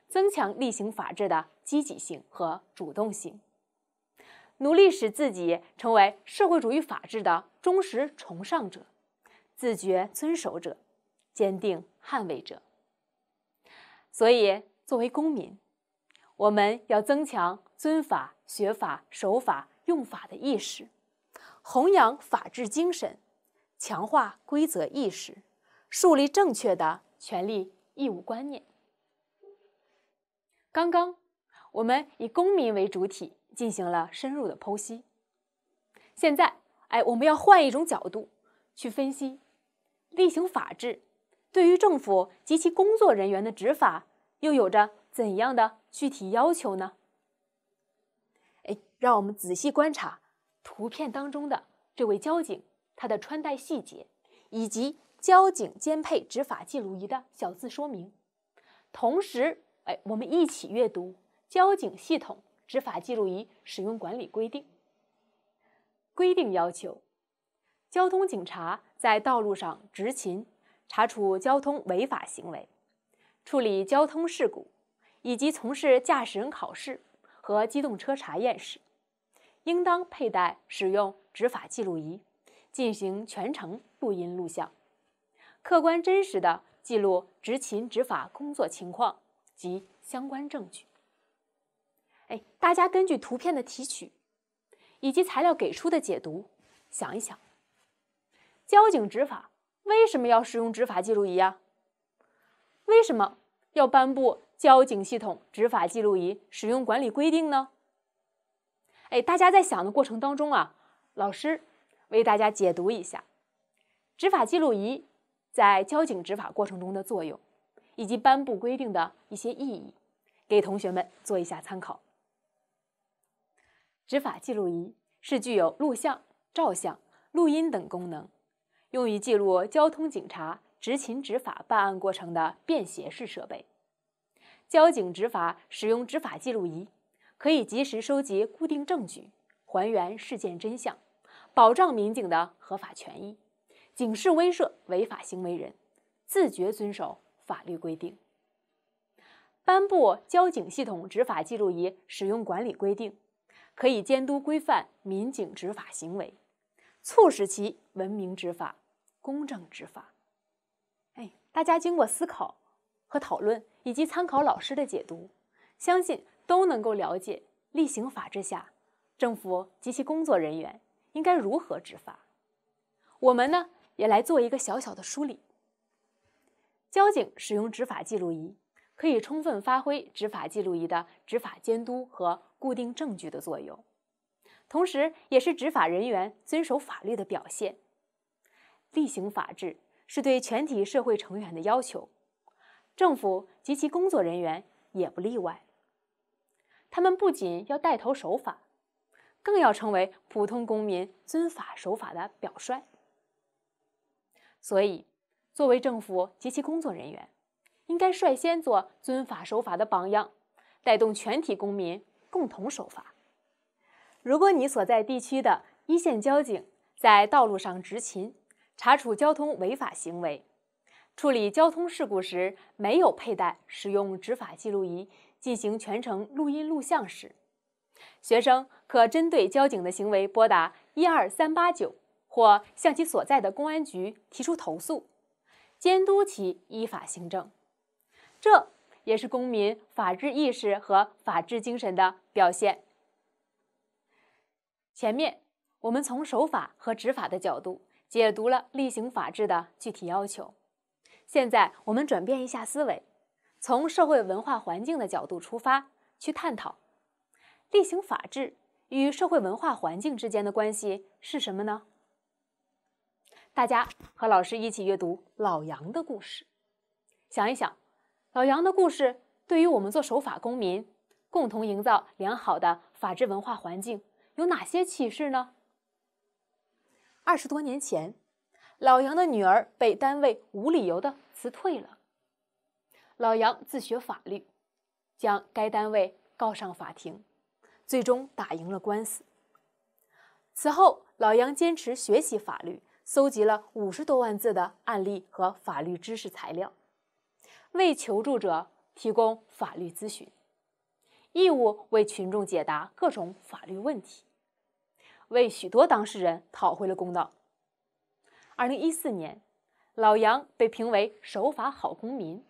增强厉行法治的积极性和主动性，努力使自己成为社会主义法治的忠实崇尚者、自觉遵守者、坚定捍卫者。所以，作为公民，我们要增强尊法、学法、守法。用法的意识，弘扬法治精神，强化规则意识，树立正确的权利义务观念。刚刚我们以公民为主体进行了深入的剖析，现在，哎，我们要换一种角度去分析，例行法治对于政府及其工作人员的执法又有着怎样的具体要求呢？让我们仔细观察图片当中的这位交警，他的穿戴细节，以及交警肩配执法记录仪的小字说明。同时，哎，我们一起阅读《交警系统执法记录仪使用管理规定》。规定要求，交通警察在道路上执勤、查处交通违法行为、处理交通事故，以及从事驾驶人考试和机动车查验时。应当佩戴使用执法记录仪，进行全程录音录像，客观真实的记录执勤执法工作情况及相关证据。哎，大家根据图片的提取，以及材料给出的解读，想一想，交警执法为什么要使用执法记录仪啊？为什么要颁布交警系统执法记录仪使用管理规定呢？哎，大家在想的过程当中啊，老师为大家解读一下执法记录仪在交警执法过程中的作用，以及颁布规定的一些意义，给同学们做一下参考。执法记录仪是具有录像、照相、录音等功能，用于记录交通警察执勤执法办案过程的便携式设备。交警执法使用执法记录仪。可以及时收集固定证据，还原事件真相，保障民警的合法权益，警示威慑违法行为人，自觉遵守法律规定。颁布交警系统执法记录仪使用管理规定，可以监督规范民警执法行为，促使其文明执法、公正执法。哎，大家经过思考和讨论，以及参考老师的解读，相信。都能够了解，厉行法治下，政府及其工作人员应该如何执法。我们呢，也来做一个小小的梳理。交警使用执法记录仪，可以充分发挥执法记录仪的执法监督和固定证据的作用，同时，也是执法人员遵守法律的表现。厉行法治是对全体社会成员的要求，政府及其工作人员也不例外。他们不仅要带头守法，更要成为普通公民遵法守法的表率。所以，作为政府及其工作人员，应该率先做遵法守法的榜样，带动全体公民共同守法。如果你所在地区的一线交警在道路上执勤、查处交通违法行为、处理交通事故时没有佩戴、使用执法记录仪，进行全程录音录像时，学生可针对交警的行为拨打一二三八九，或向其所在的公安局提出投诉，监督其依法行政。这也是公民法治意识和法治精神的表现。前面我们从守法和执法的角度解读了厉行法治的具体要求，现在我们转变一下思维。从社会文化环境的角度出发去探讨，厉行法治与社会文化环境之间的关系是什么呢？大家和老师一起阅读老杨的故事，想一想，老杨的故事对于我们做守法公民，共同营造良好的法治文化环境有哪些启示呢？二十多年前，老杨的女儿被单位无理由的辞退了。老杨自学法律，将该单位告上法庭，最终打赢了官司。此后，老杨坚持学习法律，搜集了五十多万字的案例和法律知识材料，为求助者提供法律咨询，义务为群众解答各种法律问题，为许多当事人讨回了公道。二零一四年，老杨被评为守法好公民。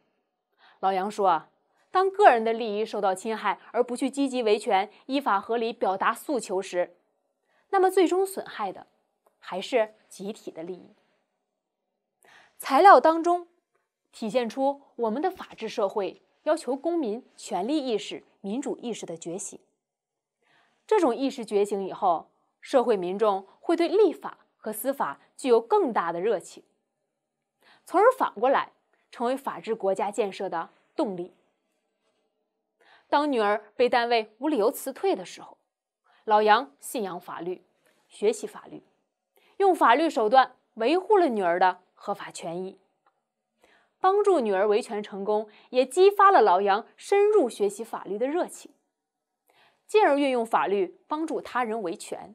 老杨说：“啊，当个人的利益受到侵害而不去积极维权、依法合理表达诉求时，那么最终损害的还是集体的利益。”材料当中体现出我们的法治社会要求公民权利意识、民主意识的觉醒。这种意识觉醒以后，社会民众会对立法和司法具有更大的热情，从而反过来。成为法治国家建设的动力。当女儿被单位无理由辞退的时候，老杨信仰法律，学习法律，用法律手段维护了女儿的合法权益，帮助女儿维权成功，也激发了老杨深入学习法律的热情，进而运用法律帮助他人维权，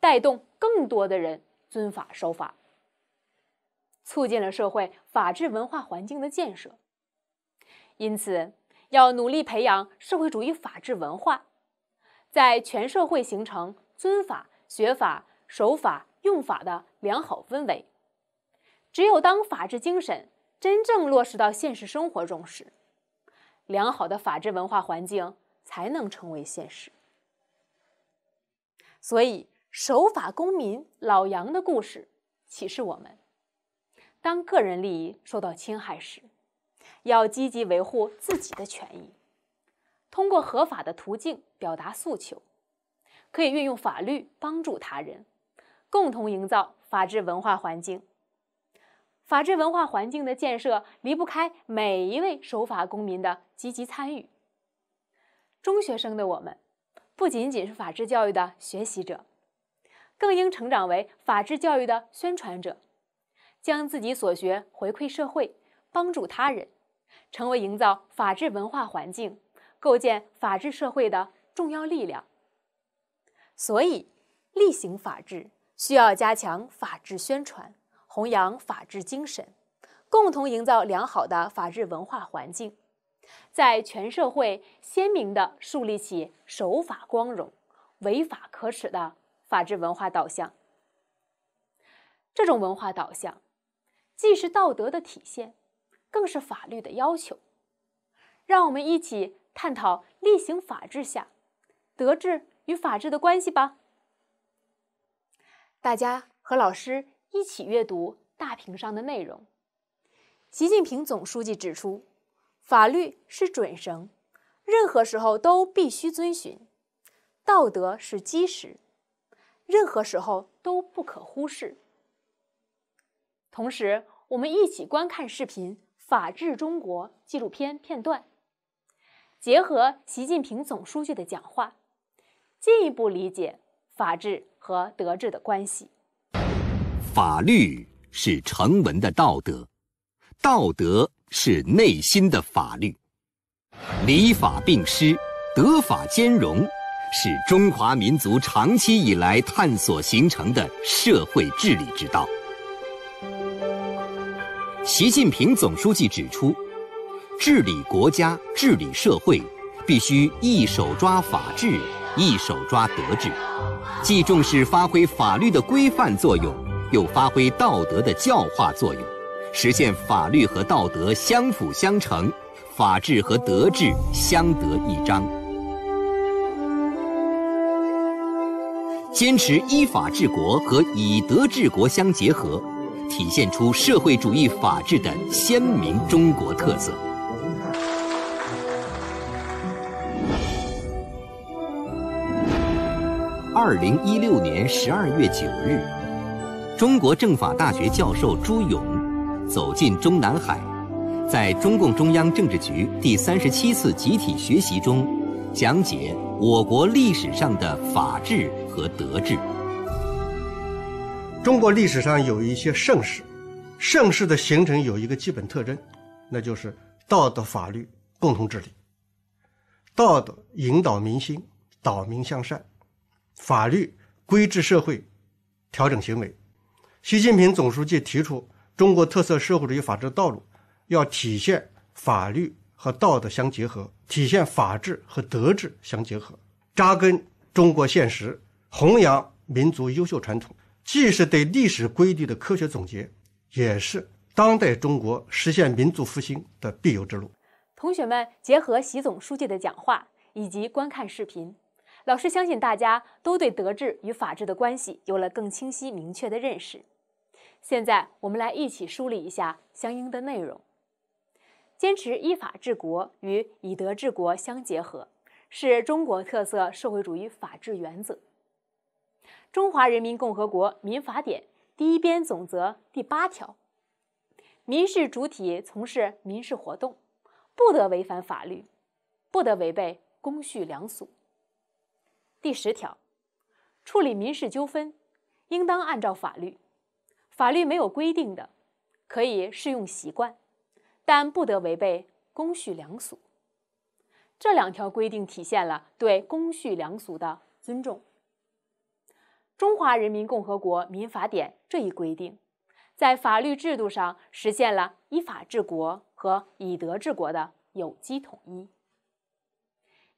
带动更多的人遵法守法。促进了社会法治文化环境的建设，因此要努力培养社会主义法治文化，在全社会形成尊法、学法、守法、用法的良好氛围。只有当法治精神真正落实到现实生活中时，良好的法治文化环境才能成为现实。所以，守法公民老杨的故事启示我们。当个人利益受到侵害时，要积极维护自己的权益，通过合法的途径表达诉求，可以运用法律帮助他人，共同营造法治文化环境。法治文化环境的建设离不开每一位守法公民的积极参与。中学生的我们，不仅仅是法治教育的学习者，更应成长为法治教育的宣传者。将自己所学回馈社会，帮助他人，成为营造法治文化环境、构建法治社会的重要力量。所以，厉行法治需要加强法治宣传，弘扬法治精神，共同营造良好的法治文化环境，在全社会鲜明地树立起守法光荣、违法可耻的法治文化导向。这种文化导向。既是道德的体现，更是法律的要求。让我们一起探讨厉行法治下德治与法治的关系吧。大家和老师一起阅读大屏上的内容。习近平总书记指出，法律是准绳，任何时候都必须遵循；道德是基石，任何时候都不可忽视。同时，我们一起观看视频《法治中国》纪录片片段，结合习近平总书记的讲话，进一步理解法治和德治的关系。法律是成文的道德，道德是内心的法律，礼法并施、德法兼容，是中华民族长期以来探索形成的社会治理之道。习近平总书记指出，治理国家、治理社会，必须一手抓法治，一手抓德治，既重视发挥法律的规范作用，又发挥道德的教化作用，实现法律和道德相辅相成、法治和德治相得益彰，坚持依法治国和以德治国相结合。体现出社会主义法治的鲜明中国特色。二零一六年十二月九日，中国政法大学教授朱勇走进中南海，在中共中央政治局第三十七次集体学习中，讲解我国历史上的法治和德治。中国历史上有一些盛世，盛世的形成有一个基本特征，那就是道德法律共同治理。道德引导民心，导民向善；法律规制社会，调整行为。习近平总书记提出，中国特色社会主义法治道路要体现法律和道德相结合，体现法治和德治相结合，扎根中国现实，弘扬民族优秀传统。既是对历史规律的科学总结，也是当代中国实现民族复兴的必由之路。同学们，结合习总书记的讲话以及观看视频，老师相信大家都对德治与法治的关系有了更清晰、明确的认识。现在，我们来一起梳理一下相应的内容：坚持依法治国与以德治国相结合，是中国特色社会主义法治原则。中华人民共和国民法典第一编总则第八条，民事主体从事民事活动，不得违反法律，不得违背公序良俗。第十条，处理民事纠纷，应当按照法律，法律没有规定的，可以适用习惯，但不得违背公序良俗。这两条规定体现了对公序良俗的尊重。中华人民共和国民法典这一规定，在法律制度上实现了依法治国和以德治国的有机统一。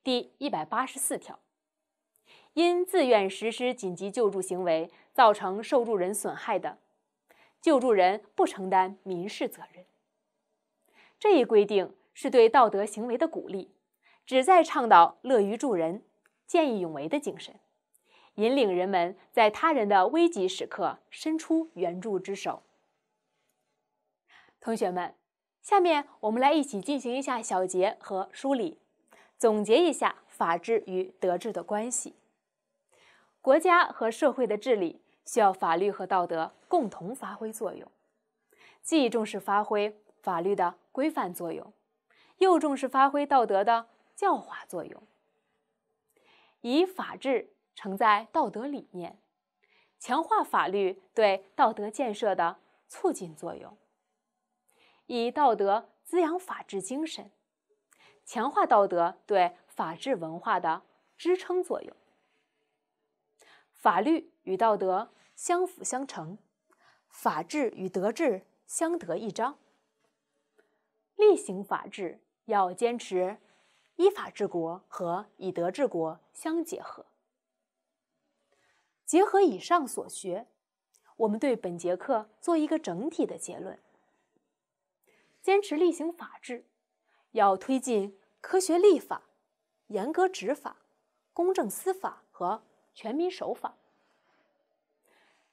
第一百八十四条，因自愿实施紧急救助行为造成受助人损害的，救助人不承担民事责任。这一规定是对道德行为的鼓励，旨在倡导乐于助人、见义勇为的精神。引领人们在他人的危急时刻伸出援助之手。同学们，下面我们来一起进行一下小结和梳理，总结一下法治与德治的关系。国家和社会的治理需要法律和道德共同发挥作用，既重视发挥法律的规范作用，又重视发挥道德的教化作用，以法治。承载道德理念，强化法律对道德建设的促进作用；以道德滋养法治精神，强化道德对法治文化的支撑作用。法律与道德相辅相成，法治与德治相得益彰。厉行法治要坚持依法治国和以德治国相结合。结合以上所学，我们对本节课做一个整体的结论。坚持厉行法治，要推进科学立法、严格执法、公正司法和全民守法。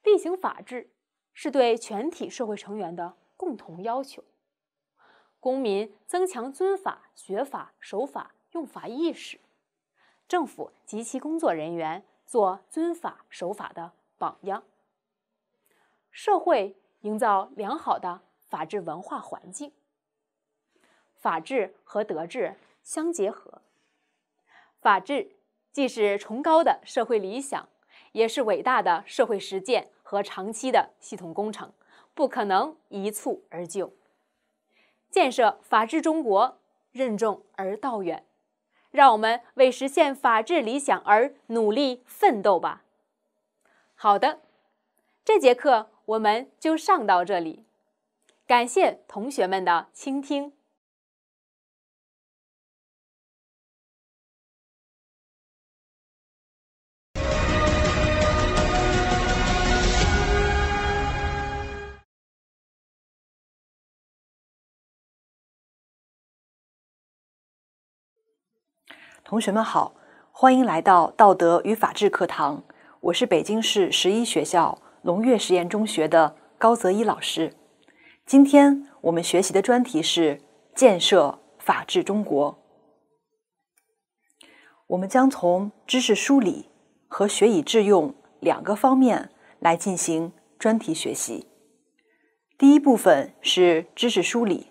厉行法治是对全体社会成员的共同要求，公民增强尊法学法守法用法意识，政府及其工作人员。做尊法守法的榜样，社会营造良好的法治文化环境。法治和德治相结合，法治既是崇高的社会理想，也是伟大的社会实践和长期的系统工程，不可能一蹴而就。建设法治中国，任重而道远。让我们为实现法治理想而努力奋斗吧！好的，这节课我们就上到这里，感谢同学们的倾听。同学们好，欢迎来到道德与法治课堂。我是北京市十一学校龙跃实验中学的高泽一老师。今天我们学习的专题是建设法治中国。我们将从知识梳理和学以致用两个方面来进行专题学习。第一部分是知识梳理，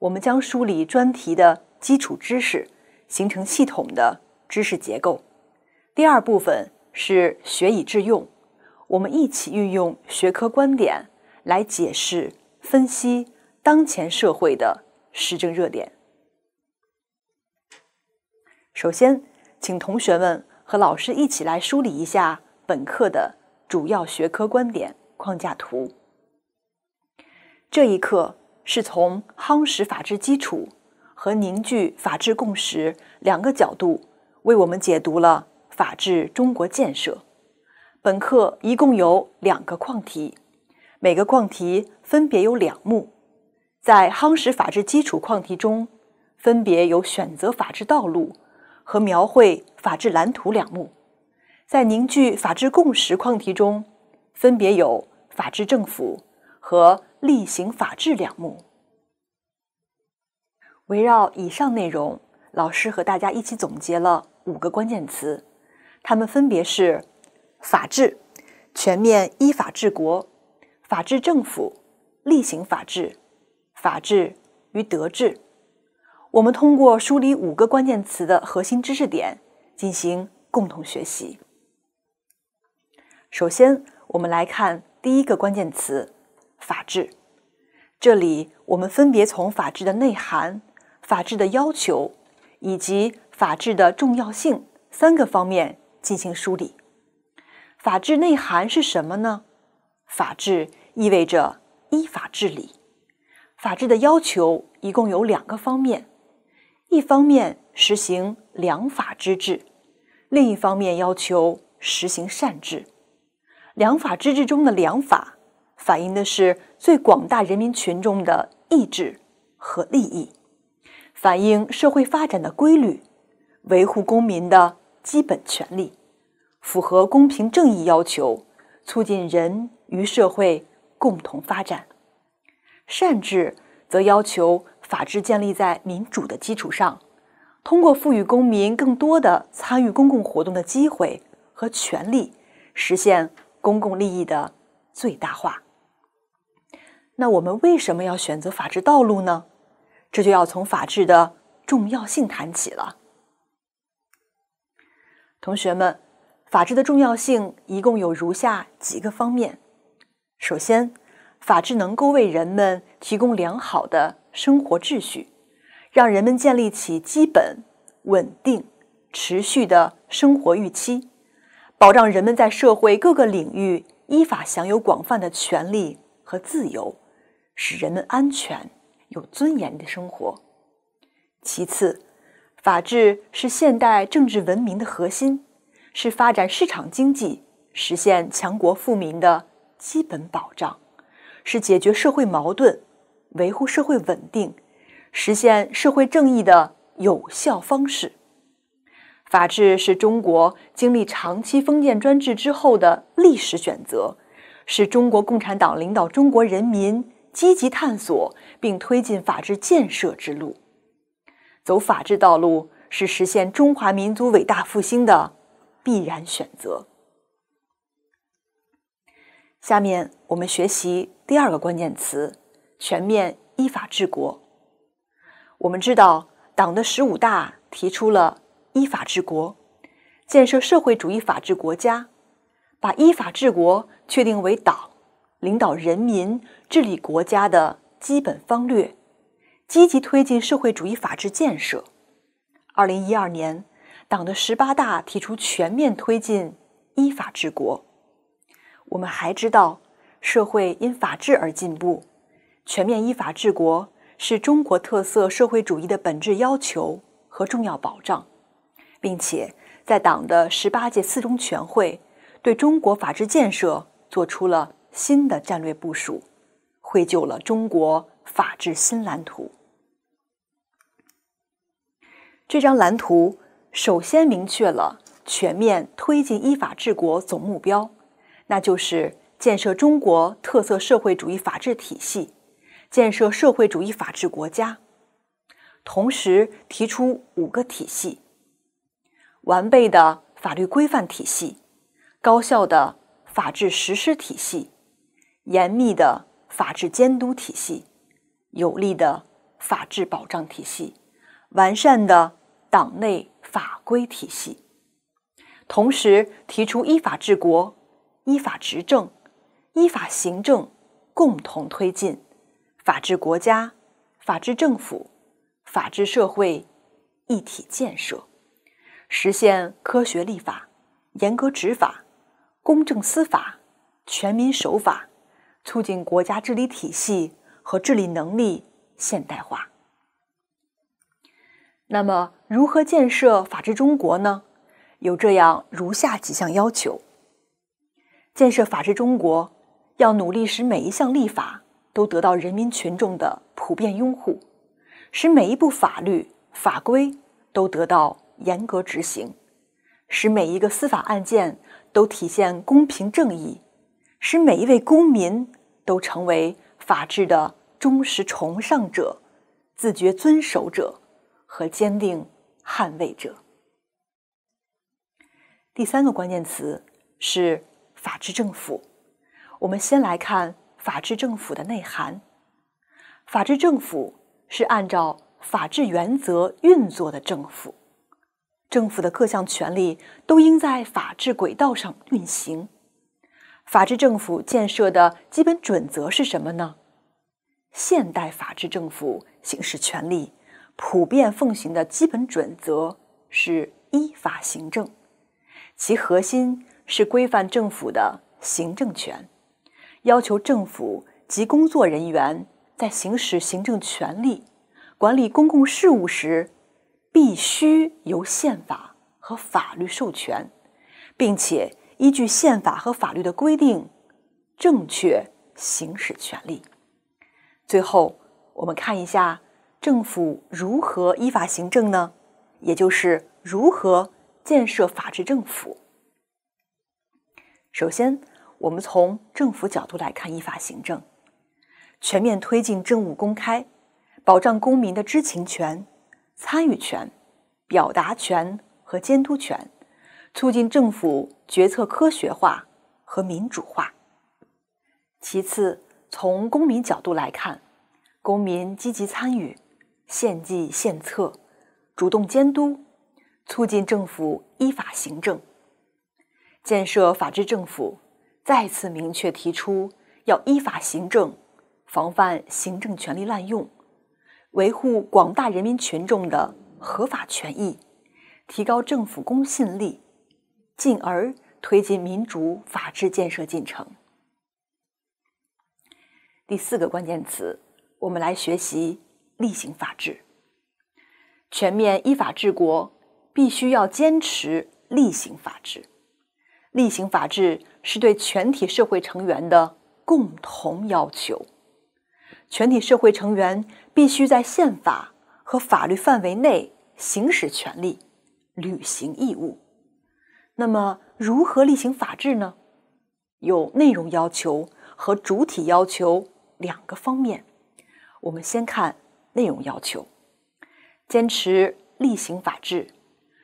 我们将梳理专题的基础知识。形成系统的知识结构。第二部分是学以致用，我们一起运用学科观点来解释、分析当前社会的时政热点。首先，请同学们和老师一起来梳理一下本课的主要学科观点框架图。这一课是从夯实法治基础。和凝聚法治共识两个角度，为我们解读了法治中国建设。本课一共有两个框题，每个框题分别有两目。在夯实法治基础框题中，分别有选择法治道路和描绘法治蓝图两目；在凝聚法治共识框题中，分别有法治政府和厉行法治两目。围绕以上内容，老师和大家一起总结了五个关键词，它们分别是法治、全面依法治国、法治政府、厉行法治、法治与德治。我们通过梳理五个关键词的核心知识点进行共同学习。首先，我们来看第一个关键词——法治。这里，我们分别从法治的内涵。法治的要求以及法治的重要性三个方面进行梳理。法治内涵是什么呢？法治意味着依法治理。法治的要求一共有两个方面：一方面实行良法之治，另一方面要求实行善治。良法之治中的良法，反映的是最广大人民群众的意志和利益。反映社会发展的规律，维护公民的基本权利，符合公平正义要求，促进人与社会共同发展。善治则要求法治建立在民主的基础上，通过赋予公民更多的参与公共活动的机会和权利，实现公共利益的最大化。那我们为什么要选择法治道路呢？这就要从法治的重要性谈起了。同学们，法治的重要性一共有如下几个方面：首先，法治能够为人们提供良好的生活秩序，让人们建立起基本、稳定、持续的生活预期，保障人们在社会各个领域依法享有广泛的权利和自由，使人们安全。有尊严的生活。其次，法治是现代政治文明的核心，是发展市场经济、实现强国富民的基本保障，是解决社会矛盾、维护社会稳定、实现社会正义的有效方式。法治是中国经历长期封建专制之后的历史选择，是中国共产党领导中国人民积极探索。并推进法治建设之路，走法治道路是实现中华民族伟大复兴的必然选择。下面我们学习第二个关键词：全面依法治国。我们知道，党的十五大提出了依法治国，建设社会主义法治国家，把依法治国确定为党领导人民治理国家的。基本方略，积极推进社会主义法治建设。二零一二年，党的十八大提出全面推进依法治国。我们还知道，社会因法治而进步，全面依法治国是中国特色社会主义的本质要求和重要保障，并且在党的十八届四中全会对中国法治建设作出了新的战略部署。绘就了中国法治新蓝图。这张蓝图首先明确了全面推进依法治国总目标，那就是建设中国特色社会主义法治体系，建设社会主义法治国家。同时提出五个体系：完备的法律规范体系、高效的法治实施体系、严密的。法治监督体系、有力的法治保障体系、完善的党内法规体系，同时提出依法治国、依法执政、依法行政，共同推进法治国家、法治政府、法治社会一体建设，实现科学立法、严格执法、公正司法、全民守法。促进国家治理体系和治理能力现代化。那么，如何建设法治中国呢？有这样如下几项要求：建设法治中国，要努力使每一项立法都得到人民群众的普遍拥护，使每一部法律、法规都得到严格执行，使每一个司法案件都体现公平正义。使每一位公民都成为法治的忠实崇尚者、自觉遵守者和坚定捍卫者。第三个关键词是法治政府。我们先来看法治政府的内涵。法治政府是按照法治原则运作的政府，政府的各项权利都应在法治轨道上运行。法治政府建设的基本准则是什么呢？现代法治政府行使权力普遍奉行的基本准则是依法行政，其核心是规范政府的行政权，要求政府及工作人员在行使行政权力、管理公共事务时，必须由宪法和法律授权，并且。依据宪法和法律的规定，正确行使权利。最后，我们看一下政府如何依法行政呢？也就是如何建设法治政府。首先，我们从政府角度来看依法行政，全面推进政务公开，保障公民的知情权、参与权、表达权和监督权。促进政府决策科学化和民主化。其次，从公民角度来看，公民积极参与、献计献策、主动监督，促进政府依法行政，建设法治政府。再次明确提出要依法行政，防范行政权力滥用，维护广大人民群众的合法权益，提高政府公信力。进而推进民主法治建设进程。第四个关键词，我们来学习厉行法治。全面依法治国必须要坚持厉行法治。厉行法治是对全体社会成员的共同要求，全体社会成员必须在宪法和法律范围内行使权利、履行义务。那么，如何厉行法治呢？有内容要求和主体要求两个方面。我们先看内容要求：坚持厉行法治，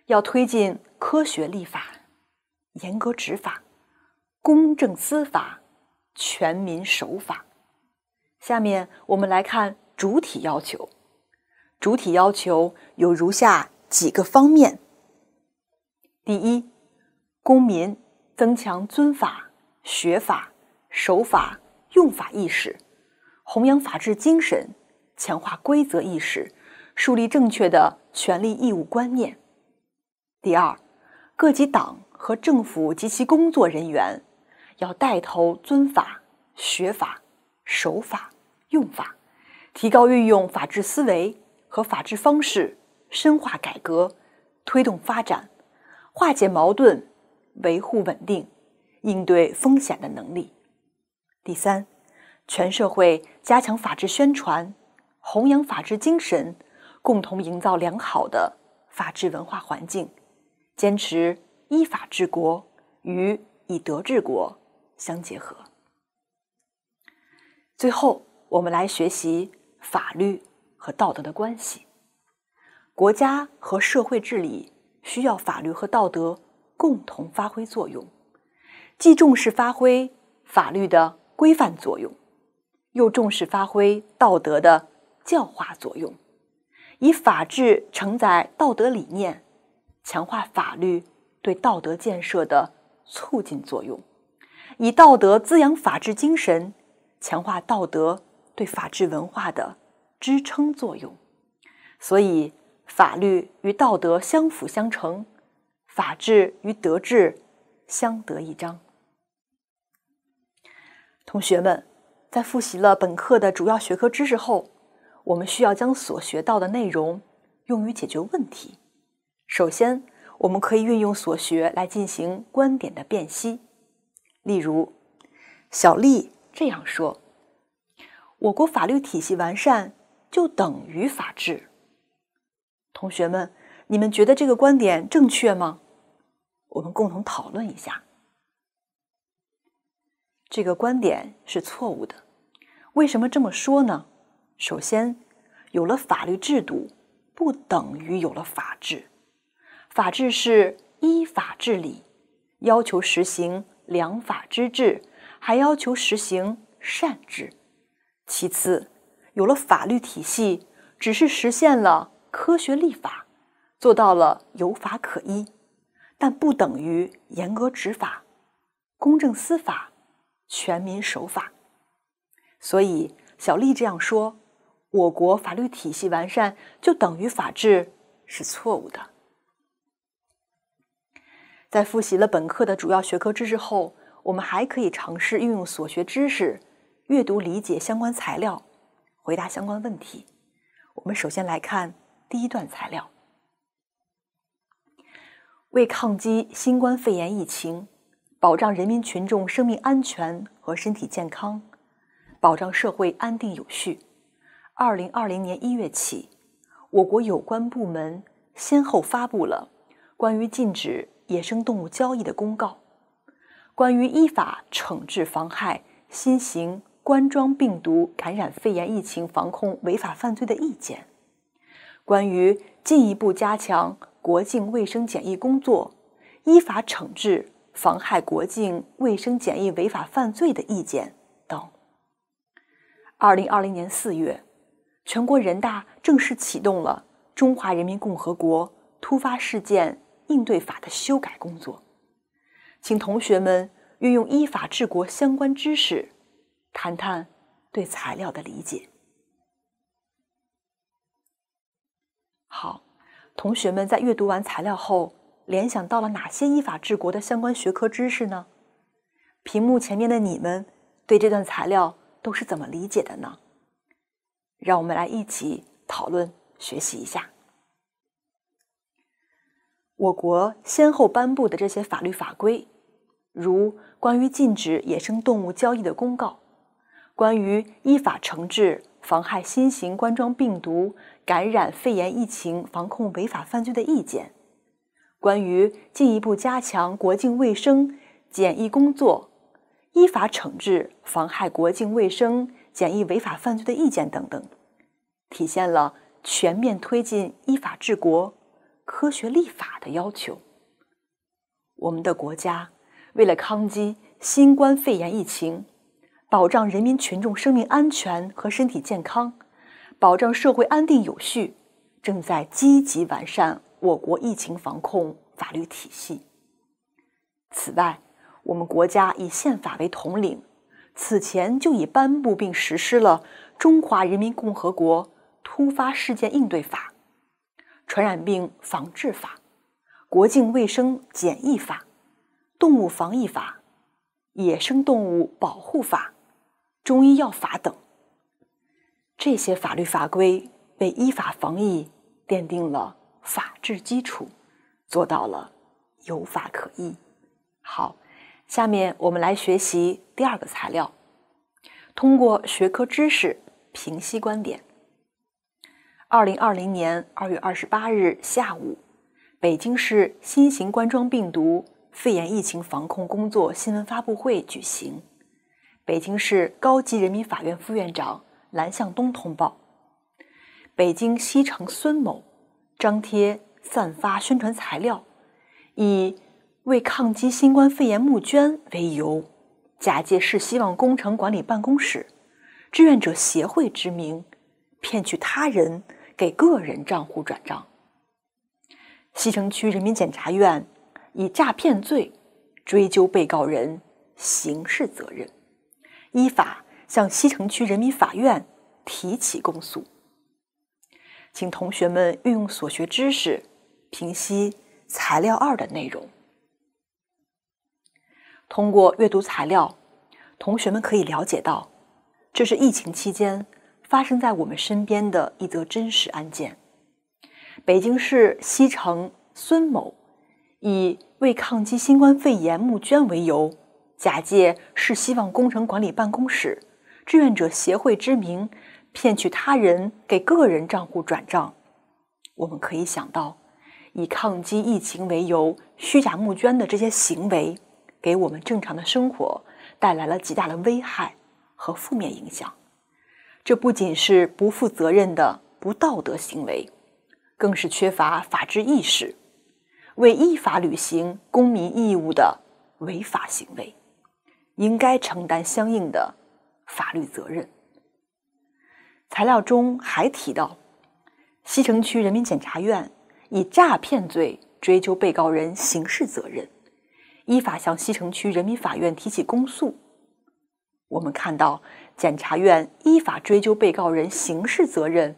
要推进科学立法、严格执法、公正司法、全民守法。下面我们来看主体要求。主体要求有如下几个方面：第一。公民增强尊法、学法、守法、用法意识，弘扬法治精神，强化规则意识，树立正确的权利义务观念。第二，各级党和政府及其工作人员要带头尊法、学法、守法、用法，提高运用法治思维和法治方式深化改革、推动发展、化解矛盾。维护稳定、应对风险的能力。第三，全社会加强法治宣传，弘扬法治精神，共同营造良好的法治文化环境，坚持依法治国与以德治国相结合。最后，我们来学习法律和道德的关系。国家和社会治理需要法律和道德。共同发挥作用，既重视发挥法律的规范作用，又重视发挥道德的教化作用，以法治承载道德理念，强化法律对道德建设的促进作用；以道德滋养法治精神，强化道德对法治文化的支撑作用。所以，法律与道德相辅相成。法治与德治相得益彰。同学们，在复习了本课的主要学科知识后，我们需要将所学到的内容用于解决问题。首先，我们可以运用所学来进行观点的辨析。例如，小丽这样说：“我国法律体系完善就等于法治。”同学们，你们觉得这个观点正确吗？我们共同讨论一下，这个观点是错误的。为什么这么说呢？首先，有了法律制度，不等于有了法治。法治是依法治理，要求实行良法之治，还要求实行善治。其次，有了法律体系，只是实现了科学立法，做到了有法可依。但不等于严格执法、公正司法、全民守法。所以，小丽这样说：“我国法律体系完善就等于法治”是错误的。在复习了本课的主要学科知识后，我们还可以尝试运用所学知识，阅读理解相关材料，回答相关问题。我们首先来看第一段材料。为抗击新冠肺炎疫情，保障人民群众生命安全和身体健康，保障社会安定有序，二零二零年一月起，我国有关部门先后发布了关于禁止野生动物交易的公告，关于依法惩治妨害新型冠状病毒感染肺炎疫情防控违法犯罪的意见，关于进一步加强。国境卫生检疫工作，依法惩治妨害国境卫生检疫违法犯罪的意见等。二零二零年四月，全国人大正式启动了《中华人民共和国突发事件应对法》的修改工作。请同学们运用依法治国相关知识，谈谈对材料的理解。好。同学们在阅读完材料后，联想到了哪些依法治国的相关学科知识呢？屏幕前面的你们对这段材料都是怎么理解的呢？让我们来一起讨论学习一下。我国先后颁布的这些法律法规，如关于禁止野生动物交易的公告，关于依法惩治。妨害新型冠状病毒感染肺炎疫情防控违法犯罪的意见，关于进一步加强国境卫生检疫工作、依法惩治妨害国境卫生检疫违法犯罪的意见等等，体现了全面推进依法治国、科学立法的要求。我们的国家为了抗击新冠肺炎疫情。保障人民群众生命安全和身体健康，保障社会安定有序，正在积极完善我国疫情防控法律体系。此外，我们国家以宪法为统领，此前就已颁布并实施了《中华人民共和国突发事件应对法》《传染病防治法》《国境卫生检疫法》《动物防疫法》《野生动物保护法》。中医药法等，这些法律法规为依法防疫奠定了法治基础，做到了有法可依。好，下面我们来学习第二个材料。通过学科知识评析观点。二零二零年二月二十八日下午，北京市新型冠状病毒肺炎疫情防控工作新闻发布会举行。北京市高级人民法院副院长兰向东通报：北京西城孙某张贴散发宣传材料，以为抗击新冠肺炎募捐为由，假借“市希望工程管理办公室志愿者协会”之名，骗取他人给个人账户转账。西城区人民检察院以诈骗罪追究被告人刑事责任。依法向西城区人民法院提起公诉。请同学们运用所学知识评析材料二的内容。通过阅读材料，同学们可以了解到，这是疫情期间发生在我们身边的一则真实案件。北京市西城孙某以为抗击新冠肺炎募捐为由。假借市希望工程管理办公室、志愿者协会之名，骗取他人给个人账户转账。我们可以想到，以抗击疫情为由虚假募捐的这些行为，给我们正常的生活带来了极大的危害和负面影响。这不仅是不负责任的不道德行为，更是缺乏法治意识、未依法履行公民义务的违法行为。应该承担相应的法律责任。材料中还提到，西城区人民检察院以诈骗罪追究被告人刑事责任，依法向西城区人民法院提起公诉。我们看到，检察院依法追究被告人刑事责任，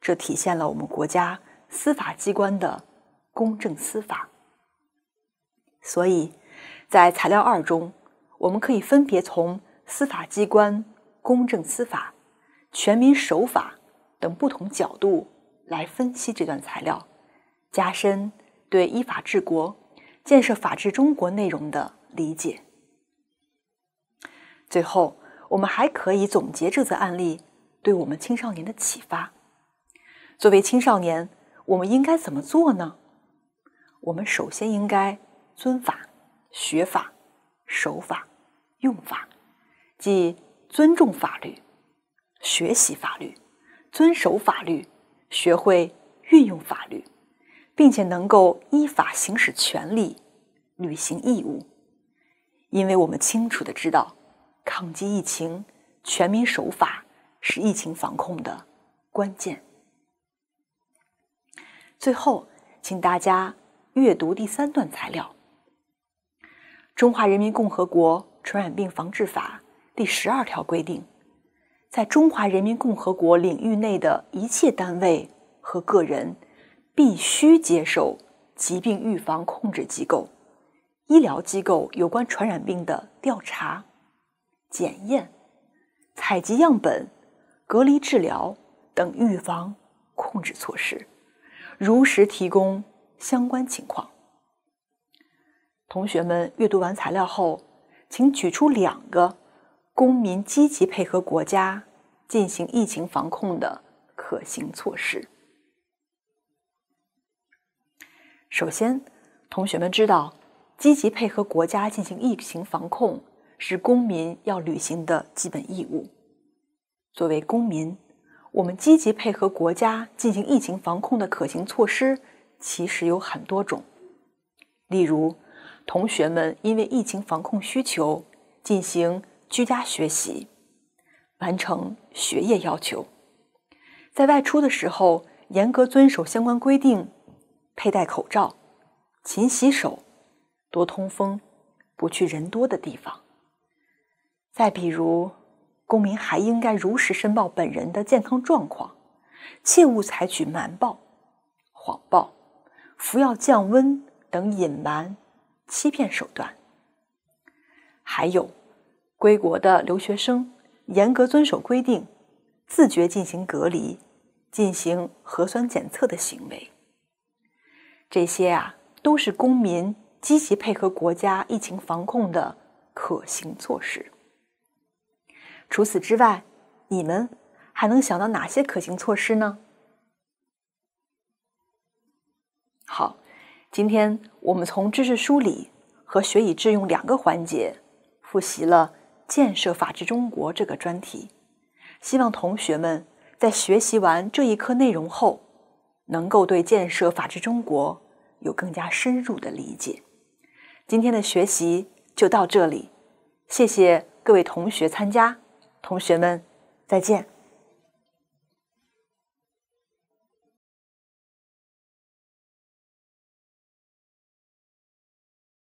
这体现了我们国家司法机关的公正司法。所以，在材料二中。我们可以分别从司法机关公正司法、全民守法等不同角度来分析这段材料，加深对依法治国、建设法治中国内容的理解。最后，我们还可以总结这则案例对我们青少年的启发。作为青少年，我们应该怎么做呢？我们首先应该尊法、学法、守法。用法，即尊重法律、学习法律、遵守法律、学会运用法律，并且能够依法行使权利、履行义务。因为我们清楚的知道，抗击疫情，全民守法是疫情防控的关键。最后，请大家阅读第三段材料，《中华人民共和国》。《传染病防治法》第十二条规定，在中华人民共和国领域内的一切单位和个人，必须接受疾病预防控制机构、医疗机构有关传染病的调查、检验、采集样本、隔离治疗等预防控制措施，如实提供相关情况。同学们阅读完材料后。请举出两个公民积极配合国家进行疫情防控的可行措施。首先，同学们知道，积极配合国家进行疫情防控是公民要履行的基本义务。作为公民，我们积极配合国家进行疫情防控的可行措施其实有很多种，例如。同学们因为疫情防控需求进行居家学习，完成学业要求。在外出的时候，严格遵守相关规定，佩戴口罩，勤洗手，多通风，不去人多的地方。再比如，公民还应该如实申报本人的健康状况，切勿采取瞒报、谎报、服药降温等隐瞒。欺骗手段，还有归国的留学生严格遵守规定，自觉进行隔离、进行核酸检测的行为，这些啊都是公民积极配合国家疫情防控的可行措施。除此之外，你们还能想到哪些可行措施呢？好。今天我们从知识梳理和学以致用两个环节复习了建设法治中国这个专题，希望同学们在学习完这一课内容后，能够对建设法治中国有更加深入的理解。今天的学习就到这里，谢谢各位同学参加，同学们再见。